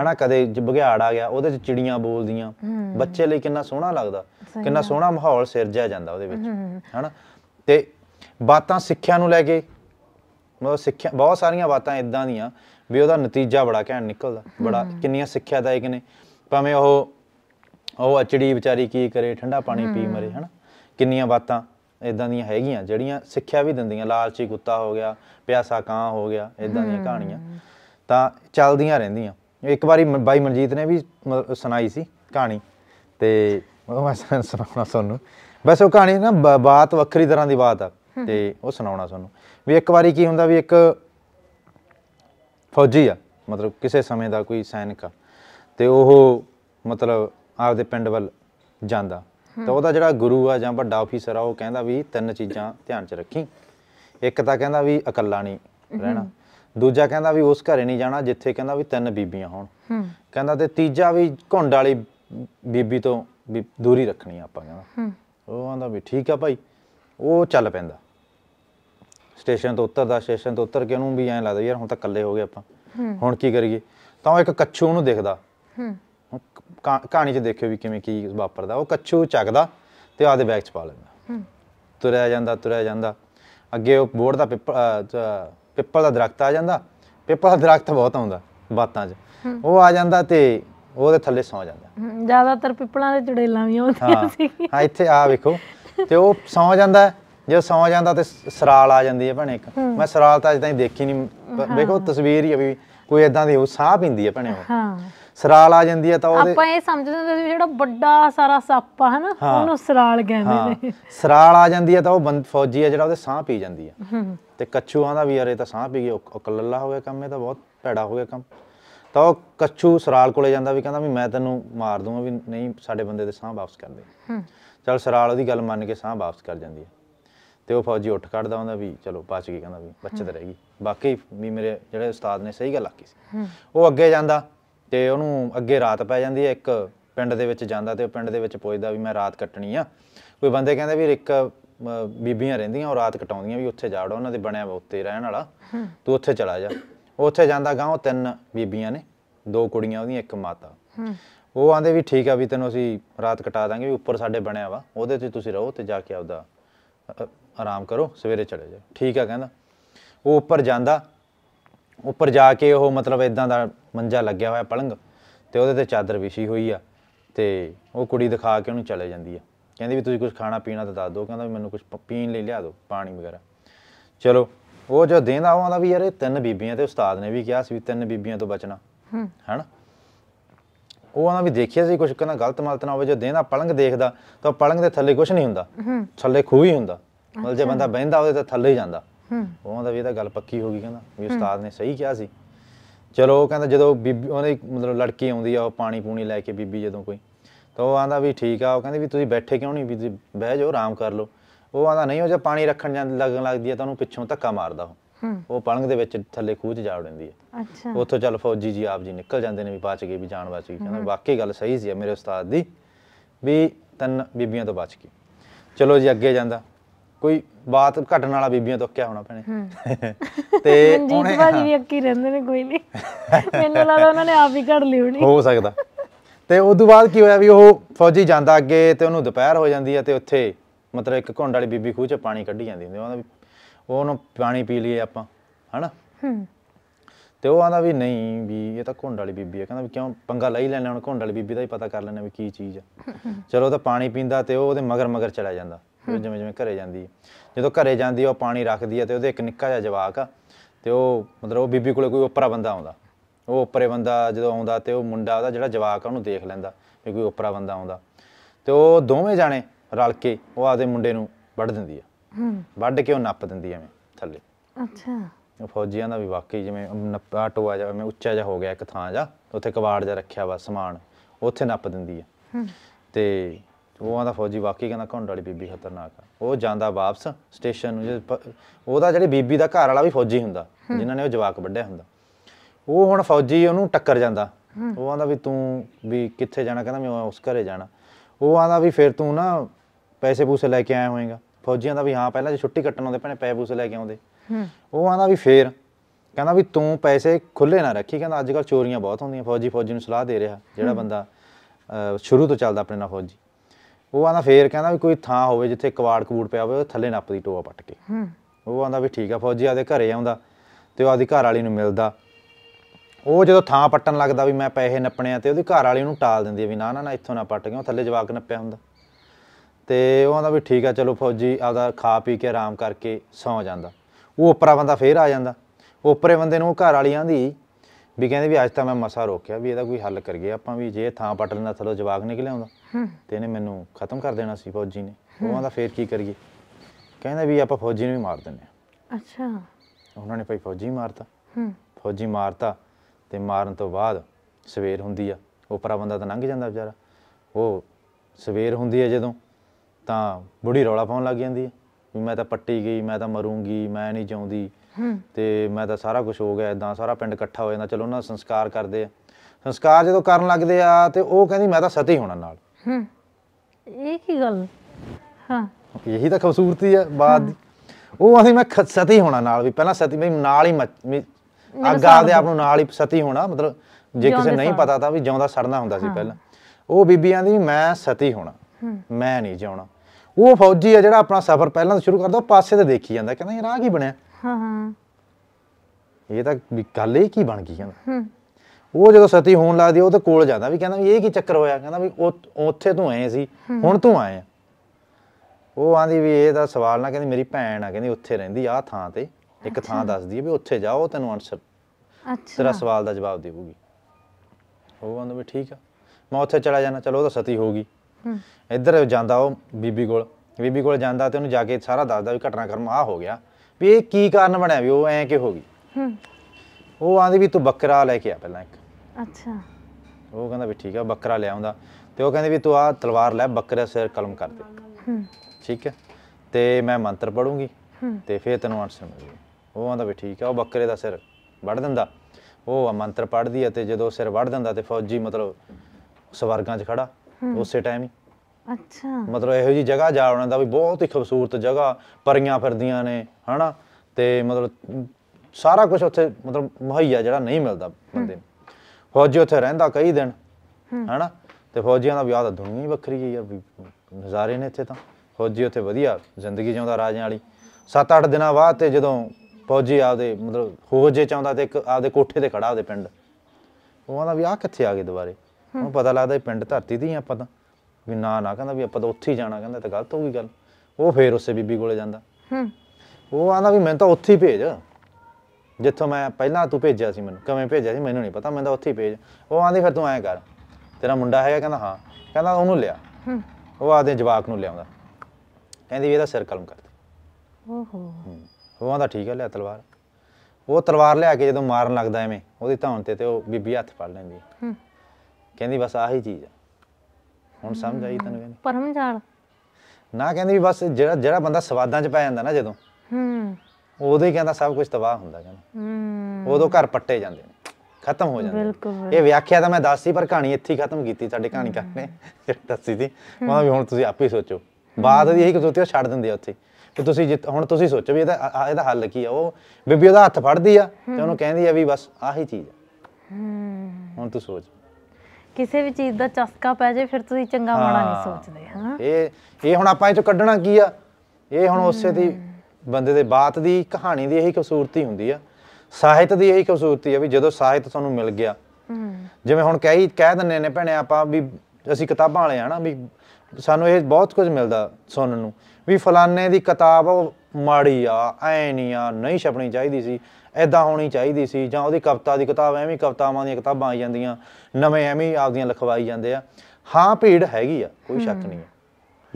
ਹਨਾ ਕਦੇ ਬਘਿਆੜ ਆ ਗਿਆ ਉਹਦੇ 'ਚ ਚਿੜੀਆਂ ਬੋਲਦੀਆਂ ਬੱਚੇ ਲਈ ਕਿੰਨਾ ਸੋਹਣਾ ਲੱਗਦਾ ਕਿੰਨਾ ਸੋਹਣਾ ਮਾਹੌਲ ਸਿਰਜਿਆ ਜਾਂਦਾ ਉਹਦੇ ਵਿੱਚ ਹਨਾ ਤੇ ਬਾਤਾਂ ਸਿੱਖਿਆ ਨੂੰ ਲੈ ਕੇ ਮਤਲਬ ਸਿੱਖਿਆ ਬਹੁਤ ਸਾਰੀਆਂ ਬਾਤਾਂ ਇਦਾਂ ਦੀਆਂ ਵੀ ਉਹਦਾ ਨਤੀਜਾ ਬੜਾ ਘੈਂਟ ਨਿਕਲਦਾ ਬੜਾ ਕਿੰਨੀਆਂ ਸਿੱਖਿਆ ਦਾਇਕ ਨੇ ਭਾਵੇਂ ਉਹ ਉਹ ਅਚੜੀ ਵਿਚਾਰੀ ਕੀ ਕਰੇ ਠੰਡਾ ਪਾਣੀ ਪੀ ਮਰੇ ਹਨਾ ਕਿੰਨੀਆਂ ਬਾਤਾਂ ਇਦਾਂ ਦੀਆਂ ਹੈਗੀਆਂ ਜਿਹੜੀਆਂ ਸਿੱਖਿਆ ਵੀ ਦਿੰਦੀਆਂ ਲਾਲਚੀ ਕੁੱਤਾ ਹੋ ਗਿਆ ਪਿਆਸਾ ਕਾਂ ਹੋ ਗਿਆ ਇਦਾਂ ਦੀਆਂ ਕਹਾਣੀਆਂ ਤਾਂ ਚੱਲਦੀਆਂ ਰਹਿੰਦੀਆਂ ਇੱਕ ਵਾਰੀ ਬਾਈ ਮਨਜੀਤ ਨੇ ਵੀ ਸੁਣਾਈ ਸੀ ਕਹਾਣੀ ਤੇ ਉਹ ਮੈਂ ਸੁਣਾਉਣਾ ਤੁਹਾਨੂੰ ਬਸ ਉਹ ਕਹਾਣੀ ਨਾ ਬਾਤ ਵੱਖਰੀ ਤਰ੍ਹਾਂ ਦੀ ਬਾਤ ਆ ਤੇ ਉਹ ਸੁਣਾਉਣਾ ਤੁਹਾਨੂੰ ਵੀ ਇੱਕ ਵਾਰੀ ਕੀ ਹੁੰਦਾ ਵੀ ਇੱਕ ਫੌਜੀ ਆ ਮਤਲਬ ਕਿਸੇ ਸਮੇਂ ਦਾ ਕੋਈ ਸੈਨਿਕ ਆ ਤੇ ਉਹ ਮਤਲਬ ਆਪਦੇ ਪਿੰਡ ਵੱਲ ਜਾਂਦਾ ਤਾਂ ਉਹਦਾ ਜਿਹੜਾ ਗੁਰੂ ਆ ਜਾਂ ਵੱਡਾ ਅਫੀਸਰ ਆ ਉਹ ਕਹਿੰਦਾ ਵੀ ਤਿੰਨ ਚੀਜ਼ਾਂ ਧਿਆਨ 'ਚ ਰੱਖੀ ਇੱਕ ਤਾਂ ਕਹਿੰਦਾ ਵੀ ਇਕੱਲਾ ਨਹੀਂ ਰਹਿਣਾ ਦੂਜਾ ਕਹਿੰਦਾ ਵੀ ਉਸ ਘਰੇ ਨਹੀਂ ਜਾਣਾ ਜਿੱਥੇ ਕਹਿੰਦਾ ਵੀ ਤਿੰਨ ਬੀਬੀਆਂ ਹੋਣ ਕਹਿੰਦਾ ਤੇ ਤੀਜਾ ਵੀ ਘੁੰਡ ਵਾਲੀ ਬੀਬੀ ਤੋਂ ਵੀ ਦੂਰੀ ਰੱਖਣੀ ਆਪਾਂ ਕਹਿੰਦਾ ਉਹ ਆਂਦਾ ਵੀ ਠੀਕ ਆ ਭਾਈ ਉਹ ਚੱਲ ਪੈਂਦਾ ਸਟੇਸ਼ਨ ਤੋਂ ਉੱਤਰਦਾ ਸਟੇਸ਼ਨ ਤੋਂ ਉੱਤਰ ਕੇ ਉਹਨੂੰ ਵੀ ਐਂ ਲੱਗਦਾ ਯਾਰ ਹੁਣ ਤਾਂ ਇਕੱਲੇ ਹੋ ਗਏ ਆਪਾਂ ਹੁਣ ਕੀ ਕਰੀਏ ਤਾਂ ਉਹ ਇੱਕ ਕੱਛੂ ਉਹਨੂੰ ਦਿਖਦਾ ਕਹਾਣੀ 'ਚ ਦੇਖਿਓ ਵੀ ਕਿਵੇਂ ਕੀ ਵਾਪਰਦਾ ਉਹ ਕੱਛੂ ਚੱਕਦਾ ਤੇ ਆਦੇ ਬੈਗ 'ਚ ਪਾ ਲੈਂਦਾ ਹੂੰ ਤੁਰਿਆ ਜਾਂਦਾ ਤੁਰਿਆ ਜਾਂਦਾ ਅੱਗੇ ਉਹ ਬੋਰਡ ਦਾ ਪਿੱਪਲ ਦਾ ਦਰਖਤ ਆ ਜਾਂਦਾ ਪਿੱਪਲ ਦਾ ਦਰਖਤ ਬਹੁਤ ਆਉਂਦਾ ਬਾਤਾਂ 'ਚ ਉਹ ਆ ਜਾਂਦਾ ਤੇ ਉਹਦੇ ਥੱਲੇ ਸੌ ਜਾਂਦਾ ਜ਼ਿਆਦਾਤਰ ਪਿੱਪਲਾਂ ਦੇ ਚੜੇਲਾਂ ਵੀ ਆਉਂਦੀਆਂ ਸੀ ਹਾਂ ਇੱਥੇ ਆ ਵੇਖੋ ਤੇ ਉਹ ਸੌ ਜਾਂਦਾ ਜੇ ਸੌ ਜਾਂਦਾ ਤੇ ਸਰਾਲ ਆ ਜਾਂਦੀ ਹੈ ਭਣੇ ਇੱਕ ਮੈਂ ਸਰਾਲ ਤਾਂ ਅਜ ਤਾਈਂ ਦੇਖੀ ਨਹੀਂ ਵੇਖੋ ਤਸਵੀਰ ਹੀ ਆ ਵੀ ਕੋਈ ਇਦਾਂ ਦੀ ਉਹ ਸਾਹ ਪੀਂਦੀ ਹੈ ਭਣੇ ਉਹ ਹਾਂ ਸਰਾਲ ਆ ਜਾਂਦੀ ਹੈ ਤਾਂ ਉਹ ਆਪਾਂ ਇਹ ਸਮਝਦੇ ਹਾਂ ਕਿ ਜਿਹੜਾ ਵੱਡਾ ਸਾਰਾ ਸੱਪ ਆ ਹਨਾ ਉਹਨੂੰ ਸਰਾਲ ਕਹਿੰਦੇ ਨੇ ਸਰਾਲ ਆ ਜਾਂਦੀ ਹੈ ਤਾਂ ਉਹ ਫੌਜੀ ਆ ਜਿਹੜਾ ਉਹਦੇ ਸਾਹ ਪੀ ਜਾਂਦੀ ਹੈ ਤੇ ਕੱਛੂਆਂ ਦਾ ਵੀ ਯਾਰ ਤਾਂ ਸਾਹ ਪੀ ਗਿਆ ਕੱਲੱਲਾ ਹੋ ਗਿਆ ਕੰਮ ਇਹ ਤਾਂ ਬਹੁਤ ਭੈੜਾ ਹੋ ਗਿਆ ਕੰਮ ਤਾਂ ਉਹ ਕੱਛੂ ਸਰਾਲ ਕੋਲੇ ਜਾਂਦਾ ਵੀ ਕਹਿੰਦਾ ਵੀ ਮੈਂ ਤੈਨੂੰ ਮਾਰ ਦੂੰਗਾ ਵੀ ਨਹੀਂ ਸਾਡੇ ਬੰਦੇ ਦੇ ਸਾਹ ਵਾਪਸ ਕਰ ਦੇ ਚਲ ਸਰਾਲ ਉਹਦੀ ਗੱਲ ਮੰਨ ਕੇ ਸਾਹ ਵਾਪਸ ਕਰ ਜਾਂਦੀ ਹੈ ਤੇ ਉਹ ਫੌਜੀ ਉੱਠ ਕੱਢਦਾ ਹੁੰਦਾ ਵੀ ਚਲੋ ਬਚ ਗਈ ਕਹਿੰਦਾ ਵੀ ਬਚਤ ਰਹਿ ਗਈ ਬਾਕੀ ਵੀ ਮੇਰੇ ਜਿਹੜੇ ਉਸਤਾਦ ਨੇ ਸਹੀ ਗੱਲ ਆਖੀ ਸੀ ਉਹ ਅੱਗੇ ਜਾਂਦਾ ਤੇ ਉਹਨੂੰ ਅੱਗੇ ਰਾਤ ਪੈ ਜਾਂਦੀ ਹੈ ਇੱਕ ਪਿੰਡ ਦੇ ਵਿੱਚ ਜਾਂਦਾ ਤੇ ਉਹ ਪਿੰਡ ਦੇ ਵਿੱਚ ਪੁੱਛਦਾ ਵੀ ਮੈਂ ਰਾਤ ਕੱਟਣੀ ਆ ਕੋਈ ਬੰਦੇ ਕਹਿੰਦੇ ਵੀ ਇੱਕ ਬੀਬੀਆਂ ਰਹਿੰਦੀਆਂ ਉਹ ਰਾਤ ਕਟਾਉਂਦੀਆਂ ਵੀ ਉੱਥੇ ਜਾੜੋ ਉਹਨਾਂ ਦੇ ਬਣਿਆ ਉੱਤੇ ਰਹਿਣ ਵਾਲਾ ਤੂੰ ਉੱਥੇ ਚਲਾ ਜਾ ਉੱਥੇ ਜਾਂਦਾ ਗਾਂ ਤਿੰਨ ਬੀਬੀਆਂ ਨੇ ਦੋ ਕੁੜੀਆਂ ਉਹਦੀਆਂ ਇੱਕ ਮਾਤਾ ਉਹ ਆਂਦੇ ਵੀ ਠੀਕ ਆ ਵੀ ਤੈਨੂੰ ਅਸੀਂ ਰਾਤ ਕਟਾ ਦਾਂਗੇ ਵੀ ਉੱਪਰ ਸਾਡੇ ਬਣਿਆ ਵਾ ਉਹਦੇ ਤੇ ਤੁਸੀਂ ਰਹੋ ਤੇ ਜਾ ਕੇ ਆਪਦਾ ਆਰਾਮ ਕਰੋ ਸਵੇਰੇ ਚਲੇ ਜਾਓ ਠੀਕ ਆ ਕਹਿੰਦਾ ਉਹ ਉੱਪਰ ਜਾਂਦਾ ਉੱਪਰ ਜਾ ਕੇ ਉਹ ਮਤਲਬ ਇਦਾਂ ਦਾ ਮੰਜਾ ਲੱਗਿਆ ਹੋਇਆ ਪਲੰਗ ਤੇ ਉਹਦੇ ਤੇ ਚਾਦਰ ਵਿਛੀ ਹੋਈ ਆ ਤੇ ਉਹ ਕੁੜੀ ਦਿਖਾ ਕੇ ਉਹਨੂੰ ਚਲੇ ਜਾਂਦੀ ਆ ਕਹਿੰਦੀ ਵੀ ਤੁਸੀਂ ਕੁਝ ਖਾਣਾ ਪੀਣਾ ਤਾਂ ਦੱਸ ਦਿਓ ਕਹਿੰਦਾ ਵੀ ਮੈਨੂੰ ਕੁਝ ਪੀਣ ਲਈ ਲਿਆ ਦਿਓ ਪਾਣੀ ਵਗੈਰਾ ਚਲੋ ਉਹ ਜੋ ਦੇਂਦਾ ਆਉਂਦਾ ਵੀ ਯਾਰ ਇਹ ਤਿੰਨ ਬੀਬੀਆਂ ਤੇ ਉਸਤਾਦ ਨੇ ਵੀ ਕਿਹਾ ਸੀ ਵੀ ਤਿੰਨ ਬੀਬੀਆਂ ਤੋਂ ਬਚਣਾ ਹਣਾ ਉਹ ਆਂਦਾ ਵੀ ਦੇਖਿਆ ਸੀ ਕੁਝ ਕਹਿੰਦਾ ਗਲਤ ਮਲਤ ਨਾ ਹੋਵੇ ਜੋ ਦੇਂਦਾ ਪਲੰਗ ਦੇਖਦਾ ਤਾਂ ਪਲੰਗ ਦੇ ਥੱਲੇ ਕੁਝ ਨਹੀਂ ਹੁੰਦਾ ਥੱਲੇ ਖੂਹ ਹੀ ਹੁੰਦਾ ਮਤਲਬ ਜੇ ਬੰਦਾ ਬਹਿੰਦਾ ਹੋਵੇ ਤਾਂ ਥੱਲੇ ਹੀ ਜਾਂਦਾ ਉਹਨਾਂ ਦਾ ਵੀ ਇਹ ਤਾਂ ਗੱਲ ਪੱਕੀ ਹੋ ਗਈ ਕਹਿੰਦਾ ਵੀ ਉਸਤਾਦ ਨੇ ਸਹੀ ਕਿਹਾ ਸੀ ਚਲੋ ਉਹ ਕਹਿੰਦਾ ਜਦੋਂ ਬੀਬੀ ਉਹਨੇ ਮਤਲਬ ਲੜਕੀ ਆਉਂਦੀ ਆ ਉਹ ਪਾਣੀ ਪੂਣੀ ਲੈ ਕੇ ਬੀਬੀ ਜਦੋਂ ਕੋਈ ਤਾਂ ਉਹ ਆਂਦਾ ਵੀ ਠੀਕ ਆ ਉਹ ਕਹਿੰਦੀ ਵੀ ਤੁਸੀਂ ਬੈਠੇ ਕਿਉਂ ਨਹੀਂ ਵੀ ਤੁਸੀਂ ਬਹਿ ਜਾਓ ਆਰਾਮ ਕਰ ਲਓ ਉਹ ਆਂਦਾ ਨਹੀਂ ਉਹ ਜੇ ਪਾਣੀ ਰੱਖਣ ਜਾਂ ਲੱਗਣ ਲੱਗਦੀ ਆ ਤਾਂ ਉਹਨੂੰ ਪਿੱਛੋਂ ਧੱਕਾ ਮਾਰਦਾ ਉਹ ਉਹ ਪਲੰਗ ਦੇ ਵਿੱਚ ਥੱਲੇ ਖੂਚ ਜਾ ਵੜਦੀ ਹੈ ਅੱਛਾ ਉੱਥੋਂ ਚੱਲ ਫੌਜੀ ਜੀ ਆਪ ਜੀ ਨਿਕਲ ਜਾਂਦੇ ਨੇ ਵੀ ਬਚ ਗਏ ਵੀ ਜਾਨ ਬਚ ਗਈ ਕਹਿੰਦਾ ਵਾਕਈ ਗੱਲ ਸਹੀ ਸੀ ਮੇਰੇ ਉਸਤਾਦ ਦੀ ਵੀ ਤਨ ਬੀਬੀਆਂ ਤੋਂ ਬਚ ਗਈ ਚਲੋ ਜੀ ਅੱਗੇ ਜਾਂਦਾ ਕੋਈ ਬਾਤ ਘਟਣ ਵਾਲਾ ਬੀਬੀਆਂ ਤੋਂ ਕਿਆ ਹੋਣਾ ਪੈਣੇ (laughs) ਤੇ ਉਹਨੇ ਭਾਜੀ ਵੀ ਅੱਕੀ ਰਹਿੰਦੇ ਨੇ ਕੋਈ ਨਹੀਂ ਮੈਨੂੰ ਲੱਗਦਾ ਉਹਨਾਂ ਨੇ ਆਪ ਹੀ ਘੜ ਲਈ ਹੋਣੀ ਹੋ ਸਕਦਾ ਤੇ ਉਸ ਤੋਂ ਬਾਅਦ ਕੀ ਹੋਇਆ ਵੀ ਉਹ ਫੌਜੀ ਜਾਂਦਾ ਅੱਗੇ ਤੇ ਉਹਨੂੰ ਦੁਪਹਿਰ ਹੋ ਜਾਂਦੀ ਹੈ ਤੇ ਉੱਥੇ ਮਤਲਬ ਇੱਕ ਘੁੰਡ ਵਾਲੀ ਬੀਬੀ ਖੂਹ 'ਚ ਪਾਣੀ ਕੱਢੀ ਜਾਂਦੀ ਹੁੰਦੀ ਉਹਦਾ ਉਹ ਉਹਨੂੰ ਪਾਣੀ ਪੀ ਲਈਏ ਆਪਾਂ ਹਨਾ ਤੇ ਉਹ ਆਂਦਾ ਵੀ ਨਹੀਂ ਵੀ ਇਹ ਤਾਂ ਘੁੰਡ ਵਾਲੀ ਬੀਬੀ ਹੈ ਕਹਿੰਦਾ ਵੀ ਕਿਉਂ ਪੰਗਾ ਲਈ ਲੈਣਾ ਹੁਣ ਘੁੰਡ ਵਾਲੀ ਬੀਬੀ ਦਾ ਹੀ ਪਤਾ ਕਰ ਲੈਣਾ ਵੀ ਕੀ ਚੀਜ਼ ਆ (laughs) ਚਲੋ ਤਾਂ ਪਾਣੀ ਪੀਂਦਾ ਤੇ ਉਹ ਉਹਦੇ ਮਗਰ ਮਗਰ ਚਲਾ ਜਾਂਦਾ ਜਦੋਂ ਜਿਵੇਂ ਜਿਵੇਂ ਘਰੇ ਜਾਂਦੀ ਜਦੋਂ ਘਰੇ ਜਾਂਦੀ ਉਹ ਪਾਣੀ ਰੱਖਦੀ ਆ ਤੇ ਉਹਦੇ ਇੱਕ ਨਿੱਕਾ ਜਿਹਾ ਜਵਾਕ ਆ ਤੇ ਉਹ ਮਤਲਬ ਉਹ ਬੀਬੀ ਕੋਲੇ ਕੋਈ ਉੱਪਰਾ ਬੰਦਾ ਆਉਂਦਾ ਉਹ ਉੱਪਰੇ ਬੰਦਾ ਜਦੋਂ ਆਉਂਦਾ ਤੇ ਉਹ ਮੁੰਡਾ ਉਹਦਾ ਜਿਹੜਾ ਜਵਾਕ ਆ ਉਹਨੂੰ ਦੇਖ ਲੈਂਦਾ ਵੀ ਕੋਈ ਉੱਪਰਾ ਬੰਦਾ ਆਉਂਦਾ ਤੇ ਉਹ ਦੋਵੇਂ ਜਾਣੇ ਰਲ ਕੇ ਉਹ ਆਦੇ ਮੁੰਡੇ ਨੂੰ ਵੱਢ ਦਿੰਦੀ ਆ ਹੂੰ ਵੱਢ ਕੇ ਉਹ ਨੱਪ ਦਿੰਦੀ ਐਵੇਂ ਥੱਲੇ ਅੱਛਾ ਫੌਜੀਆਂ ਦਾ ਵੀ ਵਾਕਈ ਜਿਵੇਂ ਨੱਪਾ ਟੋਆ ਜਾ ਮੈਂ ਉੱਚਾ ਜਾ ਹੋ ਗਿਆ ਇੱਕ ਥਾਂ ਜਾ ਉੱਥੇ ਕਵਾੜ ਜਾ ਰੱਖਿਆ ਵਾ ਸਮਾਨ ਉੱਥੇ ਨੱਪ ਦਿੰਦੀ ਆ ਤੇ ਉਹ ਆਂਦਾ ਫੌਜੀ ਵਾਕਈ ਕਹਿੰਦਾ ਘੁੰਡ ਵਾਲੀ ਬੀਬੀ ਖਤਰਨਾਕ ਆ ਉਹ ਜਾਂਦਾ ਵਾਪਸ ਸਟੇਸ਼ਨ ਨੂੰ ਉਹਦਾ ਜਿਹੜੀ ਬੀਬੀ ਦਾ ਘਰ ਵਾਲਾ ਵੀ ਫੌਜੀ ਹੁੰਦਾ ਜਿਨ੍ਹਾਂ ਨੇ ਉਹ ਜਵਾਕ ਵੱਢਿਆ ਹੁੰਦਾ ਉਹ ਹੁਣ ਫੌਜੀ ਉਹਨੂੰ ਟੱਕਰ ਜਾਂਦਾ ਉਹ ਆਂਦਾ ਵੀ ਤੂੰ ਵੀ ਕਿੱਥੇ ਜਾਣਾ ਕਹਿੰਦਾ ਮੈਂ ਉਸ ਘਰੇ ਜਾਣਾ ਉਹ ਆਂਦਾ ਵੀ ਫਿਰ ਤੂੰ ਨਾ ਪੈਸੇ ਪੂਸੇ ਲੈ ਕੇ ਆਇਆ ਹੋਏਗਾ ਫੌਜੀਆਂ ਦਾ ਵੀ ਹਾਂ ਪਹਿਲਾਂ ਜੇ ਛੁੱਟੀ ਕੱਟਣ ਆਉਂਦੇ ਭੈਣੇ ਪੈਸੇ ਪੂਸੇ ਲੈ ਕੇ ਆਉਂਦੇ ਉਹ ਆਂਦਾ ਵੀ ਫੇਰ ਕਹਿੰਦਾ ਵੀ ਤੂੰ ਪੈਸੇ ਖੁੱਲੇ ਨਾ ਰੱਖੀ ਕਹਿੰਦਾ ਅੱਜ ਕੱਲ ਚੋਰੀਆਂ ਬਹੁਤ ਹੁੰਦੀਆਂ ਫੌਜੀ ਫੌਜੀ ਨੂੰ ਸਲਾਹ ਦੇ ਰਿਹਾ ਜਿਹੜਾ ਬੰਦਾ ਸ਼ੁਰੂ ਤੋਂ ਚੱਲਦਾ ਆਪਣੇ ਨਾਲ ਫੌਜੀ ਉਹ ਆਂਦਾ ਫੇਰ ਕਹਿੰਦਾ ਵੀ ਕੋਈ ਥਾਂ ਹੋਵੇ ਜਿੱਥੇ ਕਵਾੜ ਕਬੂੜ ਪਿਆ ਹੋਵੇ ਥੱਲੇ ਨੱਪ ਦੀ ਟੋਆ ਪੱਟ ਕੇ ਉਹ ਆਂਦਾ ਵੀ ਠੀਕ ਆ ਫੌਜੀ ਆਦੇ ਘਰੇ ਆਉਂਦਾ ਤੇ ਉਹ ਆਦੀ ਘਰ ਵਾਲੀ ਨੂੰ ਮਿਲਦਾ ਉਹ ਜਦੋਂ ਥਾਂ ਪੱਟਣ ਲੱਗਦਾ ਵੀ ਮੈਂ ਪੈਸੇ ਨੱਪਣੇ ਆ ਤੇ ਉਹਦੀ ਘਰ ਵਾਲੀ ਉਹਨੂੰ ਟਾਲ ਦਿੰਦੀ ਆ ਵੀ ਨਾ ਨਾ ਨਾ ਇੱਥੋਂ ਨਾ ਪੱਟ ਗਿਆ ਉਹ ਥੱਲੇ ਜਵਾਕ ਨੱਪਿਆ ਹੁੰਦਾ ਤੇ ਉਹ ਆਂਦਾ ਵੀ ਠੀਕ ਆ ਚਲੋ ਫੌਜੀ ਆਦਾ ਖਾ ਪੀ ਕੇ ਆਰਾਮ ਕਰਕੇ ਸੌ ਜਾਂਦਾ ਉਹ ਉੱਪਰਾ ਬੰਦਾ ਫੇਰ ਆ ਜਾਂਦਾ ਉੱਪਰੇ ਬੰਦੇ ਨੂੰ ਘਰ ਵਾਲੀ ਆਂਦੀ ਵੀ ਕਹਿੰਦੇ ਵੀ ਅੱਜ ਤਾਂ ਮੈਂ ਮਸਾ ਰੋਕਿਆ ਵੀ ਇਹਦਾ ਕੋਈ ਹੱਲ ਕਰ ਗਿਆ ਆਪਾਂ ਵੀ ਜੇ ਥਾਂ ਪੱਟ ਲੈਂਦਾ ਥਲੋ ਜਵਾਕ ਨਿਕਲੇ ਆਉਂਦਾ ਤੇ ਇਹਨੇ ਮੈਨੂੰ ਖਤਮ ਕਰ ਦੇਣਾ ਸੀ ਫੌਜੀ ਨੇ ਉਹਾਂ ਦਾ ਫੇਰ ਕੀ ਕਰੀਏ ਕਹਿੰਦਾ ਵੀ ਆਪਾਂ ਫੌਜੀ ਨੂੰ ਵੀ ਮਾਰ ਦਿੰਨੇ ਆ ਅੱਛਾ ਉਹਨਾਂ ਨੇ ਭਾਈ ਫੌਜੀ ਮਾਰਤਾ ਹੂੰ ਫੌਜੀ ਮਾਰਤਾ ਤੇ ਮਾਰਨ ਤੋਂ ਬਾਅਦ ਸਵੇਰ ਹੁੰਦੀ ਆ ਉਪਰਾ ਬੰਦਾ ਤਾਂ ਲੰਘ ਜਾਂਦਾ ਵਿਚਾਰਾ ਉਹ ਸਵੇਰ ਹੁੰਦੀ ਆ ਜਦੋਂ ਤਾਂ ਬੁੜੀ ਰੌਲਾ ਪਾਉਣ ਲੱਗ ਜਾਂਦੀ ਹੈ ਵੀ ਮੈਂ ਤਾਂ ਪੱਟੀ ਗਈ ਮੈਂ ਤਾਂ ਮਰੂੰਗੀ ਮੈਂ ਨਹੀਂ ਚਾਹੁੰਦੀ ਤੇ ਮੈਂ ਤਾਂ ਸਾਰਾ ਕੁਝ ਹੋ ਗਿਆ ਇਦਾਂ ਸਾਰਾ ਪਿੰਡ ਇਕੱਠਾ ਹੋ ਜਾਂਦਾ ਚਲੋ ਉਹਨਾਂ ਸੰਸਕਾਰ ਕਰਦੇ ਆ ਸੰਸਕਾਰ ਜਦੋਂ ਕਰਨ ਲੱਗਦੇ ਆ ਤੇ ਉਹ ਕਹਿੰਦੀ ਮੈਂ ਤਾਂ ਸਤੀ ਹੋਣਾ ਨਾਲ ਹੂੰ ਇਹ ਕੀ ਗੱਲ ਹਾਂ ਇਹੀ ਤਾਂ ਖੂਬਸੂਰਤੀ ਹੈ ਬਾਤ ਉਹ ਅਸੀਂ ਮੈਂ ਸਤੀ ਹੋਣਾ ਨਾਲ ਵੀ ਪਹਿਲਾਂ ਸਤੀ ਮੈਂ ਨਾਲ ਹੀ ਅੱਗਾ ਦੇ ਆਪ ਨੂੰ ਨਾਲ ਹੀ ਸਤੀ ਹੋਣਾ ਮਤਲਬ ਜੇ ਕਿਸੇ ਨਹੀਂ ਪਤਾ ਤਾਂ ਵੀ ਜਿਉਂਦਾ ਸੜਨਾ ਹੁੰਦਾ ਸੀ ਪਹਿਲਾਂ ਉਹ ਬੀਬੀ ਆਂਦੀ ਮੈਂ ਸਤੀ ਹੋਣਾ ਮੈਂ ਨਹੀਂ ਜਿਉਣਾ ਉਹ ਫੌਜੀ ਆ ਜਿਹੜਾ ਆਪਣਾ ਸਫ਼ਰ ਪਹਿਲਾਂ ਤੋਂ ਸ਼ੁਰੂ ਕਰਦਾ ਉਹ ਪਾਸੇ ਤੇ ਦੇਖੀ ਜਾਂਦਾ ਕਹਿੰਦਾ ਯਾਰ ਆ ਕੀ ਬਣਿਆ ਹਾਂ ਹਾਂ ਇਹ ਤਾਂ ਗੱਲ ਹੀ ਕੀ ਬਣ ਗਈ ਕਹਿੰਦਾ ਉਹ ਜਦੋਂ ਸਤੀ ਹੋਣ ਲੱਗਦੀ ਉਹ ਤੇ ਕੋਲ ਜਾਂਦਾ ਵੀ ਕਹਿੰਦਾ ਵੀ ਇਹ ਕੀ ਚੱਕਰ ਹੋਇਆ ਕਹਿੰਦਾ ਵੀ ਉੱਥੇ ਤੂੰ ਆਏ ਸੀ ਹੁਣ ਤੂੰ ਆਏ ਉਹ ਆਂਦੀ ਵੀ ਇਹ ਦਾ ਸਵਾਲ ਨਾ ਕਹਿੰਦੀ ਮੇਰੀ ਭੈਣ ਆ ਕਹਿੰਦੀ ਉੱਥੇ ਰਹਿੰਦੀ ਆ ਥਾਂ ਤੇ ਇੱਕ ਥਾਂ ਦੱਸਦੀ ਵੀ ਉੱਥੇ ਜਾਓ ਤੈਨੂੰ ਆਨਸਰ ਅੱਛਾ ਤੇਰਾ ਸਵਾਲ ਦਾ ਜਵਾਬ ਦੇਊਗੀ ਉਹ ਆਂਦਾ ਵੀ ਠੀਕ ਆ ਮੈਂ ਉੱਥੇ ਚਲਾ ਜਾਣਾ ਚਲੋ ਉਹ ਤਾਂ ਸਤੀ ਹੋ ਗਈ ਇੱਧਰ ਜਾਂਦਾ ਉਹ ਬੀਬੀ ਕੋਲ ਬੀਬੀ ਕੋਲ ਜਾਂਦਾ ਤੇ ਉਹਨੂੰ ਜਾ ਕੇ ਸਾਰਾ ਦੱਸਦਾ ਵੀ ਘਟਨਾਕ੍ਰਮ ਆ ਹੋ ਗਿਆ ਵੀ ਇਹ ਕੀ ਕਾਰਨ ਬਣਿਆ ਵੀ ਉਹ ਐਂ ਕਿ ਹੋ ਗਈ ਉਹ ਆਂਦੀ ਵੀ ਤੂੰ ਬੱਕਰਾ ਲੈ ਕੇ ਆ ਪਹਿਲਾਂ ਇੱਕ ਅੱਛਾ ਉਹ ਕਹਿੰਦਾ ਵੀ ਠੀਕ ਆ ਬੱਕਰਾ ਲੈ ਆਉਂਦਾ ਤੇ ਉਹ ਕਹਿੰਦੇ ਵੀ ਤੂੰ ਆ ਤਲਵਾਰ ਲੈ ਬੱਕਰੇ ਸਿਰ ਕਲਮ ਕਰ ਦੇ ਹੂੰ ਠੀਕ ਹੈ ਤੇ ਮੈਂ ਮੰਤਰ ਪੜੂੰਗੀ ਤੇ ਫਿਰ ਤੈਨੂੰ ਆਨਸਰ ਮਿਲੇਗਾ ਉਹ ਆਂਦਾ ਵੀ ਠੀਕ ਆ ਉਹ ਬੱਕਰੇ ਦਾ ਸਿਰ ਵੱਢ ਦਿੰਦਾ ਉਹ ਮੰਤਰ ਪੜਦੀ ਹੈ ਤੇ ਜਦੋਂ ਸਿਰ ਵੱਢ ਦਿੰਦਾ ਤੇ ਫੌਜੀ ਮਤਲਬ ਸਵਰਗਾਂ 'ਚ ਖੜਾ ਉਸੇ ਟਾਈਮ ਹੀ ਅੱਛਾ ਮਤਲਬ ਇਹੋ ਜੀ ਜਗ੍ਹਾ ਜਾ ਉਹਨਾਂ ਦਾ ਵੀ ਬਹੁਤ ਹੀ ਖੂਬਸੂਰਤ ਜਗ੍ਹਾ ਪਰੀਆਂ ਫਿਰਦੀਆਂ ਨੇ ਹਨਾ ਤੇ ਮਤਲਬ ਸਾਰਾ ਕੁਝ ਉੱਥੇ ਮਤਲਬ ਮੁਹੱਈਆ ਜਿਹੜਾ ਨਹੀਂ ਮਿਲਦਾ ਬੰਦੇ ਨੂੰ ਫੌਜੀ ਉੱਥੇ ਰਹਿੰਦਾ ਕਈ ਦਿਨ ਹੈਨਾ ਤੇ ਫੌਜੀਆਂ ਦਾ ਵਿਆਹ ਤਾਂ ਦੁਨੀਆ ਹੀ ਵੱਖਰੀ ਹੈ ਯਾਰ ਨਜ਼ਾਰੇ ਨੇ ਇੱਥੇ ਤਾਂ ਫੌਜੀ ਉੱਥੇ ਵਧੀਆ ਜ਼ਿੰਦਗੀ ਜਿਉਂਦਾ ਰਾਜਿਆਂ ਵਾਲੀ 7-8 ਦਿਨਾਂ ਬਾਅਦ ਤੇ ਜਦੋਂ ਫੌਜੀ ਆਪਦੇ ਮਤਲਬ ਖੋਜੇ ਚਾਹੁੰਦਾ ਤੇ ਇੱਕ ਆਪਦੇ ਕੋਠੇ ਤੇ ਖੜਾ ਆਪਦੇ ਪਿੰਡ ਉਹਨਾਂ ਦਾ ਵਿਆਹ ਕਿੱਥੇ ਆ ਗਿਆ ਦੁਬਾਰੇ ਉਹਨੂੰ ਪਤਾ ਲੱਗਦਾ ਪਿੰਡ ਧਰਤੀ ਦੀ ਆਪਾਂ ਤਾਂ ਵੀ ਨਾ ਨਾ ਕਹਿੰਦਾ ਵੀ ਆਪਾਂ ਤਾਂ ਉੱਥੇ ਹੀ ਜਾਣਾ ਕਹਿੰਦਾ ਤਾਂ ਗਲਤ ਹੋ ਗਈ ਗੱਲ ਉਹ ਫੇਰ ਉਸੇ ਬੀਬੀ ਕੋਲੇ ਜਾਂਦਾ ਹੂੰ ਉਹ ਆਂਦਾ ਵੀ ਮੈਂ ਤਾਂ ਉੱਥੇ ਹੀ ਭੇਜ ਜਿੱਥੋਂ ਮੈਂ ਪਹਿਲਾਂ ਤੂੰ ਭੇਜਿਆ ਸੀ ਮੈਨੂੰ ਕਿਵੇਂ ਭੇਜਿਆ ਸੀ ਮੈਨੂੰ ਨਹੀਂ ਪਤਾ ਮੈਂ ਤਾਂ ਉੱਥੇ ਹੀ ਭੇਜ ਉਹ ਆਂਦੀ ਫਿਰ ਤੂੰ ਐਂ ਕਰ ਤੇਰਾ ਮੁੰਡਾ ਹੈਗਾ ਕਹਿੰਦਾ ਹਾਂ ਕਹਿੰਦਾ ਉਹਨੂੰ ਲਿਆ ਉਹ ਆਦੇ ਜਵਾਕ ਨੂੰ ਲਿਆਉਂਦਾ ਕਹਿੰਦੀ ਵੀ ਇਹਦਾ ਸਿਰ ਕਲਮ ਕਰ ਦੇ ਓਹੋ ਉਹ ਆਂਦਾ ਠੀਕ ਹੈ ਲਿਆ ਤਲਵਾਰ ਉਹ ਤਲਵਾਰ ਲਿਆ ਕੇ ਜਦੋਂ ਮਾਰਨ ਲੱਗਦਾ ਐਵੇਂ ਉਹਦੀ ਧੌਣ ਤੇ ਤੇ ਉਹ ਬੀਬੀ ਹੱਥ ਫੜ ਲੈਂਦੀ ਹੂੰ ਕਹਿੰਦੀ ਬਸ ਆਹੀ ਚੀਜ਼ ਆ ਹੁਣ ਸਮਝ ਆਈ ਤੈਨੂੰ ਕਹਿੰਦੀ ਪਰਮ ਜਾਲ ਨਾ ਕਹਿੰਦੀ ਵੀ ਬਸ ਜਿਹੜਾ ਜਿਹੜਾ ਬੰਦਾ ਸਵਾਦਾਂ 'ਚ ਪੈ ਜਾਂਦਾ ਨਾ ਜਦੋਂ ਹੂੰ ਉਦੋਂ ਹੀ ਕਹਿੰਦਾ ਸਭ ਕੁਝ ਤਬਾਹ ਹੁੰਦਾ ਕਹਿੰਦਾ ਉਦੋਂ ਘਰ ਪੱਟੇ ਜਾਂਦੇ ਨੇ ਖਤਮ ਹੋ ਜਾਂਦੇ ਇਹ ਵਿਆਖਿਆ ਤਾਂ ਮੈਂ ਦੱਸੀ ਪਰ ਕਹਾਣੀ ਇੱਥੇ ਹੀ ਖਤਮ ਕੀਤੀ ਸਾਡੇ ਕਹਾਣੀ ਕਰਨੇ ਜਿਹੜੀ ਦੱਸੀ ਸੀ ਮੈਂ ਵੀ ਹੁਣ ਤੁਸੀਂ ਆਪੇ ਸੋਚੋ ਬਾਅਦ ਦੀ ਇਹੀ ਕਿ ਉਹ ਛੱਡ ਦਿੰਦੇ ਆ ਉੱਥੇ ਕਿ ਤੁਸੀਂ ਹੁਣ ਤੁਸੀਂ ਸੋਚੋ ਵੀ ਇਹਦਾ ਇਹਦਾ ਹੱਲ ਕੀ ਆ ਉਹ ਬੀਬੀ ਉਹਦਾ ਹੱਥ ਫੜਦੀ ਆ ਤੇ ਉਹਨੂੰ ਕਹਿੰਦੀ ਆ ਵੀ ਬਸ ਆਹੀ ਚੀਜ਼ ਹੂੰ ਹੁਣ ਤੂੰ ਸੋਚ ਕਿਸੇ ਵੀ ਚੀਜ਼ ਦਾ ਚਸਕਾ ਪੈ ਜਾਏ ਫਿਰ ਤੁਸੀਂ ਚੰਗਾ ਮਾੜਾ ਨਹੀਂ ਸੋਚਦੇ ਹਾਂ ਇਹ ਇਹ ਹੁਣ ਆਪਾਂ ਇਹ ਚੋਂ ਕੱਢਣਾ ਕੀ ਆ ਇਹ ਹੁਣ ਉਸੇ ਦੀ ਬੰਦੇ ਦੇ ਬਾਤ ਦੀ ਕਹਾਣੀ ਦੀ ਇਹੀ ਖੂਬਸੂਰਤੀ ਹੁੰਦੀ ਆ ਸਾਹਿਤ ਦੀ ਇਹੀ ਖੂਬਸੂਰਤੀ ਆ ਵੀ ਜਦੋਂ ਸਾਹਿਤ ਤੁਹਾਨੂੰ ਮਿਲ ਗਿਆ ਜਿਵੇਂ ਹੁਣ ਕਹੀ ਕਹਿ ਦਿੰਨੇ ਨੇ ਭੈਣੇ ਆਪਾਂ ਵੀ ਅਸੀਂ ਕਿਤਾਬਾਂ ਵਾਲੇ ਆ ਨਾ ਵੀ ਸਾਨੂੰ ਇਹ ਬਹੁਤ ਕੁਝ ਮਿਲਦਾ ਸੁਣਨ ਨੂੰ ਵੀ ਫਲਾਣੇ ਦੀ ਕਿਤਾਬ ਮਾੜੀ ਆ ਐ ਨਹੀਂ ਆ ਨਹੀਂ ਛਪਣੀ ਚਾਹੀਦੀ ਸੀ ਐਦਾਂ ਹੋਣੀ ਚਾਹੀਦੀ ਸੀ ਜਾਂ ਉਹਦੀ ਕਵਤਾ ਦੀ ਕਿਤਾਬ ਐਵੇਂ ਕਵਤਾਵਾਂ ਦੀਆਂ ਕਿਤਾਬਾਂ ਆ ਜਾਂਦੀਆਂ ਨਵੇਂ ਐਵੇਂ ਆਪਦੀਆਂ ਲਿਖਵਾਈ ਜਾਂਦੇ ਆ ਹਾਂ ਭੀੜ ਹੈਗੀ ਆ ਕੋਈ ਸ਼ੱਕ ਨਹੀਂ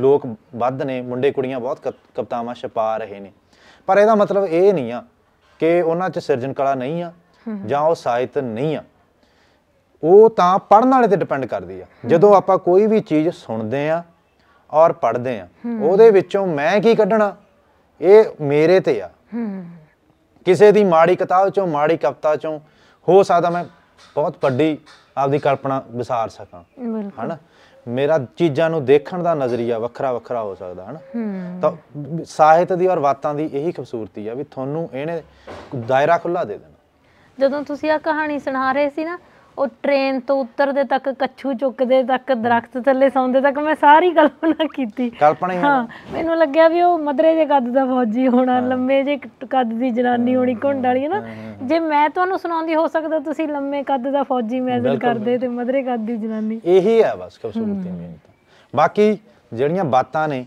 ਲੋਕ ਵੱਧ ਨੇ ਮੁੰਡੇ ਕੁੜੀਆਂ ਬਹੁਤ ਕਵਤਾਵਾਂ ਛਪਾ ਰਹੇ ਨੇ ਪਰ ਇਹਦਾ ਮਤਲਬ ਇਹ ਨਹੀਂ ਆ ਕਿ ਉਹਨਾਂ 'ਚ ਸਿਰਜਣ ਕਲਾ ਨਹੀਂ ਆ ਜਾਂ ਉਹ ਸਾਹਿਤ ਨਹੀਂ ਆ ਉਹ ਤਾਂ ਪੜਨ ਵਾਲੇ ਤੇ ਡਿਪੈਂਡ ਕਰਦੀ ਆ ਜਦੋਂ ਆਪਾਂ ਕੋਈ ਵੀ ਚੀਜ਼ ਸੁਣਦੇ ਆ ਔਰ ਪੜਦੇ ਆ ਉਹਦੇ ਵਿੱਚੋਂ ਮੈਂ ਕੀ ਕੱਢਣਾ ਇਹ ਮੇਰੇ ਤੇ ਆ ਕਿਸੇ ਦੀ ਮਾੜੀ ਕਿਤਾਬ ਚੋਂ ਮਾੜੀ ਕਵਤਾ ਚੋਂ ਹੋ ਸਕਦਾ ਮੈਂ ਬਹੁਤ ਵੱਡੀ ਆਪਦੀ ਕਲਪਨਾ ਵਿਸਾਰ ਸਕਾਂ ਹਨਾ ਮੇਰਾ ਚੀਜ਼ਾਂ ਨੂੰ ਦੇਖਣ ਦਾ ਨਜ਼ਰੀਆ ਵੱਖਰਾ ਵੱਖਰਾ ਹੋ ਸਕਦਾ ਹਨ ਤਾਂ ਸਾਹਿਤ ਦੀ ਔਰ ਬਾਤਾਂ ਦੀ ਇਹੀ ਖੂਬਸੂਰਤੀ ਆ ਵੀ ਤੁਹਾਨੂੰ ਇਹਨੇ ਦਾਇਰਾ ਖੁੱਲਾ ਦੇ ਦੇਣਾ ਜਦੋਂ ਤੁਸੀਂ ਆ ਕਹਾਣੀ ਸੁਣਾ ਰਹੇ ਸੀ ਨਾ ਉਹ ਟ੍ਰੇਨ ਤੋਂ ਉਤਰਦੇ ਤੱਕ ਕੱਛੂ ਚੁੱਕਦੇ ਤੱਕ ਦਰਖਤ ਥੱਲੇ ਸੌਂਦੇ ਤੱਕ ਮੈਂ ਸਾਰੀ ਕਲਪਨਾ ਕੀਤੀ ਕਲਪਨਾ ਹੀ ਹਾਂ ਮੈਨੂੰ ਲੱਗਿਆ ਵੀ ਉਹ ਮਦਰੇ ਜੇ ਕੱਦ ਦਾ ਫੌਜੀ ਹੋਣਾ ਲੰਮੇ ਜੇ ਕੱਦ ਦੀ ਜਨਾਨੀ ਹੋਣੀ ਘੁੰਡ ਵਾਲੀ ਹੈ ਨਾ ਜੇ ਮੈਂ ਤੁਹਾਨੂੰ ਸੁਣਾਉਂਦੀ ਹੋ ਸਕਦਾ ਤੁਸੀਂ ਲੰਮੇ ਕੱਦ ਦਾ ਫੌਜੀ ਮੈਜ਼ਲ ਕਰਦੇ ਤੇ ਮਦਰੇ ਕੱਦ ਦੀ ਜਨਾਨੀ ਇਹੀ ਆ ਬਸ ਖੂਬਸੂਰਤੀ ਮੇਨ ਤਾਂ ਬਾਕੀ ਜਿਹੜੀਆਂ ਬਾਤਾਂ ਨੇ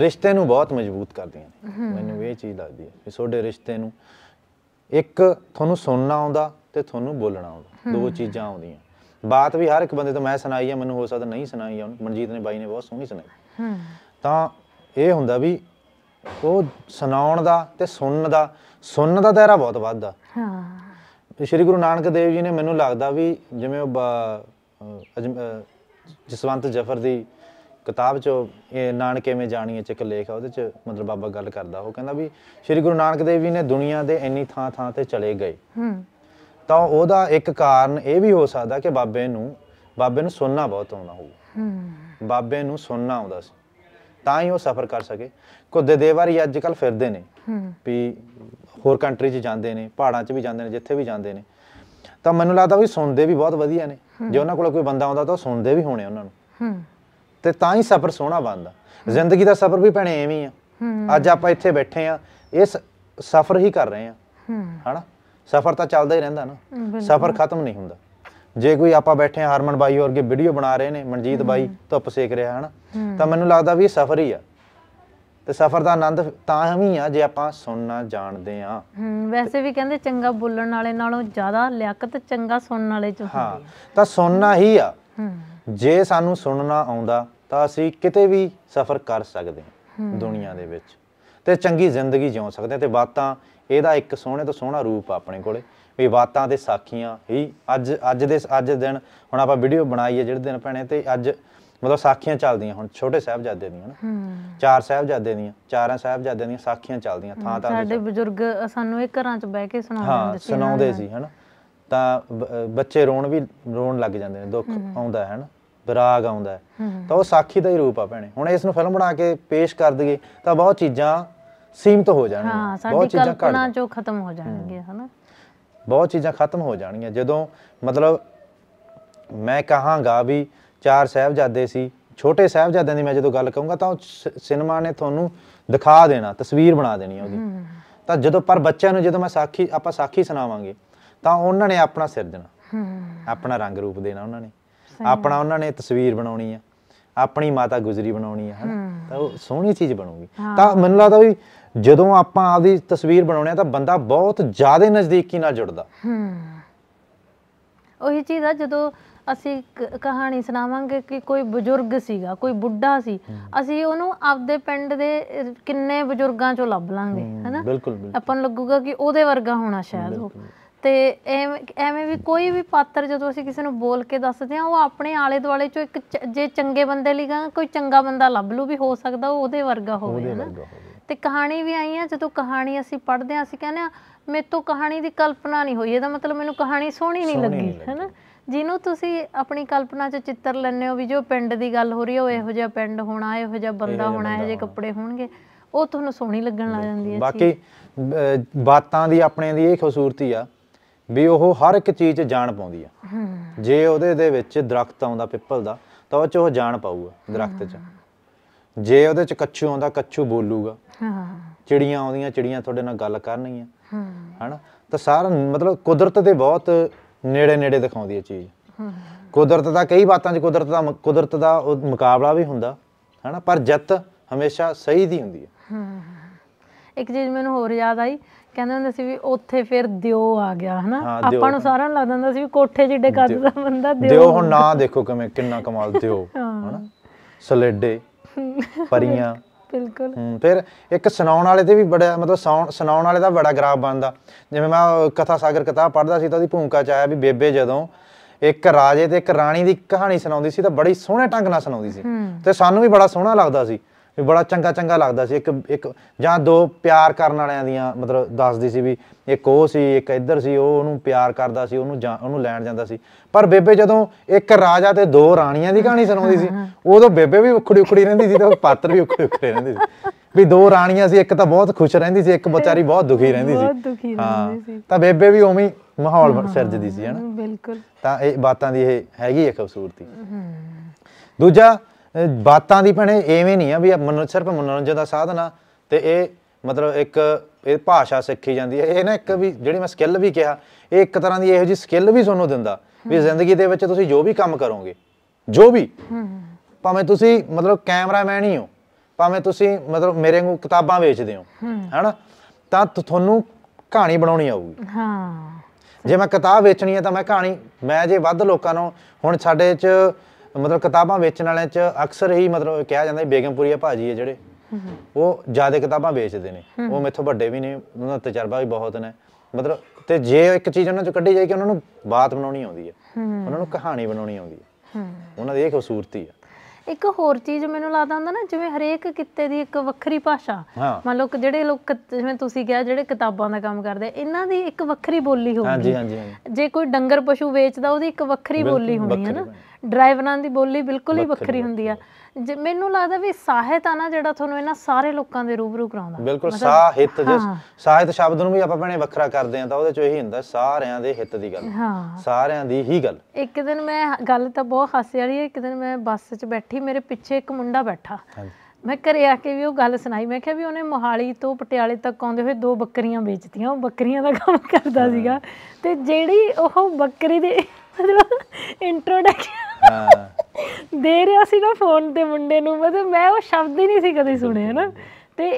ਰਿਸ਼ਤੇ ਨੂੰ ਬਹੁਤ ਮਜ਼ਬੂਤ ਕਰਦੀਆਂ ਨੇ ਮੈਨੂੰ ਇਹ ਚੀਜ਼ ਲੱਗਦੀ ਹੈ ਕਿ ਤੁਹਾਡੇ ਰਿਸ਼ਤੇ ਨੂੰ ਇੱਕ ਤੁਹਾਨੂੰ ਸੁਣਨਾ ਆਉਂਦਾ ਤੇ ਤੁਹਾਨੂੰ ਬੋਲਣਾ ਆਉਂਦਾ ਦੋ ਚੀਜ਼ਾਂ ਆਉਂਦੀਆਂ ਬਾਤ ਵੀ ਹਰ ਇੱਕ ਬੰਦੇ ਤੋਂ ਮੈਂ ਸੁਣਾਈ ਆ ਮੈਨੂੰ ਹੋ ਸਕਦਾ ਨਹੀਂ ਸੁਣਾਈ ਆ ਮਨਜੀਤ ਨੇ ਬਾਈ ਨੇ ਬਹੁਤ ਸੋਹਣੀ ਸੁਣਾਈ ਤਾਂ ਇਹ ਹੁੰਦਾ ਵੀ ਉਹ ਸੁਣਾਉਣ ਦਾ ਤੇ ਸੁਣਨ ਦਾ ਸੁਣਨ ਦਾ ਦਾਇਰਾ ਬਹੁਤ ਵੱਧਦਾ ਹਾਂ ਸ਼੍ਰੀ ਗੁਰੂ ਨਾਨਕ ਦੇਵ ਜੀ ਨੇ ਮੈਨੂੰ ਲੱਗਦਾ ਵੀ ਜਿਵੇਂ ਉਹ ਜਸਵੰਤ ਜਫਰ ਦੀ ਕਿਤਾਬ ਚ ਇਹ ਨਾਨਕੇ ਮੇ ਜਾਣੀਏ ਚ ਇੱਕ ਲੇਖ ਆ ਉਹਦੇ ਚ ਮਤਲਬ ਬਾਬਾ ਗੱਲ ਕਰਦਾ ਉਹ ਕਹਿੰਦਾ ਵੀ ਸ਼੍ਰੀ ਗੁਰੂ ਨਾਨਕ ਦੇਵ ਜੀ ਨੇ ਦੁਨੀਆ ਦੇ ਇੰਨੀ ਥਾਂ ਥਾਂ ਤੇ ਚਲੇ ਗਏ ਹੂੰ ਤਾਂ ਉਹਦਾ ਇੱਕ ਕਾਰਨ ਇਹ ਵੀ ਹੋ ਸਕਦਾ ਕਿ ਬਾਬੇ ਨੂੰ ਬਾਬੇ ਨੂੰ ਸੁਣਨਾ ਬਹੁਤ ਆਉਂਦਾ ਹੋਊ ਹੂੰ ਬਾਬੇ ਨੂੰ ਸੁਣਨਾ ਆਉਂਦਾ ਸੀ ਤਾਂ ਹੀ ਉਹ ਸਫ਼ਰ ਕਰ ਸਕੇ ਕੁੱਦੇ ਦੇਵਾਰੀ ਅੱਜ ਕੱਲ ਫਿਰਦੇ ਨੇ ਹੂੰ ਵੀ ਹੋਰ ਕੰਟਰੀ 'ਚ ਜਾਂਦੇ ਨੇ ਪਹਾੜਾਂ 'ਚ ਵੀ ਜਾਂਦੇ ਨੇ ਜਿੱਥੇ ਵੀ ਜਾਂਦੇ ਨੇ ਤਾਂ ਮੈਨੂੰ ਲੱਗਦਾ ਵੀ ਸੁਣਦੇ ਵੀ ਬਹੁਤ ਵਧੀਆ ਨੇ ਜੇ ਉਹਨਾਂ ਕੋਲ ਕੋਈ ਬੰਦਾ ਆਉਂਦਾ ਤਾਂ ਸੁਣਦੇ ਵੀ ਹੋਣੇ ਉਹਨਾਂ ਨੂੰ ਹੂੰ ਤੇ ਤਾਂ ਹੀ ਸਫ਼ਰ ਸੋਹਣਾ ਬਣਦਾ ਜ਼ਿੰਦਗੀ ਦਾ ਸਫ਼ਰ ਵੀ ਭੈਣੇ ਐਵੇਂ ਆ ਅੱਜ ਆਪਾਂ ਇੱਥੇ ਬੈਠੇ ਆ ਇਸ ਸਫ਼ਰ ਹੀ ਕਰ ਰਹੇ ਆ ਹੂੰ ਹਨਾ ਸਫ਼ਰ ਤਾਂ ਚੱਲਦਾ ਹੀ ਰਹਿੰਦਾ ਨਾ ਸਫ਼ਰ ਖਤਮ ਨਹੀਂ ਹੁੰਦਾ ਜੇ ਕੋਈ ਆਪਾਂ ਬੈਠੇ ਆ ਹਰਮਨ ਬਾਈ ਵਰਗੇ ਵੀਡੀਓ ਬਣਾ ਰਹੇ ਨੇ ਮਨਜੀਤ ਬਾਈ ਧੁੱਪ ਸੇਕ ਰਿਹਾ ਹਨ ਤਾਂ ਮੈਨੂੰ ਲੱਗਦਾ ਵੀ ਇਹ ਸਫ਼ਰ ਹੀ ਆ ਤੇ ਸਫ਼ਰ ਦਾ ਆਨੰਦ ਤਾਂ ਹੀ ਆ ਜੇ ਆਪਾਂ ਸੁਣਨਾ ਜਾਣਦੇ ਆ ਵੈਸੇ ਵੀ ਕਹਿੰਦੇ ਚੰਗਾ ਬੋਲਣ ਵਾਲੇ ਨਾਲੋਂ ਜ਼ਿਆਦਾ ਲਿਆਕਤ ਚੰਗਾ ਸੁਣਨ ਵਾਲੇ ਚ ਹੁੰਦੀ ਹਾਂ ਤਾਂ ਸੁਣਨਾ ਹੀ ਆ ਜੇ ਸਾਨੂੰ ਸੁਣਨਾ ਆਉਂਦਾ ਤਾਂ ਅਸੀਂ ਕਿਤੇ ਵੀ ਸਫ਼ਰ ਕਰ ਸਕਦੇ ਹਾਂ ਦੁਨੀਆ ਦੇ ਵਿੱਚ ਤੇ ਚੰਗੀ ਜ਼ਿੰਦਗੀ ਜਿਉ ਸਕਦੇ ਤੇ ਬਾਤਾਂ ਇਹਦਾ ਇੱਕ ਸੋਹਣੇ ਤੋਂ ਸੋਹਣਾ ਰੂਪ ਆਪਣੇ ਕੋਲੇ ਵੀ ਬਾਤਾਂ ਤੇ ਸਾਖੀਆਂ ਹੀ ਅੱਜ ਅੱਜ ਦੇ ਅੱਜ ਦਿਨ ਹੁਣ ਆਪਾਂ ਵੀਡੀਓ ਬਣਾਈ ਹੈ ਜਿਹੜੇ ਦਿਨ ਪੈਣੇ ਤੇ ਅੱਜ ਮਤਲਬ ਸਾਖੀਆਂ ਚੱਲਦੀਆਂ ਹੁਣ ਛੋਟੇ ਸਾਹਿਬਜ਼ਾਦੇ ਦੀਆਂ ਹਨਾ ਚਾਰ ਸਾਹਿਬਜ਼ਾਦੇ ਦੀਆਂ ਚਾਰਾਂ ਜਾਦੇ ਦੀਆਂ ਸਾਖੀਆਂ ਚੱਲਦੀਆਂ ਥਾਂ ਥਾਂ ਸਾਡੇ ਬਜ਼ੁਰਗ ਸਾਨੂੰ ਇਹ ਘਰਾਂ 'ਚ ਬਹਿ ਕੇ ਸੁਣਾਉਂਦੇ ਸੀ ਸੁਣਾਉਂਦੇ ਸੀ ਹਨਾ ਤਾਂ ਬੱਚੇ ਰੋਣ ਵੀ ਰੋਣ ਲੱਗ ਜਾਂਦੇ ਨੇ ਦੁੱਖ ਆਉਂਦਾ ਹੈ ਹਨਾ ਵਿਰਾਗ ਆਉਂਦਾ ਤਾਂ ਉਹ ਸਾਖੀ ਦਾ ਹੀ ਰੂਪ ਆ ਭੈਣੇ ਹੁਣ ਇਸ ਨੂੰ ਫਿਲਮ ਬਣਾ ਕੇ ਪੇਸ਼ ਕਰ ਦਈਏ ਤਾਂ ਬਹੁਤ ਚੀਜ਼ਾਂ ਸੀਮਤ ਹੋ ਜਾਣਗੀਆਂ ਹਾਂ ਸਾਡੀ ਕਲਪਨਾ ਜੋ ਖਤਮ ਹੋ ਜਾਣਗੇ ਹਨਾ ਬਹੁਤ ਚੀਜ਼ਾਂ ਖਤਮ ਹੋ ਜਾਣਗੀਆਂ ਜਦੋਂ ਮਤਲਬ ਮੈਂ ਕਹਾਂਗਾ ਵੀ ਚਾਰ ਸਹਿਬਜ਼ਾਦੇ ਸੀ ਛੋਟੇ ਸਹਿਬਜ਼ਾਦਿਆਂ ਦੀ ਮੈਂ ਜਦੋਂ ਗੱਲ ਕਹੂੰਗਾ ਤਾਂ ਸਿਨੇਮਾ ਨੇ ਤੁਹਾਨੂੰ ਦਿਖਾ ਦੇਣਾ ਤਸਵੀਰ ਬਣਾ ਦੇਣੀ ਉਹਦੀ ਤਾਂ ਜਦੋਂ ਪਰ ਬੱਚਿਆਂ ਨੂੰ ਜਦੋਂ ਮੈਂ ਸਾਖੀ ਆਪਾਂ ਸਾਖੀ ਸੁਣਾਵਾਂਗੇ ਤਾਂ ਉਹਨਾਂ ਨੇ ਆਪਣਾ ਸਿਰਜਣਾ ਆਪਣਾ ਰੰਗ ਰੂਪ ਦੇਣਾ ਉਹਨਾਂ ਨੇ ਆਪਣਾ ਉਹਨਾਂ ਨੇ ਤਸਵੀਰ ਬਣਾਉਣੀ ਆ ਆਪਣੀ ਮਾਤਾ ਗੁਜਰੀ ਬਣਾਉਣੀ ਆ ਹਨਾ ਤਾਂ ਉਹ ਸੋਹਣੀ ਚੀਜ਼ ਬਣੂਗੀ ਤਾਂ ਮੈਨੂੰ ਲੱਗਦਾ ਵੀ ਜਦੋਂ ਆਪਾਂ ਆਪਦੀ ਤਸਵੀਰ ਬਣਾਉਣੇ ਆ ਤਾਂ ਬੰਦਾ ਬਹੁਤ ਜ਼ਿਆਦਾ ਨਜ਼ਦੀਕੀ ਨਾਲ ਜੁੜਦਾ ਹੂੰ ਉਹੀ ਚੀਜ਼ ਆ ਜਦੋਂ ਅਸੀਂ ਕਹਾਣੀ ਸੁਣਾਵਾਂਗੇ ਕਿ ਕੋਈ ਬਜ਼ੁਰਗ ਸੀਗਾ ਕੋਈ ਬੁੱਢਾ ਸੀ ਅਸੀਂ ਉਹਨੂੰ ਆਪਦੇ ਪਿੰਡ ਦੇ ਕਿੰਨੇ ਬਜ਼ੁਰਗਾਂ ਚੋਂ ਲੱਭ ਲਾਂਗੇ ਹੈਨਾ ਆਪਾਂ ਨੂੰ ਲੱਗੂਗਾ ਕਿ ਉਹਦੇ ਵਰਗਾ ਹੋਣਾ ਸ਼ਾਇਦ ਉਹ ਤੇ ਐਵੇਂ ਵੀ ਕੋਈ ਵੀ ਪਾਤਰ ਜਦੋਂ ਅਸੀਂ ਕਿਸੇ ਨੂੰ ਬੋਲ ਕੇ ਦੱਸਦੇ ਆ ਉਹ ਆਪਣੇ ਆਲੇ ਦੁਆਲੇ ਚੋਂ ਇੱਕ ਜੇ ਚੰਗੇ ਬੰਦੇ ਲਈ ਕੋਈ ਚੰਗਾ ਬੰਦਾ ਲੱਭ ਲੂ ਵੀ ਹੋ ਸਕਦਾ ਉਹ ਉਹਦੇ ਵਰਗਾ ਹੋਵੇ ਹੈਨਾ ਤੇ ਕਹਾਣੀ ਵੀ ਆਈ ਆ ਜਦੋਂ ਕਹਾਣੀ ਅਸੀਂ ਪੜ੍ਹਦੇ ਆ ਅਸੀਂ ਕਹਿੰਦੇ ਆ ਮੇਰੇ ਤੋਂ ਕਹਾਣੀ ਦੀ ਕਲਪਨਾ ਨਹੀਂ ਹੋਈ ਇਹਦਾ ਮਤਲਬ ਮੈਨੂੰ ਕਹਾਣੀ ਸੋਹਣੀ ਨਹੀਂ ਲੱਗੀ ਹੈਨਾ ਜਿਹਨੂੰ ਤੁਸੀਂ ਆਪਣੀ ਕਲਪਨਾ 'ਚ ਚਿੱਤਰ ਲੈਣੇ ਹੋ ਵੀ ਜੋ ਪਿੰਡ ਦੀ ਗੱਲ ਹੋ ਰਹੀ ਹੈ ਉਹ ਇਹੋ ਜਿਹਾ ਪਿੰਡ ਹੋਣਾ ਇਹੋ ਜਿਹਾ ਬੰਦਾ ਹੋਣਾ ਇਹੋ ਜਿਹੇ ਕੱਪੜੇ ਹੋਣਗੇ ਉਹ ਤੁਹਾਨੂੰ ਸੋਹਣੀ ਲੱਗਣ ਲੱਗ ਜਾਂਦੀ ਹੈ ਬਾਕੀ ਬਾਤਾਂ ਦੀ ਆਪਣੇ ਦੀ ਇਹ ਖੂਬਸੂਰਤੀ ਆ ਵੀ ਉਹ ਹਰ ਇੱਕ ਚੀਜ਼ ਜਾਣ ਪਾਉਂਦੀ ਆ ਜੇ ਉਹਦੇ ਦੇ ਵਿੱਚ ਦਰਖਤ ਆਉਂਦਾ ਪਿੱਪਲ ਦਾ ਤਾਂ ਉਹ 'ਚ ਉਹ ਜਾਣ ਪਾਊਗਾ ਦਰਖਤ 'ਚ ਜੇ ਉਹਦੇ 'ਚ ਕੱਛੂ ਆਉਂਦਾ ਕੱਛੂ ਬੋਲੂਗਾ ਹਾਂ ਚਿੜੀਆਂ ਆਉਂਦੀਆਂ ਚਿੜੀਆਂ ਤੁਹਾਡੇ ਨਾਲ ਗੱਲ ਕਰਨੀਆਂ ਹਾਂ ਹਨਾ ਤਾਂ ਸਾਰਾ ਮਤਲਬ ਕੁਦਰਤ ਦੇ ਬਹੁਤ ਨੇੜੇ ਨੇੜੇ ਦਿਖਾਉਂਦੀ ਹੈ ਚੀਜ਼ ਕੁਦਰਤ ਦਾ ਕਈ ਬਾਤਾਂ 'ਚ ਕੁਦਰਤ ਦਾ ਕੁਦਰਤ ਦਾ ਮੁਕਾਬਲਾ ਵੀ ਹੁੰਦਾ ਹਨਾ ਪਰ ਜਿੱਤ ਹਮੇਸ਼ਾ ਸਹੀ ਦੀ ਹੁੰਦੀ ਹੈ ਹਾਂ ਇੱਕ ਚੀਜ਼ ਮੈਨੂੰ ਹੋਰ ਯਾਦ ਆਈ ਕਹਿੰਦੇ ਹੁੰਦੇ ਸੀ ਵੀ ਉੱਥੇ ਫਿਰ ਦਿਓ ਆ ਗਿਆ ਹਨਾ ਆਪਾਂ ਨੂੰ ਸਾਰਿਆਂ ਨੂੰ ਲੱਗਦਾ ਹੁੰਦਾ ਸੀ ਵੀ ਕੋਠੇ ਜਿੱਡੇ ਕੱਦ ਦਾ ਬੰਦਾ ਦਿਓ ਦਿਓ ਹੁਣ ਨਾ ਦੇਖੋ ਕਿਵੇਂ ਕਿੰਨਾ ਕਮਾਲ ਦਿਓ ਹਨਾ ਸਲੇਡੇ ਪਰੀਆਂ ਬਿਲਕੁਲ ਫਿਰ ਇੱਕ ਸੁਣਾਉਣ ਵਾਲੇ ਤੇ ਵੀ ਬੜਾ ਮਤਲਬ ਸੁਣਾਉਣ ਵਾਲੇ ਦਾ ਬੜਾ ਗਰਾਬ ਬਣਦਾ ਜਿਵੇਂ ਮੈਂ ਕਥਾ ਸਾਗਰ ਕਿਤਾਬ ਪੜ੍ਹਦਾ ਸੀ ਤਾਂ ਉਹਦੀ ਭੂਮਿਕਾ ਚ ਆਇਆ ਵੀ ਬੇਬੇ ਜਦੋਂ ਇੱਕ ਰਾਜੇ ਤੇ ਇੱਕ ਰਾਣੀ ਦੀ ਕਹਾਣੀ ਸੁਣਾਉਂਦੀ ਸੀ ਤਾਂ ਬੜੀ ਸੋਹਣੇ ਢੰਗ ਨਾਲ ਸੁਣਾਉਂਦੀ ਸੀ ਤੇ ਸਾਨੂੰ ਵੀ ਬੜਾ ਸੋਹਣਾ ਲੱਗਦਾ ਸੀ ਵੀ ਬੜਾ ਚੰਗਾ ਚੰਗਾ ਲੱਗਦਾ ਸੀ ਇੱਕ ਇੱਕ ਜਾਂ ਦੋ ਪਿਆਰ ਕਰਨ ਵਾਲਿਆਂ ਦੀਆਂ ਮਤਲਬ ਦੱਸਦੀ ਸੀ ਵੀ ਇੱਕ ਉਹ ਸੀ ਇੱਕ ਇੱਧਰ ਸੀ ਉਹ ਉਹਨੂੰ ਪਿਆਰ ਕਰਦਾ ਸੀ ਉਹਨੂੰ ਉਹਨੂੰ ਲੈਣ ਜਾਂਦਾ ਸੀ ਪਰ ਬੇਬੇ ਜਦੋਂ ਇੱਕ ਰਾਜਾ ਤੇ ਦੋ ਰਾਣੀਆਂ ਦੀ ਕਹਾਣੀ ਸੁਣਾਉਂਦੀ ਸੀ ਉਦੋਂ ਬੇਬੇ ਵੀ ਉਖੜੀ ਉਖੜੀ ਰਹਿੰਦੀ ਸੀ ਤੇ ਪਾਤਰ ਵੀ ਉਖੜੇ ਉਖੜੇ ਰਹਿੰਦੇ ਸੀ ਵੀ ਦੋ ਰਾਣੀਆਂ ਸੀ ਇੱਕ ਤਾਂ ਬਹੁਤ ਖੁਸ਼ ਰਹਿੰਦੀ ਸੀ ਇੱਕ ਵਿਚਾਰੀ ਬਹੁਤ ਦੁਖੀ ਰਹਿੰਦੀ ਸੀ ਹਾਂ ਤਾਂ ਬੇਬੇ ਵੀ ਉਵੇਂ ਮਾਹੌਲ ਸਿਰਜਦੀ ਸੀ ਹਨਾ ਬਿਲਕੁਲ ਤਾਂ ਇਹ ਬਾਤਾਂ ਦੀ ਇਹ ਹੈਗੀ ਹੈ ਖੂਬਸੂਰਤੀ ਦੂਜਾ ਬਾਤਾਂ ਦੀ ਭਣੇ ਐਵੇਂ ਨਹੀਂ ਆ ਵੀ ਸਿਰਫ ਮਨੋਰੰਜਨ ਦਾ ਸਾਧਨ ਆ ਤੇ ਇਹ ਮਤਲਬ ਇੱਕ ਇਹ ਭਾਸ਼ਾ ਸਿੱਖੀ ਜਾਂਦੀ ਹੈ ਇਹ ਨਾ ਇੱਕ ਵੀ ਜਿਹੜੀ ਮੈਂ ਸਕਿੱਲ ਵੀ ਕਿਹਾ ਇਹ ਇੱਕ ਤਰ੍ਹਾਂ ਦੀ ਇਹੋ ਜੀ ਸਕਿੱਲ ਵੀ ਤੁਹਾਨੂੰ ਦਿੰਦਾ ਵੀ ਜ਼ਿੰਦਗੀ ਦੇ ਵਿੱਚ ਤੁਸੀਂ ਜੋ ਵੀ ਕੰਮ ਕਰੋਗੇ ਜੋ ਵੀ ਭਾਵੇਂ ਤੁਸੀਂ ਮਤਲਬ ਕੈਮਰਾਮੈਨ ਹੀ ਹੋ ਭਾਵੇਂ ਤੁਸੀਂ ਮਤਲਬ ਮੇਰੇ ਵਾਂਗੂ ਕਿਤਾਬਾਂ ਵੇਚਦੇ ਹੋ ਹੈਨਾ ਤਾਂ ਤੁਹਾਨੂੰ ਕਹਾਣੀ ਬਣਾਉਣੀ ਆਊਗੀ ਹਾਂ ਜੇ ਮੈਂ ਕਿਤਾਬ ਵੇਚਣੀ ਹੈ ਤਾਂ ਮੈਂ ਕਹਾਣੀ ਮੈਂ ਜੇ ਵੱਧ ਲੋਕਾਂ ਨੂੰ ਹੁਣ ਸਾਡੇ 'ਚ ਮਤਲਬ ਕਿਤਾਬਾਂ ਵੇਚਣ ਵਾਲਿਆਂ 'ਚ ਅਕਸਰ ਹੀ ਮਤਲਬ ਕਿਹਾ ਜਾਂਦਾ ਹੈ ਬੇਗਮਪੁਰੀਆ ਭਾਜੀ ਹੈ ਜਿਹੜੇ ਉਹ ਜਿਆਦਾ ਕਿਤਾਬਾਂ ਵੇਚਦੇ ਨੇ ਉਹ ਮੇਥੋਂ ਵੱਡੇ ਵੀ ਨੇ ਉਹਨਾਂ ਦਾ ਤਜਰਬਾ ਵੀ ਬਹੁਤ ਨੇ ਮਤਲਬ ਤੇ ਜੇ ਇੱਕ ਚੀਜ਼ ਉਹਨਾਂ 'ਚ ਕੱਢੀ ਜਾਏ ਕਿ ਉਹਨਾਂ ਨੂੰ ਬਾਤ ਬਣਾਉਣੀ ਆਉਂਦੀ ਹੈ ਉਹਨਾਂ ਨੂੰ ਕਹਾਣੀ ਬਣਾਉਣੀ ਆਉਂਦੀ ਹੈ ਉਹਨਾਂ ਦੀ ਇਹ ਖੂਬਸੂਰਤੀ ਹੈ ਇੱਕ ਹੋਰ ਚੀਜ਼ ਮੈਨੂੰ ਲੱਗਦਾ ਹੁੰਦਾ ਨਾ ਜਿਵੇਂ ਹਰੇਕ ਕਿੱਤੇ ਦੀ ਇੱਕ ਵੱਖਰੀ ਭਾਸ਼ਾ ਮੰਨ ਲਓ ਜਿਹੜੇ ਲੋਕ ਜਿਵੇਂ ਤੁਸੀਂ ਕਿਹਾ ਜਿਹੜੇ ਕਿਤਾਬਾਂ ਦਾ ਕੰਮ ਕਰਦੇ ਇਹਨਾਂ ਦੀ ਇੱਕ ਵੱਖਰੀ ਬੋਲੀ ਹੋਊਗੀ ਹਾਂਜੀ ਹਾਂਜੀ ਜੇ ਕੋਈ ਡੰਗਰ ਪਸ਼ੂ ਵੇਚਦਾ ਉਹਦੀ ਇੱਕ ਵੱਖਰੀ ਬੋਲੀ ਹੋਣੀ ਹੈ ਨਾ ਡਰਾਈਵਰਾਂ ਦੀ ਬੋਲੀ ਬਿਲਕੁਲ ਹੀ ਵੱਖਰੀ ਹੁੰਦੀ ਆ ਮੈਨੂੰ ਲੱਗਦਾ ਵੀ ਸਾਹਿਤ ਆ ਨਾ ਜਿਹੜਾ ਤੁਹਾਨੂੰ ਇਹਨਾਂ ਸਾਰੇ ਲੋਕਾਂ ਦੇ ਰੂਬਰੂ ਕਰਾਉਂਦਾ ਬਿਲਕੁਲ ਸਾਹਿਤ ਜਿਸ ਸਾਹਿਤ ਸ਼ਬਦ ਨੂੰ ਵੀ ਆਪਾਂ ਭੈਣੇ ਵੱਖਰਾ ਕਰਦੇ ਆ ਤਾਂ ਉਹਦੇ ਚ ਇਹੀ ਹੁੰਦਾ ਸਾਰਿਆਂ ਦੇ ਹਿੱਤ ਦੀ ਗੱਲ ਸਾਰਿਆਂ ਦੀ ਹੀ ਗੱਲ ਇੱਕ ਦਿਨ ਮੈਂ ਗੱਲ ਤਾਂ ਬਹੁਤ ਹਾਸੇ ਵਾਲੀ ਹੈ ਇੱਕ ਦਿਨ ਮੈਂ ਬੱਸ 'ਚ ਬੈਠੀ ਮੇਰੇ ਪਿੱਛੇ ਇੱਕ ਮੁੰਡਾ ਬੈਠਾ ਮੈਂ ਕਰੇ ਆ ਕੇ ਵੀ ਉਹ ਗੱਲ ਸੁਣਾਈ ਮੈਂ ਕਿਹਾ ਵੀ ਉਹਨੇ ਮੋਹਾਲੀ ਤੋਂ ਪਟਿਆਲੇ ਤੱਕ ਆਉਂਦੇ ਹੋਏ ਦੋ ਬੱਕਰੀਆਂ ਵੇਚਤੀਆਂ ਉਹ ਬੱਕਰੀਆਂ ਦਾ ਕੰਮ ਕਰਦਾ ਸੀਗਾ ਤੇ ਜਿਹੜੀ ਉਹ ਬੱਕਰੀ ਦੇ ਮਤਲਬ ਇੰਟਰੋਡਕਸ਼ਨ ਦੇ ਰਿਹਾ ਸੀ ਨਾ ਫੋਨ ਤੇ ਮੁੰਡੇ ਨੂੰ ਮਤਲਬ ਮੈਂ ਉਹ ਸ਼ਬਦ ਹੀ ਨਹੀਂ ਸੀ ਕਦੇ ਸੁਣਿਆ ਨਾ ਤੇ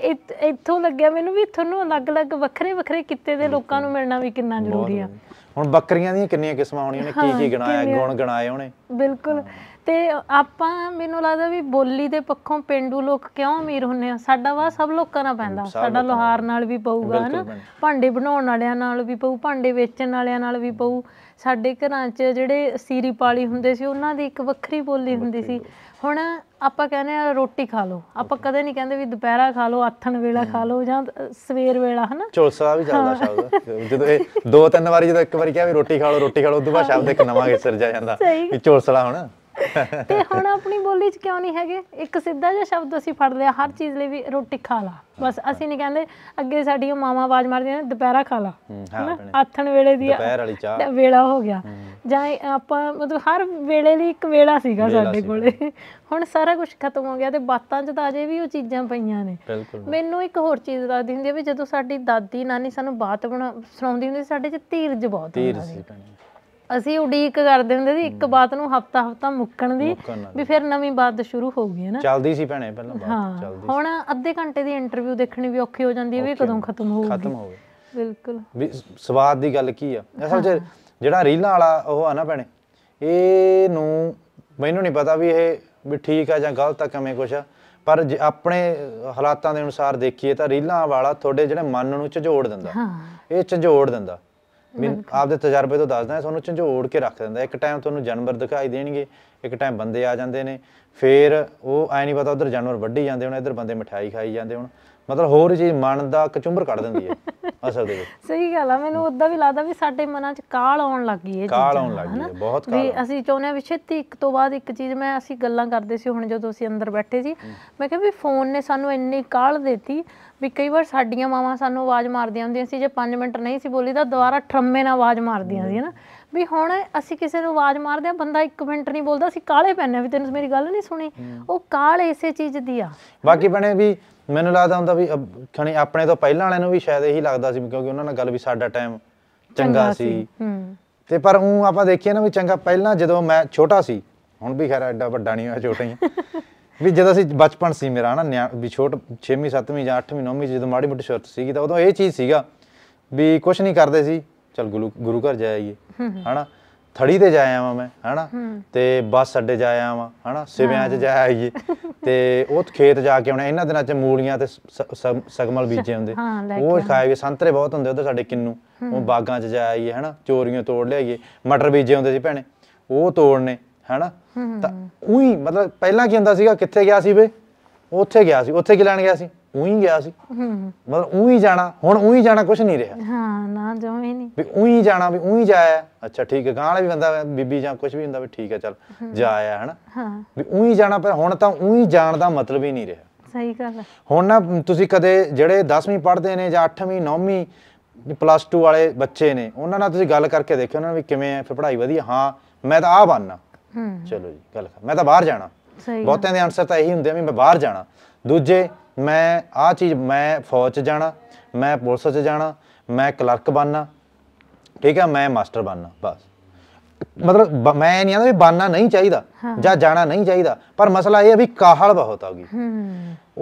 ਇੱਥੋਂ ਲੱਗਿਆ ਮੈਨੂੰ ਵੀ ਤੁਹਾਨੂੰ ਅਲੱਗ-ਅਲੱਗ ਵੱਖਰੇ-ਵੱਖਰੇ ਕਿੱਤੇ ਦੇ ਲੋਕਾਂ ਨੂੰ ਮਿਲਣਾ ਵੀ ਕਿੰਨਾ ਜ਼ਰੂਰੀ ਆ ਹੁਣ ਬੱਕਰੀਆਂ ਦੀਆਂ ਕਿੰਨੀਆਂ ਕਿਸਮਾਂ ਆਉਣੀਆਂ ਨੇ ਕੀ ਕੀ ਗਣਾਇਆ ਗੁਣ ਗਣਾਏ ਉਹਨੇ ਬਿਲਕੁਲ ਤੇ ਆਪਾਂ ਮੈਨੂੰ ਲੱਗਦਾ ਵੀ ਬੋਲੀ ਦੇ ਪੱਖੋਂ ਪਿੰਡੂ ਲੋਕ ਕਿਉਂ ਅਮੀਰ ਹੁੰਨੇ ਆ ਸਾਡਾ ਵਾ ਸਭ ਲੋਕਾਂ ਨਾਲ ਪੈਂਦਾ ਸਾਡਾ ਲੋਹਾਰ ਨਾਲ ਵੀ ਪਊਗਾ ਹਨਾ ਭਾਂਡੇ ਬਣਾਉਣ ਵਾਲਿਆਂ ਨਾਲ ਵੀ ਪਊ ਭਾਂਡੇ ਵੇਚਣ ਵਾਲਿਆਂ ਨਾਲ ਵੀ ਪਊ ਸਾਡੇ ਘਰਾਂ 'ਚ ਜਿਹੜੇ ਸੀਰੀ ਪਾਲੀ ਹੁੰਦੇ ਸੀ ਉਹਨਾਂ ਦੀ ਇੱਕ ਵੱਖਰੀ ਬੋਲੀ ਹੁੰਦੀ ਸੀ ਹੁਣ ਆਪਾਂ ਕਹਿੰਦੇ ਆ ਰੋਟੀ ਖਾ ਲਓ ਆਪਾਂ ਕਦੇ ਨਹੀਂ ਕਹਿੰਦੇ ਵੀ ਦੁਪਹਿਰਾ ਖਾ ਲਓ ਆਥਣ ਵੇਲਾ ਖਾ ਲਓ ਜਾਂ ਸਵੇਰ ਵੇਲਾ ਹਨਾ ਝੋਲਸਾ ਵੀ ਚੱਲਦਾ ਸ਼ਬਦ ਜਦੋਂ ਇਹ ਦੋ ਤਿੰਨ ਵਾਰੀ ਜਦੋਂ ਇੱਕ ਵਾਰੀ ਕਿਹਾ ਵੀ ਰੋਟੀ ਖਾ ਲਓ ਰੋਟੀ ਖਾ ਲਓ ਉਦੋਂ ਬਾਅਦ ਸ਼ਬਦ ਇੱਕ ਨਵਾਂ ਸਿਰਜਿਆ ਜਾਂਦਾ ਵੀ ਝੋਲਸਲਾ ਹੁਣ ਤੇ ਹੁਣ ਆਪਣੀ ਬੋਲੀ 'ਚ ਕਿਉਂ ਨਹੀਂ ਹੈਗੇ ਇੱਕ ਸਿੱਧਾ ਜਿਹਾ ਸ਼ਬਦ ਅਸੀਂ ਫੜ ਲਿਆ ਹਰ ਚੀਜ਼ ਲਈ ਵੀ ਰੋਟੀ ਖਾ ਲਾ ਬਸ ਅਸੀਂ ਨਹੀਂ ਕਹਿੰਦੇ ਅੱਗੇ ਸਾਡੀਆਂ ਮਾਵਾ ਆਵਾਜ਼ ਮਾਰਦੀਆਂ ਨੇ ਦੁਪਹਿਰਾ ਖਾ ਲਾ ਆਥਣ ਵੇਲੇ ਦੀ ਦੁਪਹਿਰ ਵਾਲੀ ਚਾਹ ਵੇਲਾ ਹੋ ਗਿਆ ਜਾਂ ਆਪਾਂ ਮਤਲਬ ਹਰ ਵੇਲੇ ਲਈ ਇੱਕ ਵੇਲਾ ਸੀਗਾ ਸਾਡੇ ਕੋਲੇ ਹੁਣ ਸਾਰਾ ਕੁਝ ਖਤਮ ਹੋ ਗਿਆ ਤੇ ਬਾਤਾਂ 'ਚ ਤਾਂ ਅਜੇ ਵੀ ਉਹ ਚੀਜ਼ਾਂ ਪਈਆਂ ਨੇ ਮੈਨੂੰ ਇੱਕ ਹੋਰ ਚੀਜ਼ ਦੱਸਦੀ ਹੁੰਦੀ ਹੈ ਵੀ ਜਦੋਂ ਸਾਡੀ ਦਾਦੀ ਨਾਨੀ ਸਾਨੂੰ ਬਾਤ ਸੁਣਾਉਂਦੀ ਹੁੰਦੀ ਸਾਡੇ 'ਚ ਧੀਰਜ ਬਹੁਤ ਹੁੰਦਾ ਸੀ ਅਸੀਂ ਉਡੀਕ ਕਰਦੇ ਹੁੰਦੇ ਸੀ ਇੱਕ ਬਾਤ ਨੂੰ ਹਫਤਾ ਹਫਤਾ ਮੁੱਕਣ ਦੀ ਵੀ ਫਿਰ ਨਵੀਂ ਬਾਤ ਸ਼ੁਰੂ ਹੋਊਗੀ ਹੈ ਨਾ ਚੱਲਦੀ ਸੀ ਭੈਣੇ ਪਹਿਲਾਂ ਬਾਤ ਚੱਲਦੀ ਸੀ ਹੁਣ ਅੱਧੇ ਘੰਟੇ ਦੀ ਇੰਟਰਵਿਊ ਦੇਖਣੀ ਵੀ ਔਖੀ ਹੋ ਜਾਂਦੀ ਹੈ ਵੀ ਕਦੋਂ ਖਤਮ ਹੋਊਗੀ ਖਤਮ ਹੋਊਗੀ ਬਿਲਕੁਲ ਵੀ ਸਵਾਦ ਦੀ ਗੱਲ ਕੀ ਆ ਅਸਲ 'ਚ ਜਿਹੜਾ ਰੀਲਾਂ ਵਾਲਾ ਉਹ ਆ ਨਾ ਭੈਣੇ ਇਹ ਨੂੰ ਮੈਨੂੰ ਨਹੀਂ ਪਤਾ ਵੀ ਇਹ ਵੀ ਠੀਕ ਆ ਜਾਂ ਗਲਤ ਆ ਕਿਵੇਂ ਕੁਛ ਪਰ ਆਪਣੇ ਹਾਲਾਤਾਂ ਦੇ ਅਨੁਸਾਰ ਦੇਖੀਏ ਤਾਂ ਰੀਲਾਂ ਵਾਲਾ ਤੁਹਾਡੇ ਜਿਹੜੇ ਮਨ ਨੂੰ ਝਜੋੜ ਦਿੰਦਾ ਇਹ ਝਜੋੜ ਦਿੰਦਾ ਮੈਂ ਆਪਦੇ ਤਜਰਬੇ ਤੋਂ ਦੱਸਦਾ ਤੁਹਾਨੂੰ ਝੰਜੋੜ ਕੇ ਰੱਖ ਦਿੰਦਾ ਇੱਕ ਟਾਈਮ ਤੁਹਾਨੂੰ ਜਾਨਵਰ ਦਿਖਾਈ ਦੇਣਗੇ ਇੱਕ ਟਾਈਮ ਬੰਦੇ ਆ ਜਾਂਦੇ ਨੇ ਫੇਰ ਉਹ ਐ ਨਹੀਂ ਪਤਾ ਉਧਰ ਜਾਨਵਰ ਵੱਢੀ ਜਾਂਦੇ ਹੁਣ ਇੱਧਰ ਬੰਦੇ ਮਠਾਈ ਖਾਈ ਜਾਂਦੇ ਹੁਣ ਮਤਲਬ ਹੋਰ ਚੀਜ਼ ਮਨ ਦਾ ਕਚੁੰਬਰ ਕੱਢ ਦਿੰਦੀ ਹੈ ਅਸਲ ਦੇ ਵਿੱਚ ਸਹੀ ਗੱਲ ਆ ਮੈਨੂੰ ਉਦਾਂ ਵੀ ਲੱਗਦਾ ਵੀ ਸਾਡੇ ਮਨਾਂ 'ਚ ਕਾਲ ਆਉਣ ਲੱਗ ਗਈ ਹੈ ਕਾਲ ਆਉਣ ਲੱਗ ਗਈ ਹੈ ਬਹੁਤ ਕਾਲ ਵੀ ਅਸੀਂ ਚਾਹੁੰਦੇ ਆ ਵੀ ਛੇਤੀ ਇੱਕ ਤੋਂ ਬਾਅਦ ਇੱਕ ਚੀਜ਼ ਮੈਂ ਅਸੀਂ ਗੱਲਾਂ ਕਰਦੇ ਸੀ ਹੁਣ ਜਦੋਂ ਅਸੀਂ ਅੰਦਰ ਬੈਠੇ ਸੀ ਮੈਂ ਕਿਹਾ ਵੀ ਫੋਨ ਨੇ ਸਾਨੂੰ ਇੰਨੀ ਕਾਲ ਦਿੱਤੀ ਵੀ ਕਈ ਵਾਰ ਸਾਡੀਆਂ ਮਾਵਾਂ ਸਾਨੂੰ ਆਵਾਜ਼ ਮਾਰਦੀਆਂ ਹੁੰਦੀਆਂ ਸੀ ਜੇ 5 ਮਿੰਟ ਨਹੀਂ ਸੀ ਬੋਲੀ ਤਾਂ ਦੁਬਾਰਾ ਠਰਮੇ ਨਾਲ ਆਵਾਜ਼ ਮਾਰਦੀਆਂ ਸੀ ਹਨਾ ਵੀ ਹੁਣ ਅਸੀਂ ਕਿਸੇ ਨੂੰ ਆਵਾਜ਼ ਮਾਰਦੇ ਆ ਬੰਦਾ 1 ਮਿੰਟ ਨਹੀਂ ਬੋਲਦਾ ਅਸੀਂ ਕਾਲੇ ਪੈਨੇ ਵੀ ਤੈਨੂੰ ਮੇਰੀ ਗੱਲ ਨਹੀਂ ਸੁਣੀ ਉਹ ਕਾਲ ਇਸੇ ਚੀਜ਼ ਦੀ ਆ ਬਾਕੀ ਬਣੇ ਵੀ ਮੈਨੂੰ ਲੱਗਦਾ ਹੁੰਦਾ ਵੀ ਖਣੀ ਆਪਣੇ ਤੋਂ ਪਹਿਲਾਂ ਵਾਲਿਆਂ ਨੂੰ ਵੀ ਸ਼ਾਇਦ ਇਹੀ ਲੱਗਦਾ ਸੀ ਕਿਉਂਕਿ ਉਹਨਾਂ ਨਾਲ ਗੱਲ ਵੀ ਸਾਡਾ ਟਾਈਮ ਚੰਗਾ ਸੀ ਤੇ ਪਰ ਉਹ ਆਪਾਂ ਦੇਖਿਆ ਨਾ ਵੀ ਚੰਗਾ ਪਹਿਲਾਂ ਜਦੋਂ ਮੈਂ ਛੋਟਾ ਸੀ ਹੁਣ ਵੀ ਖੈਰ ਐਡਾ ਵੱਡਾ ਨਹੀਂ ਹੋਇਆ ਛੋਟਾ ਹੀ (laughs) ਵੀ ਜਦੋਂ ਅਸੀਂ ਬਚਪਨ ਸੀ ਮੇਰਾ ਹਨਾ ਵੀ ਛੋਟ 6ਵੀਂ 7ਵੀਂ ਜਾਂ 8ਵੀਂ 9ਵੀਂ ਜਦੋਂ ਮਾੜੀ ਮੋਟੀ ਸ਼ੁਰਤ ਸੀਗੀ ਤਾਂ ਉਦੋਂ ਇਹ ਚੀਜ਼ ਸੀਗਾ ਵੀ ਕੁਝ ਨਹੀਂ ਕਰਦੇ ਸੀ ਚਲ ਗੁਰੂ ਘਰ ਜਾਈਏ ਹਨਾ ਥੜੀ ਤੇ ਜਾਇਆ ਆ ਮੈਂ ਹਨਾ ਤੇ ਬੱਸ ਅੱਡੇ ਜਾਇਆ ਆ ਹਨਾ ਸਿਵਿਆਂ 'ਚ ਜਾਇਆ ਆਈਏ ਤੇ ਉਹ ਖੇਤ ਜਾ ਕੇ ਆਉਣਾ ਇਹਨਾਂ ਦਿਨਾਂ 'ਚ ਮੂਲੀਆਂ ਤੇ ਸਗਮਲ ਬੀਜੇ ਹੁੰਦੇ ਉਹ ਖਾਏ ਗਏ ਸੰਤਰੇ ਬਹੁਤ ਹੁੰਦੇ ਉਧਰ ਸਾਡੇ ਕਿੰਨੂ ਉਹ ਬਾਗਾਂ 'ਚ ਜਾਇਆ ਆਈਏ ਹਨਾ ਚੋਰੀਆਂ ਤੋੜ ਲਿਆਈਏ ਮਟਰ ਬੀਜੇ ਹੁੰਦੇ ਸੀ ਭੈਣੇ ਉਹ ਤੋੜਨੇ ਹਨਾ ਤਾਂ ਉਹੀ ਮਤਲਬ ਪਹਿਲਾਂ ਕੀ ਹੁੰਦਾ ਸੀਗਾ ਕਿੱਥੇ ਗਿਆ ਸੀ ਵੇ ਉੱਥੇ ਗਿਆ ਸੀ ਉੱਥੇ ਕੀ ਲੈਣ ਗਿਆ ਸੀ ਉਹੀ ਗਿਆ ਸੀ ਮਤਲਬ ਉਹੀ ਜਾਣਾ ਹੁਣ ਉਹੀ ਜਾਣਾ ਕੁਝ ਨਹੀਂ ਰਿਹਾ ਹਾਂ ਨਾ ਜਮੇ ਨਹੀਂ ਵੀ ਉਹੀ ਜਾਣਾ ਵੀ ਉਹੀ ਜਾਇਆ ਅੱਛਾ ਠੀਕ ਹੈ ਗਾਂ ਵਾਲੇ ਵੀ ਬੰਦਾ ਬੀਬੀ ਜਾਂ ਕੁਝ ਵੀ ਹੁੰਦਾ ਵੀ ਠੀਕ ਹੈ ਚੱਲ ਜਾ ਆਇਆ ਹਨਾ ਵੀ ਉਹੀ ਜਾਣਾ ਪਰ ਹੁਣ ਤਾਂ ਉਹੀ ਜਾਣ ਦਾ ਮਤਲਬ ਹੀ ਨਹੀਂ ਰਿਹਾ ਸਹੀ ਗੱਲ ਹੈ ਹੁਣ ਨਾ ਤੁਸੀਂ ਕਦੇ ਜਿਹੜੇ 10ਵੀਂ ਪੜ੍ਹਦੇ ਨੇ ਜਾਂ 8ਵੀਂ 9ਵੀਂ ਪਲੱਸ 2 ਵਾਲੇ ਬੱਚੇ ਨੇ ਉਹਨਾਂ ਨਾਲ ਤੁਸੀਂ ਗੱਲ ਕਰਕੇ ਦੇਖਿਓ ਉਹਨਾਂ ਨੇ ਵੀ ਕਿਵੇਂ ਹੈ ਫਿਰ ਪੜ੍ਹਾਈ ਵਧੀਆ ਹਾਂ ਮੈਂ ਤਾਂ ਆ ਬਣਨਾ ਚਲੋ ਜੀ ਗੱਲ ਮੈਂ ਤਾਂ ਬਾਹਰ ਜਾਣਾ ਸਹੀ ਬਹੁਤਿਆਂ ਦੇ ਆਨਸਰ ਤਾਂ ਇਹੀ ਹੁੰਦੇ ਆ ਵੀ ਮੈਂ ਬਾਹਰ ਜਾਣਾ ਦੂਜੇ ਮੈਂ ਆ ਚੀਜ਼ ਮੈਂ ਫੌਜ 'ਚ ਜਾਣਾ ਮੈਂ ਪੁਲਿਸ 'ਚ ਜਾਣਾ ਮੈਂ ਕਲਰਕ ਬਣਨਾ ਠੀਕ ਹੈ ਮੈਂ ਮਾਸਟਰ ਬਣਨਾ ਬਸ ਮਤਲਬ ਮੈਂ ਨਹੀਂ ਆਂਦਾ ਵੀ ਬਣਨਾ ਨਹੀਂ ਚਾਹੀਦਾ ਜਾਂ ਜਾਣਾ ਨਹੀਂ ਚਾਹੀਦਾ ਪਰ ਮਸਲਾ ਇਹ ਹੈ ਵੀ ਕਾਹਲ ਬਹੁਤ ਆ ਗਈ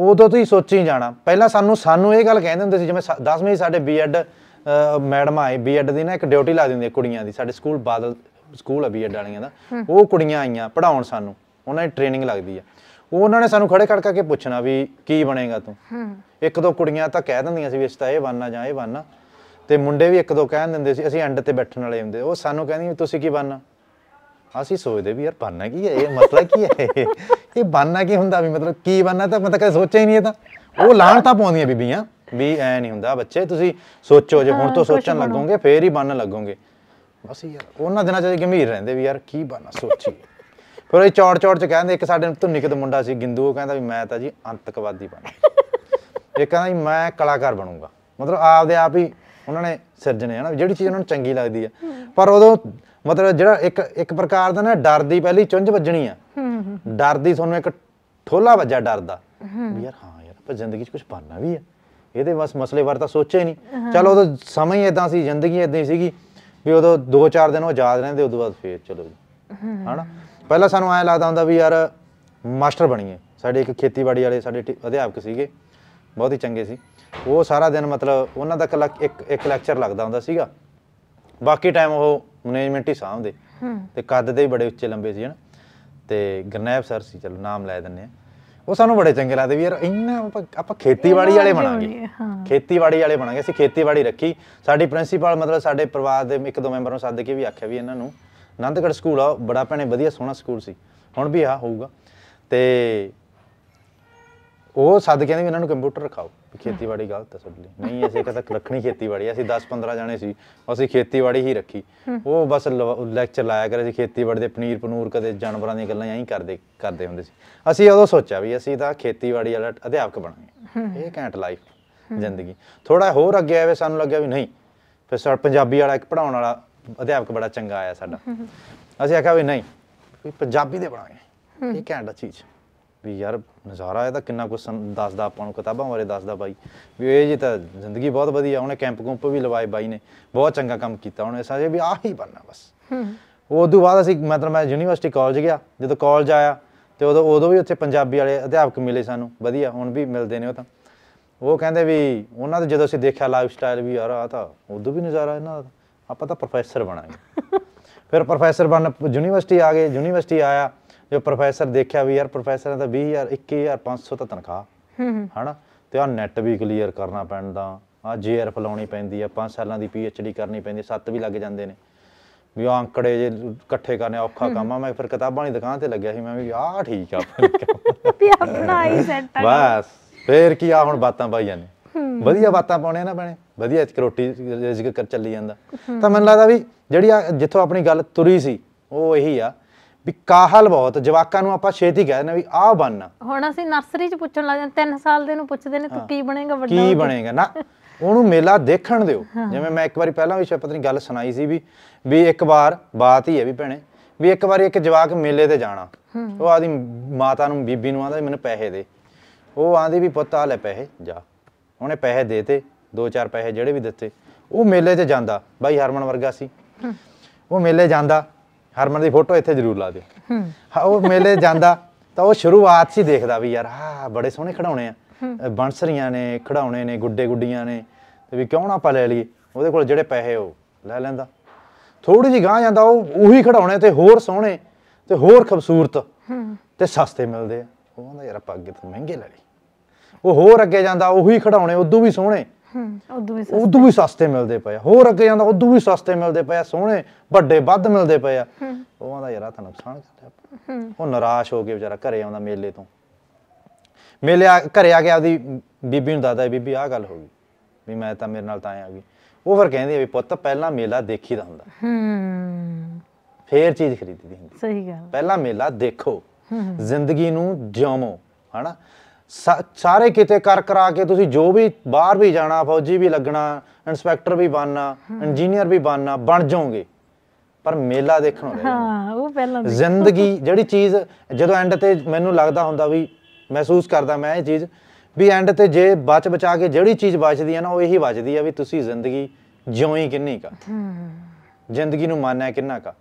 ਉਦੋਂ ਤੋਂ ਹੀ ਸੋਚੀ ਜਾਣਾ ਪਹਿਲਾਂ ਸਾਨੂੰ ਸਾਨੂੰ ਇਹ ਗੱਲ ਕਹਿੰਦੇ ਹੁੰਦੇ ਸੀ ਜਿਵੇਂ 10ਵੇਂ ਸਾਡੇ ਬੀਐਡ ਮੈਡਮ ਆਏ ਬੀਐਡ ਦੀ ਨਾ ਇੱਕ ਡਿਊਟੀ ਲਾ ਦਿੰਦੀ ਕੁੜੀਆਂ ਦੀ ਸਾਡੇ ਸਕੂਲ ਬਾਦਲ ਸਕੂਲ ਆ ਬੀਐਡ ਵਾਲੀਆਂ ਦਾ ਉਹ ਕੁੜੀਆਂ ਆਈਆਂ ਪੜਾਉਣ ਸਾਨੂੰ ਉਹਨਾਂ ਦੀ ਟ੍ਰੇਨਿੰਗ ਲੱਗਦੀ ਆ ਉਹ ਉਹਨਾਂ ਨੇ ਸਾਨੂੰ ਖੜੇ ਖੜਕਾ ਕੇ ਪੁੱਛਣਾ ਵੀ ਕੀ ਬਣੇਗਾ ਤੂੰ ਇੱਕ ਦੋ ਕੁੜੀਆਂ ਤਾਂ ਕਹਿ ਦਿੰਦੀਆਂ ਸੀ ਵੀ ਅਸੀਂ ਤਾਂ ਇਹ ਬਣਨਾ ਜਾਂ ਇਹ ਬਣਨਾ ਤੇ ਮੁੰਡੇ ਵੀ ਇੱਕ ਦੋ ਕਹਿਣ ਦਿੰਦੇ ਸੀ ਅਸੀਂ ਐਂਡ ਤੇ ਬੈਠਣ ਵਾਲੇ ਹੁੰਦੇ ਉਹ ਸਾਨੂੰ ਕਹਿੰਦੀ ਤੁਸੀਂ ਕੀ ਬਣਨਾ ਅਸੀਂ ਸੋਚਦੇ ਵੀ ਯਾਰ ਬਣਨਾ ਕੀ ਹੈ ਇਹ ਮਤਲਬ ਕੀ ਹੈ ਇਹ ਬਣਨਾ ਕੀ ਹੁੰਦਾ ਵੀ ਮਤਲਬ ਕੀ ਬਣਨਾ ਤਾਂ ਮੈਂ ਤਾਂ ਕਦੇ ਸੋਚਿਆ ਹੀ ਨਹੀਂ ਇਹ ਤਾਂ ਉਹ ਲਾਣ ਤਾਂ ਪਾਉਂਦੀਆਂ ਬੀਬੀਆਂ ਵੀ ਐ ਨਹੀਂ ਹੁੰਦਾ ਬੱਚੇ ਤੁਸੀਂ ਸੋਚੋ ਜੇ ਹੁਣ ਤੋਂ ਸੋਚਣ ਲੱਗੋਗੇ ਫੇਰ ਹੀ ਬਣਨ ਲੱਗੋਗੇ ਬਸ ਯਾਰ ਉਹਨਾਂ ਦਿਨਾਂ 'ਚ ਗੰਭੀਰ ਰਹਿੰਦੇ ਵੀ ਯਾਰ ਕੀ ਬਣਨਾ ਸੋਚੀ ਫਿਰ ਇਹ ਚੌੜ ਚੌੜ ਚ ਕਹਿੰਦੇ ਇੱਕ ਸਾਡੇ ਧੁੰਨੀ ਕਿਤੇ ਮੁੰਡਾ ਸੀ ਗਿੰਦੂ ਉਹ ਕਹਿੰਦਾ ਵੀ ਮੈਂ ਤਾਂ ਜੀ ਅੰਤਕਵਾਦੀ ਬਣ (laughs) ਇਹ ਕਹਿੰਦਾ ਜੀ ਮੈਂ ਕਲਾਕਾਰ ਬਣੂੰਗਾ ਮਤਲਬ ਆਪਦੇ ਆਪ ਹੀ ਉਹਨਾਂ ਨੇ ਸਿਰਜਣੇ ਹਨਾ ਜਿਹੜੀ ਚੀਜ਼ ਉਹਨਾਂ ਨੂੰ ਚੰਗੀ ਲੱਗਦੀ ਆ ਪਰ ਉਦੋਂ ਮਤਲਬ ਜਿਹੜਾ ਇੱਕ ਇੱਕ ਪ੍ਰਕਾਰ ਦਾ ਨਾ ਡਰ ਦੀ ਪਹਿਲੀ ਚੁੰਝ ਵੱਜਣੀ ਆ ਡਰ ਦੀ ਤੁਹਾਨੂੰ ਇੱਕ ਠੋਲਾ ਵੱਜਾ ਡਰ ਦਾ ਯਾਰ ਹਾਂ ਯਾਰ ਪਰ ਜ਼ਿੰਦਗੀ 'ਚ ਕੁਝ ਪਾਣਾ ਵੀ ਆ ਇਹਦੇ ਬਸ ਮਸਲੇ ਬਾਰੇ ਤਾਂ ਸੋਚਿਆ ਹੀ ਨਹੀਂ ਚਲੋ ਉਦੋਂ ਸਮਾਂ ਹੀ ਇਦਾਂ ਸੀ ਜ਼ਿੰਦਗੀ ਇਦਾਂ ਹੀ ਸੀਗੀ ਵੀ ਉਦੋਂ 2-4 ਦਿਨ ਉਹ ਯਾਦ ਰਹਿੰਦੇ ਉਦੋਂ ਬਾਅਦ ਫੇਰ ਚਲੋ ਹਣਾ ਪਹਿਲਾਂ ਸਾਨੂੰ ਆਇਆ ਲੱਗਦਾ ਹੁੰਦਾ ਵੀ ਯਾਰ ਮਾਸਟਰ ਬਣੀਏ ਸਾਡੇ ਇੱਕ ਖੇਤੀਬਾੜੀ ਵਾਲੇ ਸਾਡੇ ਅਧਿਆਪਕ ਸੀਗੇ ਬਹੁਤ ਹੀ ਚੰਗੇ ਸੀ ਉਹ ਸਾਰਾ ਦਿਨ ਮਤਲਬ ਉਹਨਾਂ ਦਾ ਇੱਕ ਇੱਕ ਲੈਕਚਰ ਲੱਗਦਾ ਹੁੰਦਾ ਸੀਗਾ ਬਾਕੀ ਟਾਈਮ ਉਹ ਮੈਨੇਜਮੈਂਟ ਹੀ ਸਾਹਮਣੇ ਤੇ ਕੱਦ ਦੇ ਹੀ ਬੜੇ ਉੱਚੇ ਲੰਬੇ ਸੀ ਹਨ ਤੇ ਗਰਨੈਬ ਸਰ ਸੀ ਚਲੋ ਨਾਮ ਲੈ ਦਿੰਨੇ ਆ ਉਹ ਸਾਨੂੰ ਬੜੇ ਚੰਗੇ ਲੱਗਦੇ ਵੀ ਯਾਰ ਇੰਨਾ ਆਪਾਂ ਖੇਤੀਬਾੜੀ ਵਾਲੇ ਬਣਾਂਗੇ ਖੇਤੀਬਾੜੀ ਵਾਲੇ ਬਣਾਂਗੇ ਅਸੀਂ ਖੇਤੀਬਾੜੀ ਰੱਖੀ ਸਾਡੀ ਪ੍ਰਿੰਸੀਪਲ ਮਤਲਬ ਸਾਡੇ ਪਰਿਵਾਰ ਦੇ ਇੱਕ ਦੋ ਮੈਂਬਰ ਨੂੰ ਸੱਦ ਕੇ ਵੀ ਆਖਿਆ ਵੀ ਇਹਨਾਂ ਨੂੰ ਆਨੰਦਗੜ ਸਕੂਲ ਆ ਬੜਾ ਭੈਣੇ ਵਧੀਆ ਸੋਹਣਾ ਸਕੂਲ ਸੀ ਹੁਣ ਵੀ ਆ ਹੋਊਗਾ ਤੇ ਉਹ ਸੱਦ ਕਹਿੰਦੇ ਵੀ ਇਹਨਾਂ ਨੂੰ ਕੰਪਿਊਟਰ ਰਖਾਓ ਖੇਤੀਬਾੜੀ ਗਲਤ ਹੈ ਸਾਡੇ ਲਈ ਨਹੀਂ ਅਸੀਂ ਕਹਿੰਦਾ ਰੱਖਣੀ ਖੇਤੀਬਾੜੀ ਅਸੀਂ 10 15 ਜਾਣੇ ਸੀ ਅਸੀਂ ਖੇਤੀਬਾੜੀ ਹੀ ਰੱਖੀ ਉਹ ਬਸ ਲੈਕਚਰ ਲਾਇਆ ਕਰੇ ਸੀ ਖੇਤੀਬਾੜੀ ਦੇ ਪਨੀਰ ਪਨੂਰ ਕਦੇ ਜਾਨਵਰਾਂ ਦੀਆਂ ਗੱਲਾਂ ਐਂ ਕਰਦੇ ਕਰਦੇ ਹੁੰਦੇ ਸੀ ਅਸੀਂ ਉਦੋਂ ਸੋਚਿਆ ਵੀ ਅਸੀਂ ਤਾਂ ਖੇਤੀਬਾੜੀ ਵਾਲਾ ਅਧਿਆਪਕ ਬਣਾਂਗੇ ਇਹ ਘੈਂਟ ਲਾਈਫ ਜ਼ਿੰਦਗੀ ਥੋੜਾ ਹੋਰ ਅੱਗੇ ਆਵੇ ਸਾਨੂੰ ਲੱਗਿਆ ਵੀ ਨਹੀਂ ਫਿਰ ਸਰ ਪੰਜਾਬੀ ਵਾਲਾ ਇੱਕ ਪੜਾਉਣ ਵਾਲਾ ਅਧਿਆਪਕ ਬੜਾ ਚੰਗਾ ਆਇਆ ਸਾਡਾ ਅਸੀਂ ਆਖਿਆ ਵੀ ਨਹੀਂ ਵੀ ਪੰਜਾਬੀ ਦੇ ਬਣਾਏ ਇਹ ਦਾ ਚੀਜ਼ ਵੀ ਯਾਰ ਨਜ਼ਾਰਾ ਇਹਦਾ ਤਾਂ ਕਿੰਨਾ ਕੁ ਦੱਸਦਾ ਆਪਾਂ ਨੂੰ ਕਿਤਾਬਾਂ ਬਾਰੇ ਦੱਸਦਾ ਬਾਈ ਵੀ ਇਹ ਜੀ ਤਾਂ ਜ਼ਿੰਦਗੀ ਬਹੁਤ ਵਧੀਆ ਉਹਨੇ ਕੈਂਪ ਕੁੰਪ ਵੀ ਲਵਾਏ ਬਾਈ ਨੇ ਬਹੁਤ ਚੰਗਾ ਕੰਮ ਕੀਤਾ ਉਹਨੇ ਸਾਜੇ ਵੀ ਆਹੀ ਬੰਨਾ ਬਸ ਉਹ ਉਦੋਂ ਬਾਅਦ ਅਸੀਂ ਮਤਲਬ ਮੈਂ ਯੂਨੀਵਰਸਿਟੀ ਕਾਲਜ ਗਿਆ ਜਦੋਂ ਕਾਲਜ ਆਇਆ ਤੇ ਉਦੋਂ ਉਦੋਂ ਵੀ ਉੱਥੇ ਪੰਜਾਬੀ ਵਾਲੇ ਅਧਿਆਪਕ ਮਿਲੇ ਸਾਨੂੰ ਵਧੀਆ ਹੁਣ ਵੀ ਮਿਲਦੇ ਨੇ ਉਹ ਤਾਂ ਉਹ ਕਹਿੰਦੇ ਵੀ ਉਹਨਾਂ ਦੇ ਜਦੋਂ ਅਸੀਂ ਦੇਖਿਆ ਲਾਈਫ ਸਟਾਈਲ ਵੀ ਯਾਰ ਆ ਤਾਂ ਉਦੋਂ ਵੀ ਨਜ਼ਾਰਾ ਇਹਨਾਂ ਦਾ ਆਪਾਂ ਤਾਂ ਪ੍ਰੋਫੈਸਰ ਬਣਾਂਗੇ ਫਿਰ ਪ੍ਰੋਫੈਸਰ ਬਣ ਯੂਨੀਵਰਸਿਟੀ ਆ ਗਏ ਯੂਨੀਵਰਸਿਟੀ ਆਇਆ ਜੋ ਪ੍ਰੋਫੈਸਰ ਦੇਖਿਆ ਵੀ ਯਾਰ ਪ੍ਰੋਫੈਸਰਾਂ ਦਾ 20000 21500 ਤਾਂ ਤਨਖਾਹ ਹਣਾ ਤੇ ਆ ਨੈਟ ਵੀ ਕਲੀਅਰ ਕਰਨਾ ਪੈਂਦਾ ਆ ਜੇਆਰ ਫਲਾਉਣੀ ਪੈਂਦੀ ਆ 5 ਸਾਲਾਂ ਦੀ ਪੀਐਚਡੀ ਕਰਨੀ ਪੈਂਦੀ ਸੱਤ ਵੀ ਲੱਗ ਜਾਂਦੇ ਨੇ ਵੀ ਆ ਅੰਕੜੇ ਜੇ ਇਕੱਠੇ ਕਰਨੇ ਔਖਾ ਕੰਮ ਆ ਮੈਂ ਫਿਰ ਕਿਤਾਬਾਂ ਦੀ ਦੁਕਾਨ ਤੇ ਲੱਗਿਆ ਸੀ ਮੈਂ ਵੀ ਆ ਠੀਕ ਆ (laughs) ਵੀ ਆਪਣਾ ਹੀ ਸੈਟ ਬਸ ਫੇਰ ਕੀ ਆ ਹੁਣ ਬਾਤਾਂ ਪਾਈਆਂ ਨੇ ਵਧੀਆ ਬਾਤਾਂ ਪਾਉਣੇ ਨਾ ਬਣੇ ਵਧੀਆ ਇੱਕ ਰੋਟੀ ਰਿਜ਼ਕ ਕਰ ਚੱਲੀ ਜਾਂਦਾ ਤਾਂ ਮੈਨੂੰ ਲੱਗਦਾ ਵੀ ਜਿਹੜੀ ਜਿੱਥੋਂ ਆਪਣੀ ਗੱਲ ਤੁਰੀ ਸੀ ਉਹ ਇਹੀ ਆ ਵੀ ਕਾਹਲ ਬਹੁਤ ਜਵਾਕਾਂ ਨੂੰ ਆਪਾਂ ਛੇਤੀ ਕਹਿ ਦਿੰਦੇ ਵੀ ਆਹ ਬਣਨਾ ਹੁਣ ਅਸੀਂ ਨਰਸਰੀ ਚ ਪੁੱਛਣ ਲੱਗ ਜਾਂਦੇ 3 ਸਾਲ ਦੇ ਨੂੰ ਪੁੱਛਦੇ ਨੇ ਤੂੰ ਕੀ ਬਣੇਗਾ ਵੱਡਾ ਕੀ ਬਣੇਗਾ ਨਾ ਉਹਨੂੰ ਮੇਲਾ ਦੇਖਣ ਦਿਓ ਜਿਵੇਂ ਮੈਂ ਇੱਕ ਵਾਰੀ ਪਹਿਲਾਂ ਵੀ ਸ਼ਾਇਦ ਪਤਨੀ ਗੱਲ ਸੁਣਾਈ ਸੀ ਵੀ ਵੀ ਇੱਕ ਵਾਰ ਬਾਤ ਹੀ ਹੈ ਵੀ ਭੈਣੇ ਵੀ ਇੱਕ ਵਾਰੀ ਇੱਕ ਜਵਾਕ ਮੇਲੇ ਤੇ ਜਾਣਾ ਉਹ ਆਦੀ ਮਾਤਾ ਨੂੰ ਬੀਬੀ ਨੂੰ ਆਂਦਾ ਮੈਨੂੰ ਪੈਸੇ ਦੇ ਉਹ ਆਂਦੀ ਵੀ ਪੁੱਤ ਆ ਲੈ ਪੈਸੇ ਜਾ ਉਹਨੇ ਪੈਸੇ ਦੇਤੇ ਦੋ ਚਾਰ ਪੈਸੇ ਜਿਹੜੇ ਵੀ ਦਿੱਤੇ ਉਹ ਮੇਲੇ 'ਚ ਜਾਂਦਾ ਬਾਈ ਹਰਮਨ ਵਰਗਾ ਸੀ ਉਹ ਮੇਲੇ ਜਾਂਦਾ ਹਰਮਨ ਦੀ ਫੋਟੋ ਇੱਥੇ ਜ਼ਰੂਰ ਲਾ ਦਿਓ ਹਾਂ ਉਹ ਮੇਲੇ ਜਾਂਦਾ ਤਾਂ ਉਹ ਸ਼ੁਰੂਆਤ 'ਚ ਹੀ ਦੇਖਦਾ ਵੀ ਯਾਰ ਆ ਬੜੇ ਸੋਹਣੇ ਖੜਾਉਣੇ ਆ ਬੰਸਰੀਆਂ ਨੇ ਖੜਾਉਣੇ ਨੇ ਗੁੱਡੇ ਗੁੱਡੀਆਂ ਨੇ ਤੇ ਵੀ ਕਿਉਂ ਨਾ ਆਪਾਂ ਲੈ ਲਈਏ ਉਹਦੇ ਕੋਲ ਜਿਹੜੇ ਪੈਸੇ ਉਹ ਲੈ ਲੈਂਦਾ ਥੋੜੀ ਜੀ ਗਾਂ ਜਾਂਦਾ ਉਹ ਉਹੀ ਖੜਾਉਣੇ ਤੇ ਹੋਰ ਸੋਹਣੇ ਤੇ ਹੋਰ ਖੂਬਸੂਰਤ ਤੇ ਸਸਤੇ ਮਿਲਦੇ ਆ ਉਹ ਕਹਿੰਦਾ ਯਾਰ ਆਪਾਂ ਅੱਗੇ ਤੋਂ ਮਹਿੰਗੇ ਲੈ ਲਈ ਉਹ ਹੋਰ ਅੱਗੇ ਜਾਂਦਾ ਉਹੀ ਖੜਾਉਣੇ ਉਦੋਂ ਵੀ ਸੋਹਣੇ ਉਦੋਂ ਵੀ ਸਸਤੇ ਉਦੋਂ ਵੀ ਸਸਤੇ ਮਿਲਦੇ ਪਏ ਹੋਰ ਅੱਗੇ ਜਾਂਦਾ ਉਦੋਂ ਵੀ ਸਸਤੇ ਮਿਲਦੇ ਪਏ ਸੋਹਣੇ ਵੱਡੇ ਵੱਧ ਮਿਲਦੇ ਪਏ ਆ ਉਹ ਆਂਦਾ ਯਾਰ ਆ ਤਾਂ ਨੁਕਸਾਨ ਕਰਦਾ ਉਹ ਨਿਰਾਸ਼ ਹੋ ਕੇ ਵਿਚਾਰਾ ਘਰੇ ਆਉਂਦਾ ਮੇਲੇ ਤੋਂ ਮੇਲੇ ਆ ਘਰੇ ਆ ਕੇ ਆਪਦੀ ਬੀਬੀ ਨੂੰ ਦੱਸਦਾ ਬੀਬੀ ਆਹ ਗੱਲ ਹੋ ਗਈ ਵੀ ਮੈਂ ਤਾਂ ਮੇਰੇ ਨਾਲ ਤਾਂ ਆ ਗਈ ਉਹ ਫਿਰ ਕਹਿੰਦੀ ਵੀ ਪੁੱਤ ਪਹਿਲਾਂ ਮੇਲਾ ਦੇਖੀ ਦਾ ਹੁੰਦਾ ਹੂੰ ਫੇਰ ਚੀਜ਼ ਖਰੀਦੀਦੀ ਹੁੰਦੀ ਸਹੀ ਗੱਲ ਪਹਿਲਾਂ ਮੇਲਾ ਦੇਖੋ ਜ਼ਿੰਦਗੀ ਨੂੰ ਜਿਉਮੋ ਹਨਾ ਸਾਰੇ ਕਿਤੇ ਕਰ ਕਰਾ ਕੇ ਤੁਸੀਂ ਜੋ ਵੀ ਬਾਹਰ ਵੀ ਜਾਣਾ ਫੌਜੀ ਵੀ ਲੱਗਣਾ ਇਨਸਪੈਕਟਰ ਵੀ ਬਣਨਾ ਇੰਜੀਨੀਅਰ ਵੀ ਬਣਨਾ ਬਣ ਜਾਓਗੇ ਪਰ ਮੇਲਾ ਦੇਖਣ ਹਾਂ ਉਹ ਪਹਿਲਾਂ ਜ਼ਿੰਦਗੀ ਜਿਹੜੀ ਚੀਜ਼ ਜਦੋਂ ਐਂਡ ਤੇ ਮੈਨੂੰ ਲੱਗਦਾ ਹੁੰਦਾ ਵੀ ਮਹਿਸੂਸ ਕਰਦਾ ਮੈਂ ਇਹ ਚੀਜ਼ ਵੀ ਐਂਡ ਤੇ ਜੇ ਬਚ ਬਚਾ ਕੇ ਜਿਹੜੀ ਚੀਜ਼ ਬਚਦੀ ਹੈ ਨਾ ਉਹ ਇਹੀ ਬਚਦੀ ਹੈ ਵੀ ਤੁਸੀਂ ਜ਼ਿੰਦਗੀ ਜਿਉਂ ਹੀ ਕਿੰਨੀ ਕਾ ਜ਼ਿੰਦਗੀ ਨੂੰ ਮਾਨਿਆ ਕਿੰਨਾ ਕਾ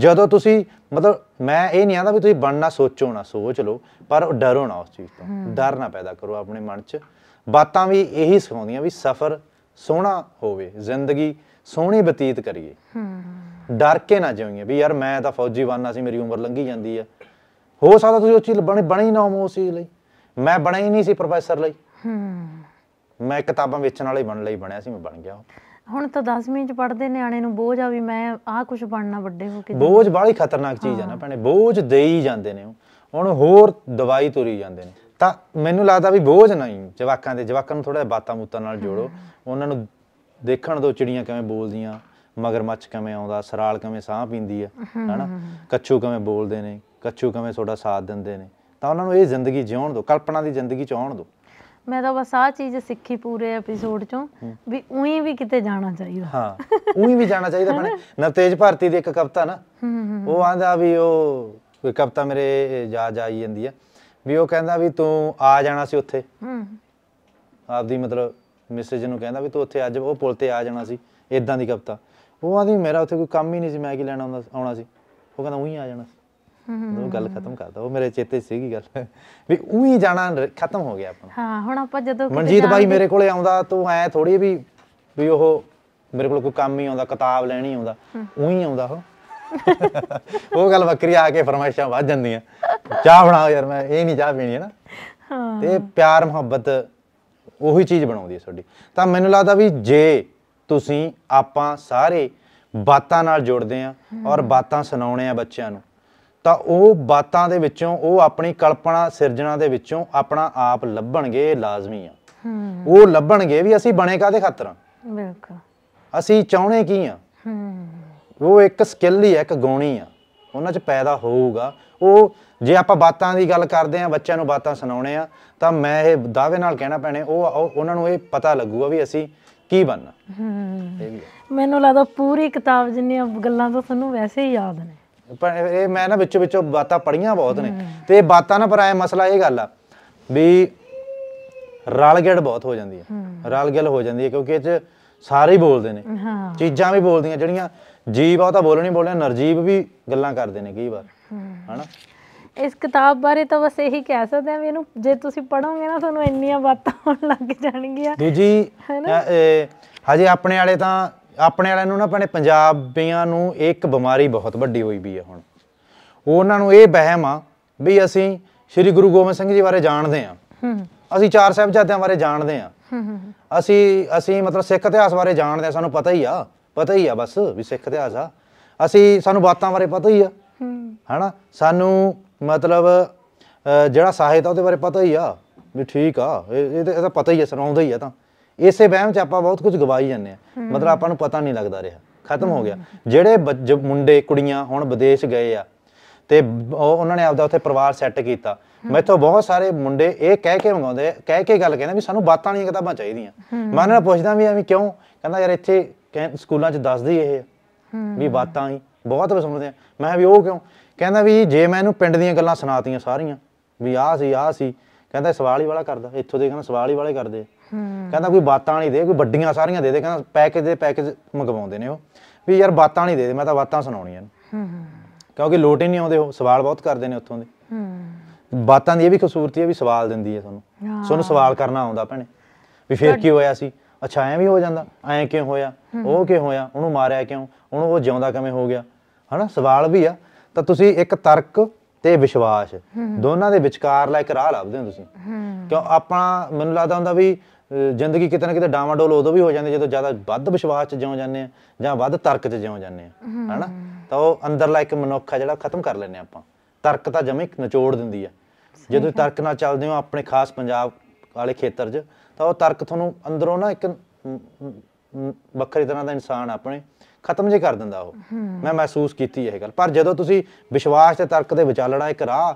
ਜਦੋਂ ਤੁਸੀਂ ਮਤਲਬ ਮੈਂ ਇਹ ਨਹੀਂ ਆਂਦਾ ਵੀ ਤੁਸੀਂ ਬਣਨਾ ਸੋਚੋ ਨਾ ਸੋਚ ਲਓ ਪਰ ਡਰੋ ਨਾ ਉਸ ਚੀਜ਼ ਤੋਂ ਡਰ ਨਾ ਪੈਦਾ ਕਰੋ ਆਪਣੇ ਮਨ 'ਚ ਬਾਤਾਂ ਵੀ ਇਹੀ ਸਿਖਾਉਂਦੀਆਂ ਵੀ ਸਫ਼ਰ ਸੋਹਣਾ ਹੋਵੇ ਜ਼ਿੰਦਗੀ ਸੋਹਣੀ ਬਤੀਤ ਕਰੀਏ ਡਰ ਕੇ ਨਾ ਜਿਉਈਏ ਵੀ ਯਾਰ ਮੈਂ ਤਾਂ ਫੌਜੀ ਬਣਨਾ ਸੀ ਮੇਰੀ ਉਮਰ ਲੰਘੀ ਜਾਂਦੀ ਆ ਹੋ ਸਕਦਾ ਤੁਸੀਂ ਉਸ ਚੀਜ਼ ਬਣੇ ਬਣੇ ਹੀ ਨਾ ਹੋ ਉਸ ਚੀਜ਼ ਲਈ ਮੈਂ ਬਣਾ ਹੀ ਨਹੀਂ ਸੀ ਪ੍ਰੋਫੈਸਰ ਲਈ ਮੈਂ ਕਿਤਾਬਾਂ ਵੇਚਣ ਵਾਲੇ ਬਣ ਲਈ ਬਣਿਆ ਸੀ ਮੈਂ ਬਣ ਗਿਆ ਹੁਣ ਤਾਂ 10ਵੀਂ ਚ ਪੜਦੇ ਨਿਆਣੇ ਨੂੰ ਬੋਝ ਆ ਵੀ ਮੈਂ ਆਹ ਕੁਝ ਬਣਨਾ ਵੱਡੇ ਹੋ ਕੇ ਬੋਝ ਬਾਲੀ ਖਤਰਨਾਕ ਚੀਜ਼ ਆ ਨਾ ਭੈਣੇ ਬੋਝ ਦੇਈ ਜਾਂਦੇ ਨੇ ਹੁਣ ਹੋਰ ਦਵਾਈ ਤੁਰੀ ਜਾਂਦੇ ਨੇ ਤਾਂ ਮੈਨੂੰ ਲੱਗਦਾ ਵੀ ਬੋਝ ਨਹੀਂ ਜਵਾਕਾਂ ਦੇ ਜਵਾਕਾਂ ਨੂੰ ਥੋੜਾ ਬਾਤਾਂ ਮੂਤਾਂ ਨਾਲ ਜੋੜੋ ਉਹਨਾਂ ਨੂੰ ਦੇਖਣ ਦੋ ਚਿੜੀਆਂ ਕਿਵੇਂ ਬੋਲਦੀਆਂ ਮਗਰਮੱਛ ਕਿਵੇਂ ਆਉਂਦਾ ਸਰਾਲ ਕਿਵੇਂ ਸਾਹ ਪੀਂਦੀ ਆ ਹਨਾ ਕੱਛੂ ਕਿਵੇਂ ਬੋਲਦੇ ਨੇ ਕੱਛੂ ਕਿਵੇਂ ਤੁਹਾਡਾ ਸਾਥ ਦਿੰਦੇ ਨੇ ਤਾਂ ਉਹਨਾਂ ਨੂੰ ਇਹ ਜ਼ਿੰਦਗੀ ਜਿਉਣ ਦਿਓ ਕਲਪਨਾ ਦੀ ਜ਼ਿੰਦਗੀ ਚ ਆਉਣ ਦਿਓ ਮੈਂ ਤਾਂ ਬਸ ਆ ਚੀਜ਼ ਸਿੱਖੀ ਪੂਰੇ ਐਪੀਸੋਡ ਚੋਂ ਵੀ ਉਹੀ ਵੀ ਕਿਤੇ ਜਾਣਾ ਚਾਹੀਦਾ ਹਾਂ ਉਹੀ ਵੀ ਜਾਣਾ ਚਾਹੀਦਾ ਭਣੇ ਨਵਤੇਜ ਭਾਰਤੀ ਦੀ ਇੱਕ ਕਵਤਾ ਨਾ ਉਹ ਆਂਦਾ ਵੀ ਉਹ ਕੋਈ ਕਵਤਾ ਮੇਰੇ ਜਾ ਜਾਈ ਜਾਂਦੀ ਆ ਵੀ ਉਹ ਕਹਿੰਦਾ ਵੀ ਤੂੰ ਆ ਜਾਣਾ ਸੀ ਉੱਥੇ ਹੂੰ ਆਪਦੀ ਮਤਲਬ ਮੈਸੇਜ ਨੂੰ ਕਹਿੰਦਾ ਵੀ ਤੂੰ ਉੱਥੇ ਅੱਜ ਉਹ ਪੁਲ ਤੇ ਆ ਜਾਣਾ ਸੀ ਇਦਾਂ ਦੀ ਕਵਤਾ ਉਹ ਆਂਦੀ ਮੇਰਾ ਉੱਥੇ ਕੋਈ ਕੰਮ ਹੀ ਨਹੀਂ ਸੀ ਮੈਂ ਕੀ ਲੈਣਾ ਆਉਣਾ ਸੀ ਉਹ ਕਹਿੰਦਾ ਉਹੀ ਆ ਜਾਣਾ ਸੀ ਉਹ ਗੱਲ ਖਤਮ ਕਰਦਾ ਉਹ ਮੇਰੇ ਚੇਤੇ ਸੀਗੀ ਗੱਲ ਵੀ ਉਹੀ ਜਾਣਾ ਖਤਮ ਹੋ ਗਿਆ ਆਪਾਂ ਹਾਂ ਹੁਣ ਆਪਾਂ ਜਦੋਂ ਮਨਜੀਤ ਬਾਈ ਮੇਰੇ ਕੋਲੇ ਆਉਂਦਾ ਤੂੰ ਐ ਥੋੜੀ ਵੀ ਵੀ ਉਹ ਮੇਰੇ ਕੋਲ ਕੋਈ ਕੰਮ ਹੀ ਆਉਂਦਾ ਕਿਤਾਬ ਲੈਣੀ ਆਉਂਦਾ ਉਹੀ ਆਉਂਦਾ ਉਹ ਗੱਲ ਬੱਕਰੀ ਆ ਕੇ ਫਰਮਾਇਸ਼ਾਂ ਵੱਜ ਜਾਂਦੀਆਂ ਚਾਹ ਬਣਾਓ ਯਾਰ ਮੈਂ ਇਹ ਨਹੀਂ ਚਾਹ ਪੀਣੀ ਹੈ ਨਾ ਹਾਂ ਤੇ ਪਿਆਰ ਮੁਹੱਬਤ ਉਹੀ ਚੀਜ਼ ਬਣਾਉਂਦੀ ਹੈ ਤੁਹਾਡੀ ਤਾਂ ਮੈਨੂੰ ਲੱਗਦਾ ਵੀ ਜੇ ਤੁਸੀਂ ਆਪਾਂ ਸਾਰੇ ਬਾਤਾਂ ਨਾਲ ਜੁੜਦੇ ਆਂ ਔਰ ਬਾਤਾਂ ਸੁਣਾਉਣੇ ਆ ਬੱਚਿਆਂ ਨੂੰ ਤਾਂ ਉਹ ਬਾਤਾਂ ਦੇ ਵਿੱਚੋਂ ਉਹ ਆਪਣੀ ਕਲਪਨਾ ਸਿਰਜਣਾ ਦੇ ਵਿੱਚੋਂ ਆਪਣਾ ਆਪ ਲੱਭਣਗੇ ਲਾਜ਼ਮੀ ਆ ਉਹ ਲੱਭਣਗੇ ਵੀ ਅਸੀਂ ਬਣੇ ਕਾਦੇ ਖਾਤਰ ਆ ਬਿਲਕੁਲ ਅਸੀਂ ਚਾਹੁੰਦੇ ਕੀ ਆ ਉਹ ਇੱਕ ਸਕਿੱਲ ਹੀ ਆ ਇੱਕ ਗੌਣੀ ਆ ਉਹਨਾਂ 'ਚ ਪੈਦਾ ਹੋਊਗਾ ਉਹ ਜੇ ਆਪਾਂ ਬਾਤਾਂ ਦੀ ਗੱਲ ਕਰਦੇ ਆ ਬੱਚਿਆਂ ਨੂੰ ਬਾਤਾਂ ਸੁਣਾਉਣੇ ਆ ਤਾਂ ਮੈਂ ਇਹ ਦਾਅਵੇ ਨਾਲ ਕਹਿਣਾ ਪੈਣੇ ਉਹ ਉਹਨਾਂ ਨੂੰ ਇਹ ਪਤਾ ਲੱਗੂਗਾ ਵੀ ਅਸੀਂ ਕੀ ਬਣਨਾ ਮੈਨੂੰ ਲੱਗਦਾ ਪੂਰੀ ਕਿਤਾਬ ਜਿੰਨੀਆਂ ਗੱਲਾਂ ਤਾਂ ਤੁਹਾਨੂੰ ਵੈਸੇ ਹੀ ਯਾਦ ਨੇ ਪਰ ਇਹ ਮੈਂ ਨਾ ਵਿੱਚੋਂ ਵਿੱਚੋਂ ਬਾਤਾਂ ਪੜੀਆਂ ਬਹੁਤ ਨੇ ਤੇ ਇਹ ਬਾਤਾਂ ਨਾ ਪਰ ਆਇਆ ਮਸਲਾ ਇਹ ਗੱਲ ਆ ਵੀ ਰਲ ਬਹੁਤ ਹੋ ਜਾਂਦੀ ਹੈ ਰਲ ਹੋ ਜਾਂਦੀ ਹੈ ਕਿਉਂਕਿ ਇਹ ਚ ਸਾਰੇ ਹੀ ਬੋਲਦੇ ਨੇ ਚੀਜ਼ਾਂ ਵੀ ਬੋਲਦੀਆਂ ਜਿਹੜੀਆਂ ਜੀਵ ਆ ਤਾਂ ਬੋਲਣੀ ਬੋਲਣਾ ਨਰਜੀਵ ਵੀ ਗੱਲਾਂ ਕਰਦੇ ਨੇ ਕਈ ਵਾਰ ਹਨਾ ਇਸ ਕਿਤਾਬ ਬਾਰੇ ਤਾਂ ਬਸ ਇਹੀ ਕਹਿ ਸਕਦੇ ਆ ਵੀ ਇਹਨੂੰ ਜੇ ਤੁਸੀਂ ਪੜੋਗੇ ਨਾ ਤੁਹਾਨੂੰ ਇੰਨੀਆਂ ਬਾਤਾਂ ਹੋਣ ਲੱਗ ਜਾਣਗੀਆਂ ਦੂਜੀ ਹਜੇ ਆਪਣੇ ਵਾਲੇ ਤਾਂ ਆਪਣੇ ਵਾਲਿਆਂ ਨੂੰ ਨਾ ਆਪਣੇ ਪੰਜਾਬੀਆਂ ਨੂੰ ਇੱਕ ਬਿਮਾਰੀ ਬਹੁਤ ਵੱਡੀ ਹੋਈ ਵੀ ਹੈ ਹੁਣ ਉਹਨਾਂ ਨੂੰ ਇਹ ਵਹਿਮ ਆ ਵੀ ਅਸੀਂ ਸ੍ਰੀ ਗੁਰੂ ਗੋਬਿੰਦ ਸਿੰਘ ਜੀ ਬਾਰੇ ਜਾਣਦੇ ਆ ਅਸੀਂ ਚਾਰ ਸਾਹਿਬਜ਼ਾਦਿਆਂ ਬਾਰੇ ਜਾਣਦੇ ਆ ਅਸੀਂ ਅਸੀਂ ਮਤਲਬ ਸਿੱਖ ਇਤਿਹਾਸ ਬਾਰੇ ਜਾਣਦੇ ਆ ਸਾਨੂੰ ਪਤਾ ਹੀ ਆ ਪਤਾ ਹੀ ਆ ਬਸ ਵੀ ਸਿੱਖ ਇਤਿਹਾਸ ਆ ਅਸੀਂ ਸਾਨੂੰ ਬਾਤਾਂ ਬਾਰੇ ਪਤਾ ਹੀ ਆ ਹਣਾ ਸਾਨੂੰ ਮਤਲਬ ਜਿਹੜਾ ਸਾਹਿਤ ਆ ਉਹਦੇ ਬਾਰੇ ਪਤਾ ਹੀ ਆ ਵੀ ਠੀਕ ਆ ਇਹ ਇਹ ਤਾਂ ਪਤਾ ਹੀ ਆ ਸਾਨੂੰ ਆਉਂਦਾ ਹੀ ਆ ਤਾਂ ਇਸੇ ਵਹਿਮ 'ਚ ਆਪਾਂ ਬਹੁਤ ਕੁਝ ਗਵਾਈ ਜਾਂਦੇ ਆ ਮਤਲਬ ਆਪਾਂ ਨੂੰ ਪਤਾ ਨਹੀਂ ਲੱਗਦਾ ਰਿਹਾ ਖਤਮ ਹੋ ਗਿਆ ਜਿਹੜੇ ਮੁੰਡੇ ਕੁੜੀਆਂ ਹੁਣ ਵਿਦੇਸ਼ ਗਏ ਆ ਤੇ ਉਹਨਾਂ ਨੇ ਆਪਦਾ ਉੱਥੇ ਪਰਿਵਾਰ ਸੈੱਟ ਕੀਤਾ ਮੈਥੋਂ ਬਹੁਤ ਸਾਰੇ ਮੁੰਡੇ ਇਹ ਕਹਿ ਕੇ ਮੰਗਾਉਂਦੇ ਕਹਿ ਕੇ ਗੱਲ ਕਹਿੰਦੇ ਵੀ ਸਾਨੂੰ ਬਾਤਾਂ ਵਾਲੀਆਂ ਕਿਤਾਬਾਂ ਚਾਹੀਦੀਆਂ ਮੈਂ ਉਹਨਾਂ ਨੂੰ ਪੁੱਛਦਾ ਵੀ ਐਵੇਂ ਕਿਉਂ ਕਹਿੰਦਾ ਯਾਰ ਇੱਥੇ ਸਕੂਲਾਂ 'ਚ ਦੱਸਦੀ ਇਹ ਵੀ ਬਾਤਾਂ ਹੀ ਬਹੁਤ ਬਸਮਦੇ ਆ ਮੈਂ ਵੀ ਉਹ ਕਿਉਂ ਕਹਿੰਦਾ ਵੀ ਜੇ ਮੈਂ ਇਹਨੂੰ ਪਿੰਡ ਦੀਆਂ ਗੱਲਾਂ ਸੁਣਾਤੀਆਂ ਸਾਰੀਆਂ ਵੀ ਆਹ ਸੀ ਆਹ ਸੀ ਕਹਿੰਦਾ ਸਵਾਲ ਹੀ ਵਾਲਾ ਕਰਦਾ ਇੱਥੋਂ ਦੇ ਕਹਿੰਦਾ ਸਵਾਲ ਹੀ ਵਾਲੇ ਕਰਦੇ ਕਹਿੰਦਾ ਕੋਈ ਬਾਤਾਂ ਨਹੀਂ ਦੇ ਕੋਈ ਵੱਡੀਆਂ ਸਾਰੀਆਂ ਦੇ ਦੇ ਕਹਿੰਦਾ ਪੈਕੇਜ ਦੇ ਪੈਕੇਜ ਮੰਗਵਾਉਂਦੇ ਨੇ ਉਹ ਵੀ ਯਾਰ ਬਾਤਾਂ ਨਹੀਂ ਦੇ ਦੇ ਮੈਂ ਤਾਂ ਬਾਤਾਂ ਸੁਣਾਉਣੀਆਂ ਨੇ ਕਿਉਂਕਿ ਲੋਟ ਹੀ ਨਹੀਂ ਆਉਂਦੇ ਉਹ ਸਵਾਲ ਬਹੁਤ ਕਰਦੇ ਨੇ ਉੱਥੋਂ ਦੇ ਹੂੰ ਬਾਤਾਂ ਦੀ ਇਹ ਵੀ ਖੂਬਸੂਰਤੀ ਹੈ ਵੀ ਸਵਾਲ ਦਿੰਦੀ ਹੈ ਤੁਹਾਨੂੰ ਤੁਹਾਨੂੰ ਸਵਾਲ ਕਰਨਾ ਆਉਂਦਾ ਭੈਣੇ ਵੀ ਫੇਰ ਕੀ ਹੋਇਆ ਸੀ ਅੱਛਾ ਐਂ ਵੀ ਹੋ ਜਾਂਦਾ ਐਂ ਕਿਉਂ ਹੋਇਆ ਉਹ ਕਿਉਂ ਹੋਇਆ ਉਹਨੂੰ ਮਾਰਿਆ ਕਿਉਂ ਉਹਨੂੰ ਉਹ ਜਿਉਂਦਾ ਕਿਵੇਂ ਹੋ ਗਿਆ ਹਨਾ ਸਵਾਲ ਵੀ ਆ ਤਾਂ ਤੁਸੀਂ ਇੱਕ ਤਰਕ ਤੇ ਵਿਸ਼ਵਾਸ ਦੋਨਾਂ ਦੇ ਵਿਚਕਾਰ ਲਾ ਇੱਕ ਰਾਹ ਲੱਭਦੇ ਹੋ ਤੁਸੀਂ ਕਿਉਂ ਆਪਾਂ ਮੈਨੂੰ ਲੱਗਦਾ ਹੁੰਦਾ ਵੀ ਜ਼ਿੰਦਗੀ ਕਿਤੇ ਨਾ ਕਿਤੇ ਡਾਵਾਡੋਲ ਉਦੋਂ ਵੀ ਹੋ ਜਾਂਦੀ ਜਦੋਂ ਜ਼ਿਆਦਾ ਵੱਧ ਵਿਸ਼ਵਾਸ 'ਚ ਜਿਉਂ ਜਾਂਦੇ ਆ ਜਾਂ ਵੱਧ ਤਰਕ 'ਚ ਜਿਉਂ ਜਾਂਦੇ ਆ ਹਨਾ ਤਾਂ ਉਹ ਅੰਦਰਲਾ ਇੱਕ ਮਨੁੱਖ ਆ ਜਿਹੜਾ ਖਤਮ ਕਰ ਲੈਨੇ ਆਪਾਂ ਤਰਕ ਤਾਂ ਜਮੇ ਨਿਚੋੜ ਦਿੰਦੀ ਆ ਜਦੋਂ ਤਰਕ ਨਾਲ ਚੱਲਦੇ ਹੋ ਆਪਣੇ ਖਾਸ ਪੰਜਾਬ ਵਾਲੇ ਖੇਤਰ 'ਚ ਤਾਂ ਉਹ ਤਰਕ ਤੁਹਾਨੂੰ ਅੰਦਰੋਂ ਨਾ ਇੱਕ ਵੱਖਰੀ ਤਰ੍ਹਾਂ ਦਾ ਇਨਸਾਨ ਆਪਣੇ ਖਤਮ ਜੇ ਕਰ ਦਿੰਦਾ ਉਹ ਮੈਂ ਮਹਿਸੂਸ ਕੀਤੀ ਇਹ ਗੱਲ ਪਰ ਜਦੋਂ ਤੁਸੀਂ ਵਿਸ਼ਵਾਸ ਤੇ ਤਰਕ ਦੇ ਵਿਚਾਲੜਾ ਇੱਕ ਰਾਹ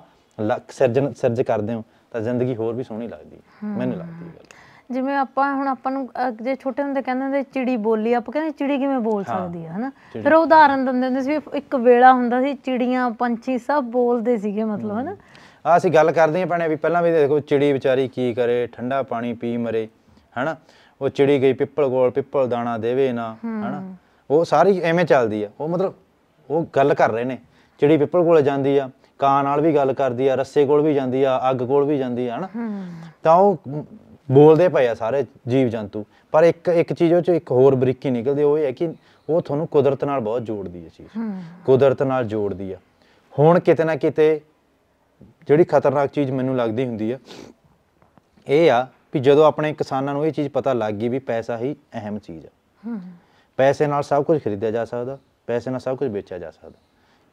ਸਿਰਜਣ ਸਿਰਜ ਕਰਦੇ ਹੋ ਤਾਂ ਜ਼ਿੰਦਗੀ ਹੋਰ ਵੀ ਸੋਹਣੀ ਲੱਗਦੀ ਮੈਨੂੰ ਲੱਗਦੀ ਹੈ ਜਿਵੇਂ ਆਪਾਂ ਹੁਣ ਆਪਾਂ ਨੂੰ ਜੇ ਛੋਟੇ ਹੁੰਦੇ ਕਹਿੰਦੇ ਹੁੰਦੇ ਚਿੜੀ ਬੋਲੀ ਆਪਾਂ ਕਹਿੰਦੇ ਚਿੜੀ ਕਿਵੇਂ ਬੋਲ ਸਕਦੀ ਹੈ ਹਨਾ ਫਿਰ ਉਹ ਉਦਾਹਰਨ ਦਿੰਦੇ ਹੁੰਦੇ ਸੀ ਇੱਕ ਵੇਲਾ ਹੁੰਦਾ ਸੀ ਚਿੜੀਆਂ ਪੰਛੀ ਸਭ ਬੋਲਦੇ ਸੀਗੇ ਮਤਲਬ ਹਨਾ ਆ ਅਸੀਂ ਗੱਲ ਕਰਦੇ ਆ ਭੈਣੇ ਵੀ ਪਹਿਲਾਂ ਵੀ ਦੇਖੋ ਚਿੜੀ ਵਿਚਾਰੀ ਕੀ ਕਰੇ ਠੰਡਾ ਪਾਣੀ ਪੀ ਮਰੇ ਹਨਾ ਉਹ ਚਿੜੀ ਗਈ ਪਿੱਪਲ ਕੋਲ ਪਿੱਪਲ ਦਾਣਾ ਦੇਵੇ ਨਾ ਹਨਾ ਉਹ ਸਾਰੀ ਐਵੇਂ ਚੱਲਦੀ ਆ ਉਹ ਮਤਲਬ ਉਹ ਗੱਲ ਕਰ ਰਹੇ ਨੇ ਚਿੜੀ ਪਿੱਪਲ ਕੋਲ ਜਾਂਦੀ ਆ ਕਾਂ ਨਾਲ ਵੀ ਗੱਲ ਕਰਦੀ ਆ ਰੱਸੇ ਕੋਲ ਵੀ ਜਾਂਦੀ ਆ ਅੱਗ ਕੋਲ ਵੀ ਜਾਂਦੀ ਆ ਹਨਾ ਤਾਂ ਉਹ ਬੋਲਦੇ ਪਏ ਆ ਸਾਰੇ ਜੀਵ ਜੰਤੂ ਪਰ ਇੱਕ ਇੱਕ ਚੀਜ਼ ਉਹ ਚ ਇੱਕ ਹੋਰ ਬਰੀਕੀ ਨਿਕਲਦੀ ਉਹ ਇਹ ਹੈ ਕਿ ਉਹ ਤੁਹਾਨੂੰ ਕੁਦਰਤ ਨਾਲ ਬਹੁਤ ਜੋੜਦੀ ਹੈ ਚੀਜ਼ ਕੁਦਰਤ ਨਾਲ ਜੋੜਦੀ ਆ ਹੁਣ ਕਿਤੇ ਨਾ ਕਿਤੇ ਜਿਹੜੀ ਖਤਰਨਾਕ ਚੀਜ਼ ਮੈਨੂੰ ਲੱਗਦੀ ਹੁੰਦੀ ਆ ਇਹ ਆ ਕਿ ਜਦੋਂ ਆਪਣੇ ਕਿਸਾਨਾਂ ਨੂੰ ਇਹ ਚੀਜ਼ ਪਤਾ ਲੱਗ ਗਈ ਵੀ ਪੈਸਾ ਹੀ ਅਹਿਮ ਚੀਜ਼ ਆ ਪੈਸੇ ਨਾਲ ਸਭ ਕੁਝ ਖਰੀਦਿਆ ਜਾ ਸਕਦਾ ਪੈਸੇ ਨਾਲ ਸਭ ਕੁਝ ਵੇਚਿਆ ਜਾ ਸਕਦਾ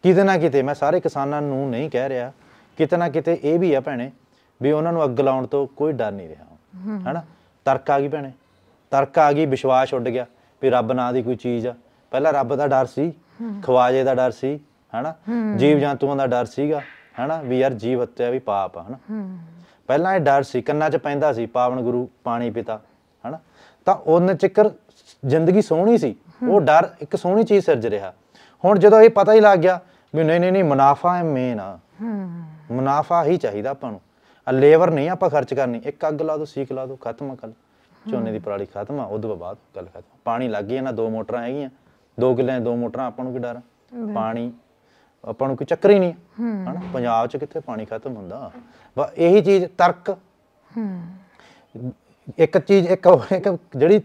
ਕਿਤੇ ਨਾ ਕਿਤੇ ਮੈਂ ਸਾਰੇ ਕਿਸਾਨਾਂ ਨੂੰ ਨਹੀਂ ਕਹਿ ਰਿਹਾ ਕਿਤੇ ਨਾ ਕਿਤੇ ਇਹ ਵੀ ਆ ਭੈਣੇ ਵੀ ਉਹਨਾਂ ਨੂੰ ਅੱਗ ਲਾਉਣ ਤੋਂ ਕੋਈ ਡਰ ਨਹੀਂ ਰਿਹਾ ਹੈਨਾ ਤਰਕ ਆ ਗਈ ਭੈਣੇ ਤਰਕ ਆ ਗਈ ਵਿਸ਼ਵਾਸ ਉੱਡ ਗਿਆ ਵੀ ਰੱਬ ਨਾਂ ਦੀ ਕੋਈ ਚੀਜ਼ ਆ ਪਹਿਲਾਂ ਰੱਬ ਦਾ ਡਰ ਸੀ ਖਵਾਜੇ ਦਾ ਡਰ ਸੀ ਹੈਨਾ ਜੀਵ ਜੰਤੂਆਂ ਦਾ ਡਰ ਸੀਗਾ ਹੈਨਾ ਵੀ ਯਾਰ ਜੀਵ ਹੱਤਿਆ ਵੀ ਪਾਪ ਆ ਹੈਨਾ ਪਹਿਲਾਂ ਇਹ ਡਰ ਸੀ ਕੰਨਾਂ 'ਚ ਪੈਂਦਾ ਸੀ ਪਾਵਨ ਗੁਰੂ ਪਾਣੀ ਪਿਤਾ ਹੈਨਾ ਤਾਂ ਉਹਨਾਂ ਚੱਕਰ ਜ਼ਿੰਦਗੀ ਸੋਹਣੀ ਸੀ ਉਹ ਡਰ ਇੱਕ ਸੋਹਣੀ ਚੀਜ਼ ਸਿਰਜ ਰਿਹਾ ਹੁਣ ਜਦੋਂ ਇਹ ਪਤਾ ਹੀ ਲੱਗ ਗਿਆ ਵੀ ਨਹੀਂ ਨਹੀਂ ਨਹੀਂ ਮੁਨਾਫਾ ਹੈ ਮੇਨ ਆ ਮੁਨਾਫਾ ਹੀ ਚਾਹੀਦਾ ਆਪਾਂ ਨੂੰ ਆ ਲੇਬਰ ਨਹੀਂ ਆਪਾਂ ਖਰਚ ਕਰਨੀ ਇੱਕ ਅੱਗ ਲਾ ਦੋ ਸੀਖ ਲਾ ਦੋ ਖਤਮ ਕਰ ਝੋਨੇ ਦੀ ਪਰਾਲੀ ਖਤਮ ਆ ਉਹਦੇ ਬਾਅਦ ਗੱਲ ਖਤਮ ਪਾਣੀ ਲੱਗ ਗਿਆ ਨਾ ਦੋ ਮੋਟਰਾਂ ਹੈਗੀਆਂ ਦੋ ਕਿੱਲੇ ਦੋ ਮੋਟਰਾਂ ਆਪਾਂ ਨੂੰ ਕੀ ਡਰ ਪਾਣੀ ਆਪਾਂ ਨੂੰ ਕੋਈ ਚੱਕਰ ਹੀ ਨਹੀਂ ਹਣਾ ਪੰਜਾਬ ਚ ਕਿੱਥੇ ਪਾਣੀ ਖਤਮ ਹੁੰਦਾ ਬਸ ਇਹੀ ਚੀਜ਼ ਤਰਕ ਇੱਕ ਚੀਜ਼ ਇੱਕ ਇੱਕ ਜਿਹੜੀ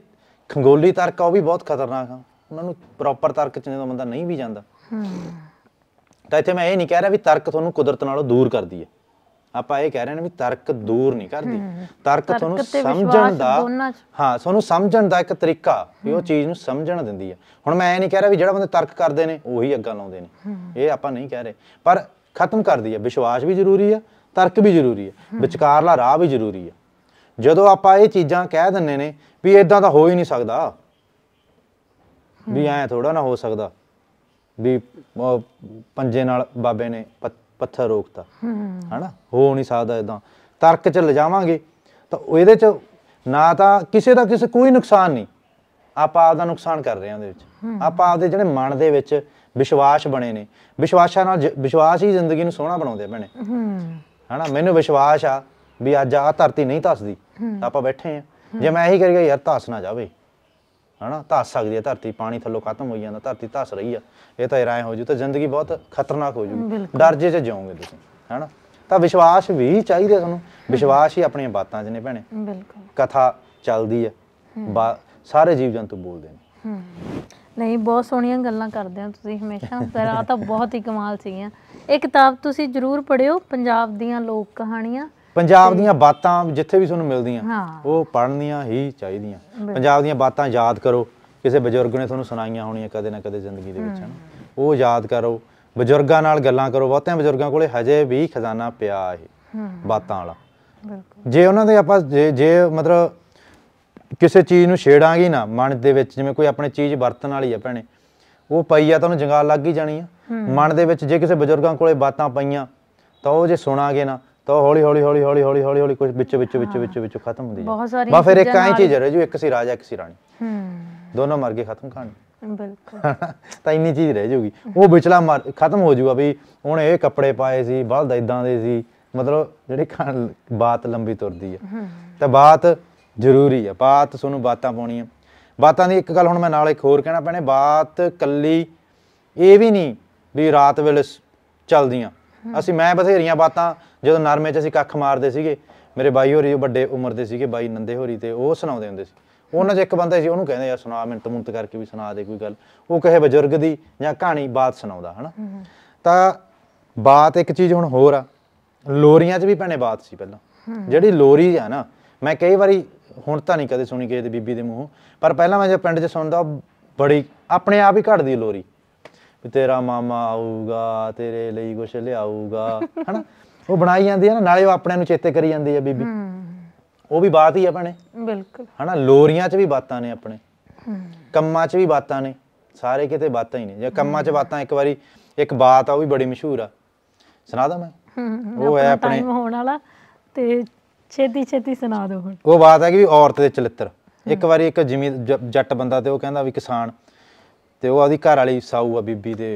ਖੰਗੋਲੀ ਤਰਕ ਆ ਉਹ ਵੀ ਬਹੁਤ ਖਤਰਨਾਕ ਆ ਉਹਨਾਂ ਨੂੰ ਪ੍ਰੋਪਰ ਤਰਕ ਚ ਜਦੋਂ ਬੰਦਾ ਨਹੀਂ ਵੀ ਜਾਂਦਾ ਤਾਂ ਇੱਥੇ ਮੈਂ ਇਹ ਨਹੀਂ ਕਹਿ ਰਿਹਾ ਵੀ ਤਰਕ ਤੁਹਾਨੂੰ ਕੁਦਰਤ ਨਾਲੋਂ ਦੂਰ ਕਰਦੀ ਹੈ ਆਪਾਂ ਇਹ ਕਹਿ ਰਹੇ ਨੇ ਵੀ ਤਰਕ ਦੂਰ ਨਹੀਂ ਕਰਦੀ ਤਰਕ ਤੁਹਾਨੂੰ ਸਮਝਣ ਦਾ ਹਾਂ ਤੁਹਾਨੂੰ ਸਮਝਣ ਦਾ ਇੱਕ ਤਰੀਕਾ ਵੀ ਉਹ ਚੀਜ਼ ਨੂੰ ਸਮਝਣ ਦਿੰਦੀ ਹੈ ਹੁਣ ਮੈਂ ਇਹ ਨਹੀਂ ਕਹਿ ਰਿਹਾ ਵੀ ਜਿਹੜਾ ਬੰਦੇ ਤਰਕ ਕਰਦੇ ਨੇ ਉਹੀ ਅੱਗਾ ਲਾਉਂਦੇ ਨੇ ਇਹ ਆਪਾਂ ਨਹੀਂ ਕਹਿ ਰਹੇ ਪਰ ਖਤਮ ਕਰਦੀ ਹੈ ਵਿਸ਼ਵਾਸ ਵੀ ਜ਼ਰੂਰੀ ਹੈ ਤਰਕ ਵੀ ਜ਼ਰੂਰੀ ਹੈ ਵਿਚਕਾਰਲਾ ਰਾਹ ਵੀ ਜ਼ਰੂਰੀ ਹੈ ਜਦੋਂ ਆਪਾਂ ਇਹ ਚੀਜ਼ਾਂ ਕਹਿ ਦਿੰਨੇ ਨੇ ਵੀ ਇਦਾਂ ਤਾਂ ਹੋ ਹੀ ਨਹੀਂ ਸਕਦਾ ਵੀ ਐ ਥੋੜਾ ਨਾ ਹੋ ਸਕਦਾ ਵੀ ਪੰਜੇ ਨਾਲ ਬਾਬੇ ਨੇ ਪੱਥਰ ਰੋਕਤਾ ਹਣਾ ਹੋ ਨਹੀਂ ਸਕਦਾ ਇਦਾਂ ਤਰਕ ਚ ਲਜਾਵਾਂਗੇ ਤਾਂ ਇਹਦੇ ਚ ਨਾ ਤਾਂ ਕਿਸੇ ਦਾ ਕਿਸੇ ਕੋਈ ਨੁਕਸਾਨ ਨਹੀਂ ਆਪਾਂ ਆਪ ਦਾ ਨੁਕਸਾਨ ਕਰ ਰਹੇ ਹਾਂ ਉਹਦੇ ਵਿੱਚ ਆਪਾਂ ਆਪਦੇ ਜਿਹੜੇ ਮਨ ਦੇ ਵਿੱਚ ਵਿਸ਼ਵਾਸ ਬਣੇ ਨੇ ਵਿਸ਼ਵਾਸਾਂ ਨਾਲ ਵਿਸ਼ਵਾਸ ਹੀ ਜ਼ਿੰਦਗੀ ਨੂੰ ਸੋਹਣਾ ਬਣਾਉਂਦੇ ਭੈਣੇ ਹਣਾ ਮੈਨੂੰ ਵਿਸ਼ਵਾਸ ਆ ਵੀ ਅੱਜ ਆ ਧਰਤੀ ਨਹੀਂ ਧਸਦੀ ਆਪਾਂ ਬੈਠੇ ਆ ਜੇ ਮੈਂ ਇਹੀ ਕਰੀਗਾ ਯਾਰ ਧਸ ਨਾ ਜਾਵੇ ਹਨਾ ਧਸ ਸਕਦੀ ਹੈ ਧਰਤੀ ਪਾਣੀ ਥੱਲੋਂ ਖਤਮ ਹੋਈ ਜਾਂਦਾ ਧਰਤੀ ਧੱਸ ਰਹੀ ਆ ਇਹ ਤਾਂ ਇਰਾਏ ਹੋ ਜੂ ਤਾਂ ਜ਼ਿੰਦਗੀ ਬਹੁਤ ਖਤਰਨਾਕ ਹੋ ਜੂ ਡਰਜੇ 'ਚ ਜਾਓਗੇ ਤੁਸੀਂ ਹਨਾ ਤਾਂ ਵਿਸ਼ਵਾਸ ਵੀ ਚਾਹੀਦਾ ਤੁਹਾਨੂੰ ਵਿਸ਼ਵਾਸ ਹੀ ਆਪਣੀਆਂ ਬਾਤਾਂ 'ਚ ਨੇ ਭੈਣੇ ਬਿਲਕੁਲ ਕਥਾ ਚੱਲਦੀ ਹੈ ਸਾਰੇ ਜੀਵ ਜੰਤੂ ਬੋਲਦੇ ਨੇ ਨਹੀਂ ਬਹੁਤ ਸੋਹਣੀਆਂ ਗੱਲਾਂ ਕਰਦੇ ਹੋ ਤੁਸੀਂ ਹਮੇਸ਼ਾ ਆ ਤਾਂ ਬਹੁਤ ਹੀ ਕਮਾਲ ਸੀਗੀਆਂ ਇਹ ਕਿਤਾਬ ਤੁਸੀਂ ਜ਼ਰੂਰ ਪੜਿਓ ਪੰਜਾਬ ਦੀਆਂ ਲੋਕ ਕਹਾਣੀਆਂ ਪੰਜਾਬ ਦੀਆਂ ਬਾਤਾਂ ਜਿੱਥੇ ਵੀ ਤੁਹਾਨੂੰ ਮਿਲਦੀਆਂ ਉਹ ਪੜਨੀਆਂ ਹੀ ਚਾਹੀਦੀਆਂ ਪੰਜਾਬ ਦੀਆਂ ਬਾਤਾਂ ਯਾਦ ਕਰੋ ਕਿਸੇ ਬਜ਼ੁਰਗ ਨੇ ਤੁਹਾਨੂੰ ਸੁਣਾਈਆਂ ਹੋਣੀਆਂ ਕਦੇ ਨਾ ਕਦੇ ਜ਼ਿੰਦਗੀ ਦੇ ਵਿੱਚ ਹਨ ਉਹ ਯਾਦ ਕਰੋ ਬਜ਼ੁਰਗਾਂ ਨਾਲ ਗੱਲਾਂ ਕਰੋ ਬਹੁਤਿਆਂ ਬਜ਼ੁਰਗਾਂ ਕੋਲੇ ਹਜੇ ਵੀ ਖਜ਼ਾਨਾ ਪਿਆ ਹੈ ਬਾਤਾਂ ਵਾਲਾ ਜੇ ਉਹਨਾਂ ਦੇ ਆਪਾਂ ਜੇ ਮਤਲਬ ਕਿਸੇ ਚੀਜ਼ ਨੂੰ ਛੇੜਾਂਗੇ ਨਾ ਮਨ ਦੇ ਵਿੱਚ ਜਿਵੇਂ ਕੋਈ ਆਪਣੇ ਚੀਜ਼ ਵਰਤਣ ਵਾਲੀ ਆ ਭੈਣੇ ਉਹ ਪਈ ਆ ਤਾਂ ਉਹਨੂੰ ਜੰਗਾਲ ਲੱਗ ਹੀ ਜਾਣੀ ਆ ਮਨ ਦੇ ਵਿੱਚ ਜੇ ਕਿਸੇ ਬਜ਼ੁਰਗਾਂ ਕੋਲੇ ਬਾਤਾਂ ਪਈਆਂ ਤਾਂ ਉਹ ਜੇ ਸੁਣਾਗੇ ਨਾ ਤਾਂ ਹੌਲੀ ਹੌਲੀ ਹੌਲੀ ਹੌਲੀ ਹੌਲੀ ਹੌਲੀ ਹੌਲੀ ਕੁਝ ਵਿੱਚ ਵਿੱਚ ਵਿੱਚ ਵਿੱਚ ਵਿੱਚ ਖਤਮ ਹੁੰਦੀ ਬਹੁਤ ਸਾਰੀ ਬਾ ਫਿਰ ਇੱਕ ਐਂ ਚੀਜ਼ ਰਹਿ ਜੂ ਇੱਕ ਸੀ ਰਾਜਾ ਇੱਕ ਸੀ ਰਾਣੀ ਹੂੰ ਦੋਨੋਂ ਮਰ ਗਏ ਖਤਮ ਕਹਾਣੀ ਬਿਲਕੁਲ (laughs) ਤਾਂ ਇੰਨੀ ਚੀਜ਼ ਰਹਿ ਜੂਗੀ ਉਹ ਵਿਚਲਾ ਖਤਮ ਹੋ ਜੂਗਾ ਵੀ ਹੁਣ ਇਹ ਕੱਪੜੇ ਪਾਏ ਸੀ ਦਾ ਇਦਾਂ ਦੇ ਸੀ ਮਤਲਬ ਜਿਹੜੇ ਖਾਣ ਬਾਤ ਲੰਬੀ ਤੁਰਦੀ ਆ ਤਾਂ ਬਾਤ ਜ਼ਰੂਰੀ ਆ ਬਾਤ ਤੁਹਾਨੂੰ ਬਾਤਾਂ ਪਾਉਣੀਆਂ ਬਾਤਾਂ ਦੀ ਇੱਕ ਗੱਲ ਹੁਣ ਮੈਂ ਨਾਲ ਇੱਕ ਹੋਰ ਕਹਿਣਾ ਪੈਣੇ ਬਾਤ ਕੱਲੀ ਇਹ ਵੀ ਨਹੀਂ ਵੀ ਰਾਤ ਵੇਲੇ ਚੱਲਦੀਆਂ ਅਸੀਂ ਮੈਂ ਬਥੇਰੀਆਂ ਬਾਤਾਂ ਜਦੋਂ ਨਰਮੇ 'ਚ ਅਸੀਂ ਕੱਖ ਮਾਰਦੇ ਸੀਗੇ ਮੇਰੇ ਬਾਈ ਹੋਰੀ ਵੱਡੇ ਉਮਰ ਦੇ ਸੀਗੇ ਬਾਈ ਨੰਦੇ ਹੋਰੀ ਤੇ ਉਹ ਸੁਣਾਉਂਦੇ ਹੁੰਦੇ ਸੀ ਉਹਨਾਂ 'ਚ ਇੱਕ ਬੰਦਾ ਸੀ ਉਹਨੂੰ ਕਹਿੰਦੇ ਯਾਰ ਸੁਣਾ ਮਿੰਟ ਮੁੰਟ ਕਰਕੇ ਵੀ ਸੁਣਾ ਦੇ ਕੋਈ ਗੱਲ ਉਹ ਕਹੇ ਬਜ਼ੁਰਗ ਦੀ ਜਾਂ ਕਹਾਣੀ ਬਾਤ ਸੁਣਾਉਂਦਾ ਹਨਾ ਤਾਂ ਬਾਤ ਇੱਕ ਚੀਜ਼ ਹੁਣ ਹੋਰ ਆ ਲੋਰੀਆਂ 'ਚ ਵੀ ਭੈਣੇ ਬਾਤ ਸੀ ਪਹਿਲਾਂ ਜਿਹੜੀ ਲੋਰੀ ਆ ਨਾ ਮੈਂ ਕਈ ਵਾਰੀ ਹੁਣ ਤਾਂ ਨਹੀਂ ਕਦੇ ਸੁਣੀ ਕਿਸੇ ਦੀ ਬੀਬੀ ਦੇ ਮੂੰਹੋਂ ਪਰ ਪਹਿਲਾਂ ਮੈਂ ਜਦ ਪਿੰਡ 'ਚ ਸੁਣਦਾ ਬੜੀ ਆਪਣੇ ਆਪ ਹੀ ਘੜਦੀ ਲੋਰੀ ਤੇਰਾ ਮਾਮਾ ਆਊਗਾ ਤੇਰੇ ਲਈ ਕੁਛ ਲਿਆਊਗਾ ਹਨਾ ਉਹ ਬਣਾਈ ਜਾਂਦੀ ਹੈ ਨਾ ਨਾਲੇ ਉਹ ਆਪਣਿਆਂ ਨੂੰ ਚੇਤੇ ਕਰੀ ਜਾਂਦੀ ਹੈ ਬੀਬੀ ਉਹ ਵੀ ਬਾਤ ਹੀ ਆ ਬਿਲਕੁਲ ਹਨਾ ਲੋਰੀਆਂ 'ਚ ਵੀ ਬਾਤਾਂ ਨੇ ਆਪਣੇ ਕੰਮਾਂ 'ਚ ਵੀ ਬਾਤਾਂ ਨੇ ਸਾਰੇ ਕਿਤੇ ਬਾਤਾਂ ਹੀ ਨੇ ਜੇ ਕੰਮਾਂ 'ਚ ਬਾਤਾਂ ਇੱਕ ਵਾਰੀ ਇੱਕ ਬਾਤ ਆ ਉਹ ਵੀ ਬੜੀ ਮਸ਼ਹੂਰ ਆ ਸੁਣਾਦਾ ਮੈਂ ਉਹ ਹੈ ਆਪਣੇ ਟਾਈਮ ਹੋਣ ਵਾਲਾ ਤੇ ਛੇਤੀ ਛੇਤੀ ਸੁਣਾ ਦੋ ਹੁਣ ਉਹ ਬਾਤ ਹੈ ਕਿ ਵੀ ਔਰਤ ਦੇ ਚਲਿੱਤਰ ਇੱਕ ਵਾਰੀ ਇੱਕ ਜਿਮੀ ਜੱਟ ਬੰਦਾ ਤੇ ਉਹ ਕਹਿੰਦਾ ਵੀ ਕਿਸਾਨ ਤੇ ਉਹ ਆਦੀ ਘਰ ਵਾਲੀ ਸਾਊ ਆ ਬੀਬੀ ਦੇ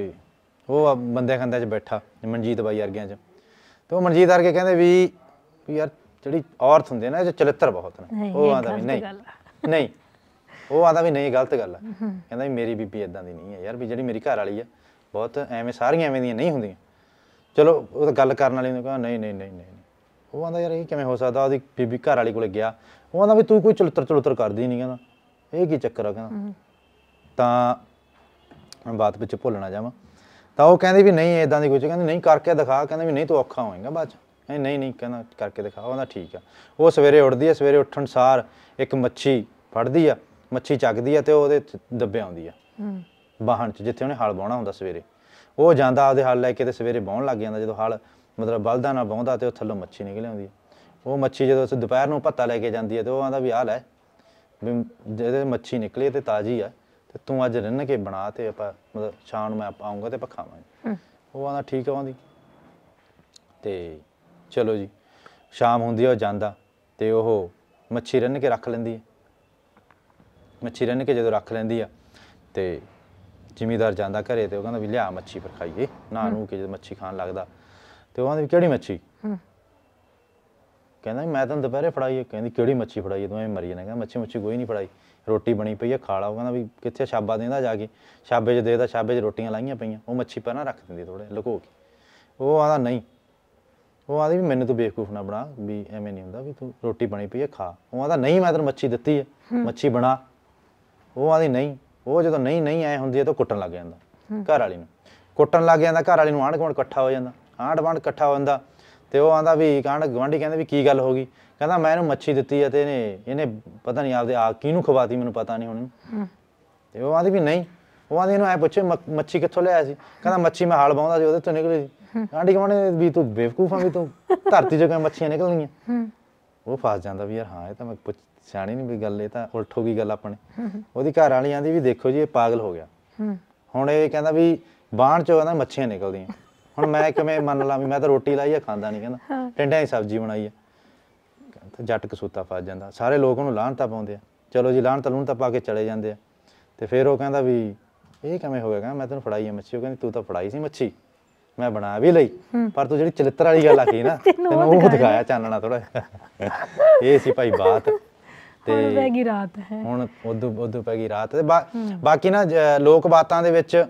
ਉਹ ਬੰਦੇ ਖੰਦੇ 'ਚ ਬੈਠਾ ਮਨਜੀਤ ਬਾਈ ਵਰਗਿਆਂ 'ਚ ਤੋ ਮਨਜੀਤ ਆਰ ਕੇ ਕਹਿੰਦੇ ਵੀ ਯਾਰ ਜਿਹੜੀ ਔਰਤ ਹੁੰਦੀ ਹੈ ਨਾ ਇਹ ਚਲਿੱਤਰ ਬਹੁਤ ਨੇ ਉਹ ਆਂਦਾ ਵੀ ਨਹੀਂ ਨਹੀਂ ਉਹ ਆਂਦਾ ਵੀ ਨਹੀਂ ਗਲਤ ਗੱਲ ਆ ਕਹਿੰਦਾ ਵੀ ਮੇਰੀ ਬੀਬੀ ਇਦਾਂ ਦੀ ਨਹੀਂ ਹੈ ਯਾਰ ਵੀ ਜਿਹੜੀ ਮੇਰੀ ਘਰ ਵਾਲੀ ਆ ਬਹੁਤ ਐਵੇਂ ਸਾਰੀਆਂ ਐਵੇਂ ਦੀਆਂ ਨਹੀਂ ਹੁੰਦੀਆਂ ਚਲੋ ਉਹ ਤਾਂ ਗੱਲ ਕਰਨ ਵਾਲੀ ਨੂੰ ਕਹਿੰਦਾ ਨਹੀਂ ਨਹੀਂ ਨਹੀਂ ਨਹੀਂ ਉਹ ਆਂਦਾ ਯਾਰ ਇਹ ਕਿਵੇਂ ਹੋ ਸਕਦਾ ਉਹਦੀ ਬੀਬੀ ਘਰ ਵਾਲੀ ਕੋਲੇ ਗਿਆ ਉਹ ਆਂਦਾ ਵੀ ਤੂੰ ਕੋਈ ਚਲਤਰ ਚਲਤਰ ਕਰਦੀ ਨਹੀਂ ਕਹਿੰਦਾ ਇਹ ਕੀ ਚੱਕਰ ਆ ਕਹਿੰਦਾ ਤਾਂ ਮੈਂ ਬਾਤ ਵਿੱਚ ਭੁੱਲਣਾ ਜਾਵਾਂ ਤਾਂ ਉਹ ਕਹਿੰਦੇ ਵੀ ਨਹੀਂ ਇਦਾਂ ਦੀ ਕੁਝ ਕਹਿੰਦੇ ਨਹੀਂ ਕਰਕੇ ਦਿਖਾ ਕਹਿੰਦੇ ਵੀ ਨਹੀਂ ਤੂੰ ਔਖਾ ਹੋਏਗਾ ਬਾਅਦ ਚ ਕਹਿੰਦੇ ਨਹੀਂ ਨਹੀਂ ਕਹਿੰਦਾ ਕਰਕੇ ਦਿਖਾ ਉਹਦਾ ਠੀਕ ਆ ਉਹ ਸਵੇਰੇ ਉੱਠਦੀ ਆ ਸਵੇਰੇ ਉੱਠਣ ਸਾਰ ਇੱਕ ਮੱਛੀ ਫੜਦੀ ਆ ਮੱਛੀ ਚੱਕਦੀ ਆ ਤੇ ਉਹਦੇ ਦੱਬੇ ਆਉਂਦੀ ਆ ਹੂੰ ਬਾਹਣ ਚ ਜਿੱਥੇ ਉਹਨੇ ਹਲ ਬਾਉਣਾ ਹੁੰਦਾ ਸਵੇਰੇ ਉਹ ਜਾਂਦਾ ਆਪਦੇ ਹਲ ਲੈ ਕੇ ਤੇ ਸਵੇਰੇ ਬਾਉਣ ਲੱਗ ਜਾਂਦਾ ਜਦੋਂ ਹਲ ਮਤਲਬ ਬਲਦਾਂ ਨਾਲ ਬਾਉਂਦਾ ਤੇ ਉਹ ਥੱਲੋਂ ਮੱਛੀ ਨਿਕਲ ਆਉਂਦੀ ਉਹ ਮੱਛੀ ਜਦੋਂ ਦੁਪਹਿਰ ਨੂੰ ਪੱਤਾ ਲੈ ਕੇ ਜਾਂਦੀ ਆ ਤੇ ਉਹ ਆਂਦਾ ਵੀ ਆ ਲੈ ਵੀ ਜਿਹਦੇ ਮੱਛੀ ਨਿਕਲੀ ਤੇ ਤਾਜ਼ੀ ਆ ਤੇ ਤੂੰ ਅੱਜ ਰਿੰਨ ਕੇ ਬਣਾ ਤੇ ਆਪਾਂ ਮਤਲਬ ਸ਼ਾਮ ਨੂੰ ਮੈਂ ਆਪਾਂ ਆਉਂਗਾ ਤੇ ਆਪਾਂ ਖਾਵਾਂਗੇ ਉਹ ਆਂਦਾ ਠੀਕ ਆ ਆਉਂਦੀ ਤੇ ਚਲੋ ਜੀ ਸ਼ਾਮ ਹੁੰਦੀ ਆ ਉਹ ਜਾਂਦਾ ਤੇ ਉਹ ਮੱਛੀ ਰਿੰਨ ਕੇ ਰੱਖ ਲੈਂਦੀ ਹੈ ਮੱਛੀ ਰਿੰਨ ਕੇ ਜਦੋਂ ਰੱਖ ਲੈਂਦੀ ਆ ਤੇ ਜ਼ਿਮੀਦਾਰ ਜਾਂਦਾ ਘਰੇ ਤੇ ਉਹ ਕਹਿੰਦਾ ਵੀ ਲਿਆ ਮੱਛੀ ਫਿਰ ਖਾਈਏ ਨਾ ਨੂੰ ਕੇ ਜਦ ਮੱਛੀ ਖਾਣ ਲੱਗਦਾ ਤੇ ਉਹ ਆਂਦਾ ਵੀ ਕਿਹੜੀ ਮੱਛੀ ਕਹਿੰਦਾ ਮੈਂ ਤਾਂ ਦੁਪਹਿਰੇ ਫੜਾਈ ਕਹਿੰਦੀ ਕਿਹੜੀ ਮੱਛੀ ਫੜਾਈ ਤੂੰ ਐਵੇਂ ਮਰੀ ਜਾਣਾ ਕਹਿੰਦਾ ਮੱਛੀ ਮੱਛੀ ਕੋਈ ਨਹੀਂ ਫੜਾਈ ਰੋਟੀ ਬਣੀ ਪਈ ਹੈ ਖਾ ਲਾ ਉਹ ਕਹਿੰਦਾ ਵੀ ਕਿੱਥੇ ਛਾਬਾ ਦੇਂਦਾ ਜਾ ਕੇ ਛਾਬੇ 'ਚ ਦੇਦਾ ਛਾਬੇ 'ਚ ਰੋਟੀਆਂ ਲਾਈਆਂ ਪਈਆਂ ਉਹ ਮੱਛੀ ਪਰ ਨਾ ਰੱਖ ਦਿੰਦੀ ਥੋੜੇ ਲੁਕੋ ਕੇ ਉਹ ਆਦਾ ਨਹੀਂ ਉਹ ਆਦੀ ਵੀ ਮੈਨੂੰ ਤੂੰ ਬੇਵਕੂਫ ਨਾ ਬਣਾ ਵੀ ਐਵੇਂ ਨਹੀਂ ਹੁੰਦਾ ਵੀ ਤੂੰ ਰੋਟੀ ਬਣੀ ਪਈ ਹੈ ਖਾ ਉਹ ਆਦਾ ਨਹੀਂ ਮੈਂ ਤੈਨੂੰ ਮੱਛੀ ਦਿੱਤੀ ਹੈ ਮੱਛੀ ਬਣਾ ਉਹ ਆਦੀ ਨਹੀਂ ਉਹ ਜਦੋਂ ਨਹੀਂ ਨਹੀਂ ਆਏ ਹੁੰਦੀ ਹੈ ਤਾਂ ਕੁੱਟਣ ਲੱਗ ਜਾਂਦਾ ਘਰ ਵਾਲੀ ਨੂੰ ਕੁੱਟਣ ਲੱਗ ਜਾਂਦਾ ਘਰ ਵਾਲੀ ਨੂੰ ਆਂਢ ਗਵਾਂਡ ਇਕੱਠਾ ਹੋ ਜਾਂਦਾ ਆਂਢ ਵਾਂਡ ਇਕੱਠਾ ਹੋ ਜਾਂਦਾ ਤੇ ਉਹ ਆਂਦਾ ਵੀ ਕਾਂਡ ਗਵਾਂਢੀ ਕਹਿੰਦੇ ਵੀ ਕੀ ਗੱਲ ਹੋ ਗਈ ਕਹਿੰਦਾ ਮੈਂ ਇਹਨੂੰ ਮੱਛੀ ਦਿੱਤੀ ਆ ਤੇ ਇਹਨੇ ਇਹਨੇ ਪਤਾ ਨਹੀਂ ਆਪਦੇ ਆ ਕਿਹਨੂੰ ਖਵਾਤੀ ਮੈਨੂੰ ਪਤਾ ਨਹੀਂ ਹੁਣ ਤੇ ਉਹ ਆਂਦੀ ਵੀ ਨਹੀਂ ਉਹ ਆਂਦੀ ਇਹਨੂੰ ਐ ਪੁੱਛੇ ਮੱਛੀ ਕਿੱਥੋਂ ਲਿਆਇਆ ਸੀ ਕਹਿੰਦਾ ਮੱਛੀ ਮੈਂ ਹਾਲ ਬਾਉਂਦਾ ਸੀ ਉਹਦੇ ਤੋਂ ਨਿਕਲੀ ਸੀ ਆਂਟੀ ਕਹਿੰਦੇ ਵੀ ਤੂੰ ਬੇਵਕੂਫਾਂ ਵੀ ਤੂੰ ਧਰਤੀ ਚੋਂ ਕਿਵੇਂ ਮੱਛੀਆਂ ਨਿਕਲਣਗੀਆਂ ਉਹ ਫਸ ਜਾਂਦਾ ਵੀ ਯਾਰ ਹਾਂ ਇਹ ਤਾਂ ਮੈਂ ਪੁੱਛ ਸਿਆਣੀ ਨਹੀਂ ਵੀ ਗੱਲ ਇਹ ਤਾਂ ਉਲਟ ਹੋ ਗਈ ਗੱਲ ਆਪਣੇ ਉਹਦੀ ਘਰ ਵਾਲੀ ਆਂਦੀ ਵੀ ਦੇਖੋ ਜੀ ਇਹ ਪਾਗਲ ਹੋ ਗਿਆ ਹੁਣ ਇਹ ਕਹਿੰਦਾ ਵੀ ਬਾਣ ਚੋਂ ਕਹਿੰਦਾ ਮੱਛੀਆਂ ਨਿਕਲਦੀਆਂ ਹੁਣ ਮੈਂ ਕਿਵੇਂ ਮੰਨ ਲਾਂ ਵੀ ਮੈਂ ਤਾਂ ਰੋਟੀ ਲਾਈ ਆ ਖਾਂਦਾ ਨਹੀਂ ਕਹਿੰਦਾ ਟਿੰਡਿਆਂ ਦੀ ਸਬਜ਼ੀ ਬਣਾਈ ਆ ਜੱਟ ਕਸੂਤਾ ਫਸ ਜਾਂਦਾ ਸਾਰੇ ਲੋਕ ਉਹਨੂੰ ਲਾਹਣਤਾ ਪਾਉਂਦੇ ਆ ਚਲੋ ਜੀ ਲਾਹਣਤਾ ਲੂਣ ਤਾਂ ਪਾ ਕੇ ਚਲੇ ਜਾਂਦੇ ਆ ਤੇ ਫਿਰ ਉਹ ਕਹਿੰਦਾ ਵੀ ਇਹ ਕਿਵੇਂ ਹੋ ਗਿਆ ਕਹਿੰਦਾ ਮੈਂ ਤੈਨੂੰ ਫੜਾਈ ਆ ਮੱਛੀ ਉਹ ਕਹਿੰਦੀ ਤੂੰ ਤਾਂ ਫੜਾਈ ਸੀ ਮੱਛੀ ਮੈਂ ਬਣਾ ਵੀ ਲਈ ਪਰ ਤੂੰ ਜਿਹੜੀ ਚਲਿੱਤਰ ਵਾਲੀ ਗੱਲ ਆਖੀ ਨਾ (laughs) ਤੈਨੂੰ ਉਹ ਦਿਖਾਇਆ ਚਾਨਣਾ ਥੋੜਾ ਇਹ ਸੀ ਭਾਈ ਬਾਤ ਤੇ ਹੁਣ ਪੈ ਗਈ ਰਾਤ ਹੈ ਹੁਣ ਉਦੋਂ ਉਦੋਂ ਪੈ ਗਈ ਰਾਤ ਤੇ ਬਾਕੀ ਨਾ ਲੋਕ ਬਾਤਾਂ ਦੇ ਵਿੱਚ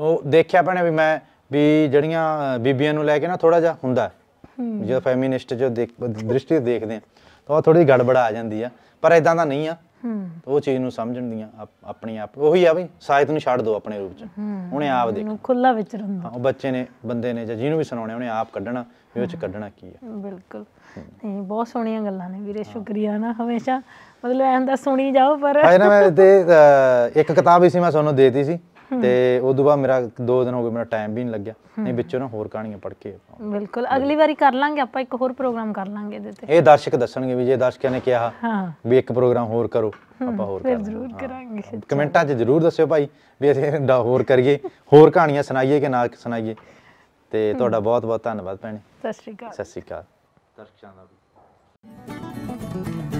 ਉਹ ਦੇਖਿਆ ਭੈਣੇ ਵੀ ਮੈਂ ਵੀ ਜਿਹੜੀਆਂ ਬੀਬੀਆਂ ਨੂੰ ਲੈ ਕੇ ਨਾ ਥੋੜਾ ਜਿਹਾ ਹੁੰਦਾ ਜੋ ਫੈਮਿਨਿਸਟ ਜੋ ਦੇਖ ਦ੍ਰਿਸ਼ਟੀ ਦੇਖਦੇ ਆ ਤਾਂ ਉਹ ਥੋੜੀ ਗੜਬੜ ਆ ਜਾਂਦੀ ਆ ਪਰ ਇਦਾਂ ਦਾ ਨਹੀਂ ਆ ਉਹ ਚੀਜ਼ ਨੂੰ ਸਮਝਣ ਦੀਆਂ ਆਪਣੀ ਆਪ ਉਹੀ ਆ ਬਈ ਸਾਇਤ ਨੂੰ ਛੱਡ ਦਿਓ ਆਪਣੇ ਰੂਪ ਚ ਉਹਨੇ ਆਪ ਦੇਖ ਖੁੱਲਾ ਵਿੱਚ ਹਾਂ ਉਹ ਬੱਚੇ ਨੇ ਬੰਦੇ ਨੇ ਜਾਂ ਜਿਹਨੂੰ ਵੀ ਸੁਣਾਉਣੇ ਉਹਨੇ ਆਪ ਕੱਢਣਾ ਵੀ ਉਹ ਚ ਕੱਢਣਾ ਕੀ ਆ ਬਿਲਕੁਲ ਨਹੀਂ ਬਹੁਤ ਸੋਹਣੀਆਂ ਗੱਲਾਂ ਨੇ ਵੀਰੇ ਸ਼ੁਕਰੀਆ ਨਾ ਹਮੇਸ਼ਾ ਮਤਲਬ ਐਂ ਦਾ ਸੁਣੀ ਜਾਓ ਪਰ ਹਾਂ ਨਾ ਮੈਂ ਤੇ ਇੱਕ ਕਿਤਾਬ ਹੀ ਸੀ ਮੈਂ ਤੁਹਾਨੂੰ ਦੇਤੀ ਸੀ ਤੇ ਉਦੋਂ ਬਾਅਦ ਮੇਰਾ 2 ਦਿਨ ਹੋ ਗਏ ਮੇਰਾ ਟਾਈਮ ਵੀ ਨਹੀਂ ਲੱਗਿਆ ਨਹੀਂ ਵਿੱਚੋਂ ਨਾ ਹੋਰ ਕਹਾਣੀਆਂ ਪੜ੍ਹ ਕੇ ਬਿਲਕੁਲ ਅਗਲੀ ਵਾਰੀ ਕਰ ਲਾਂਗੇ ਆਪਾਂ ਇੱਕ ਹੋਰ ਪ੍ਰੋਗਰਾਮ ਕਰ ਲਾਂਗੇ ਇਹਦੇ ਤੇ ਇਹ ਦਰਸ਼ਕ ਦੱਸਣਗੇ ਵੀ ਜੇ ਦਰਸ਼ਕਾਂ ਨੇ ਕਿਹਾ ਵੀ ਇੱਕ ਪ੍ਰੋਗਰਾਮ ਹੋਰ ਕਰੋ ਆਪਾਂ ਹੋਰ ਕਰਾਂਗੇ ਜ਼ਰੂਰ ਕਰਾਂਗੇ ਕਮੈਂਟਾਂ 'ਚ ਜ਼ਰੂਰ ਦੱਸਿਓ ਭਾਈ ਵੀ ਅਸੀਂ ਦਾ ਹੋਰ ਕਰੀਏ ਹੋਰ ਕਹਾਣੀਆਂ ਸੁਣਾਈਏ ਕਿ ਨਾ ਸੁਣਾਈਏ ਤੇ ਤੁਹਾਡਾ ਬਹੁਤ ਬਹੁਤ ਧੰਨਵਾਦ ਭੈਣੇ ਸਤਿ ਸ਼੍ਰੀ ਅਕਾਲ ਸਤਿ ਸ਼੍ਰੀ ਅਕਾਲ ਦਰਸ਼ਕਾਂ ਦਾ ਵੀ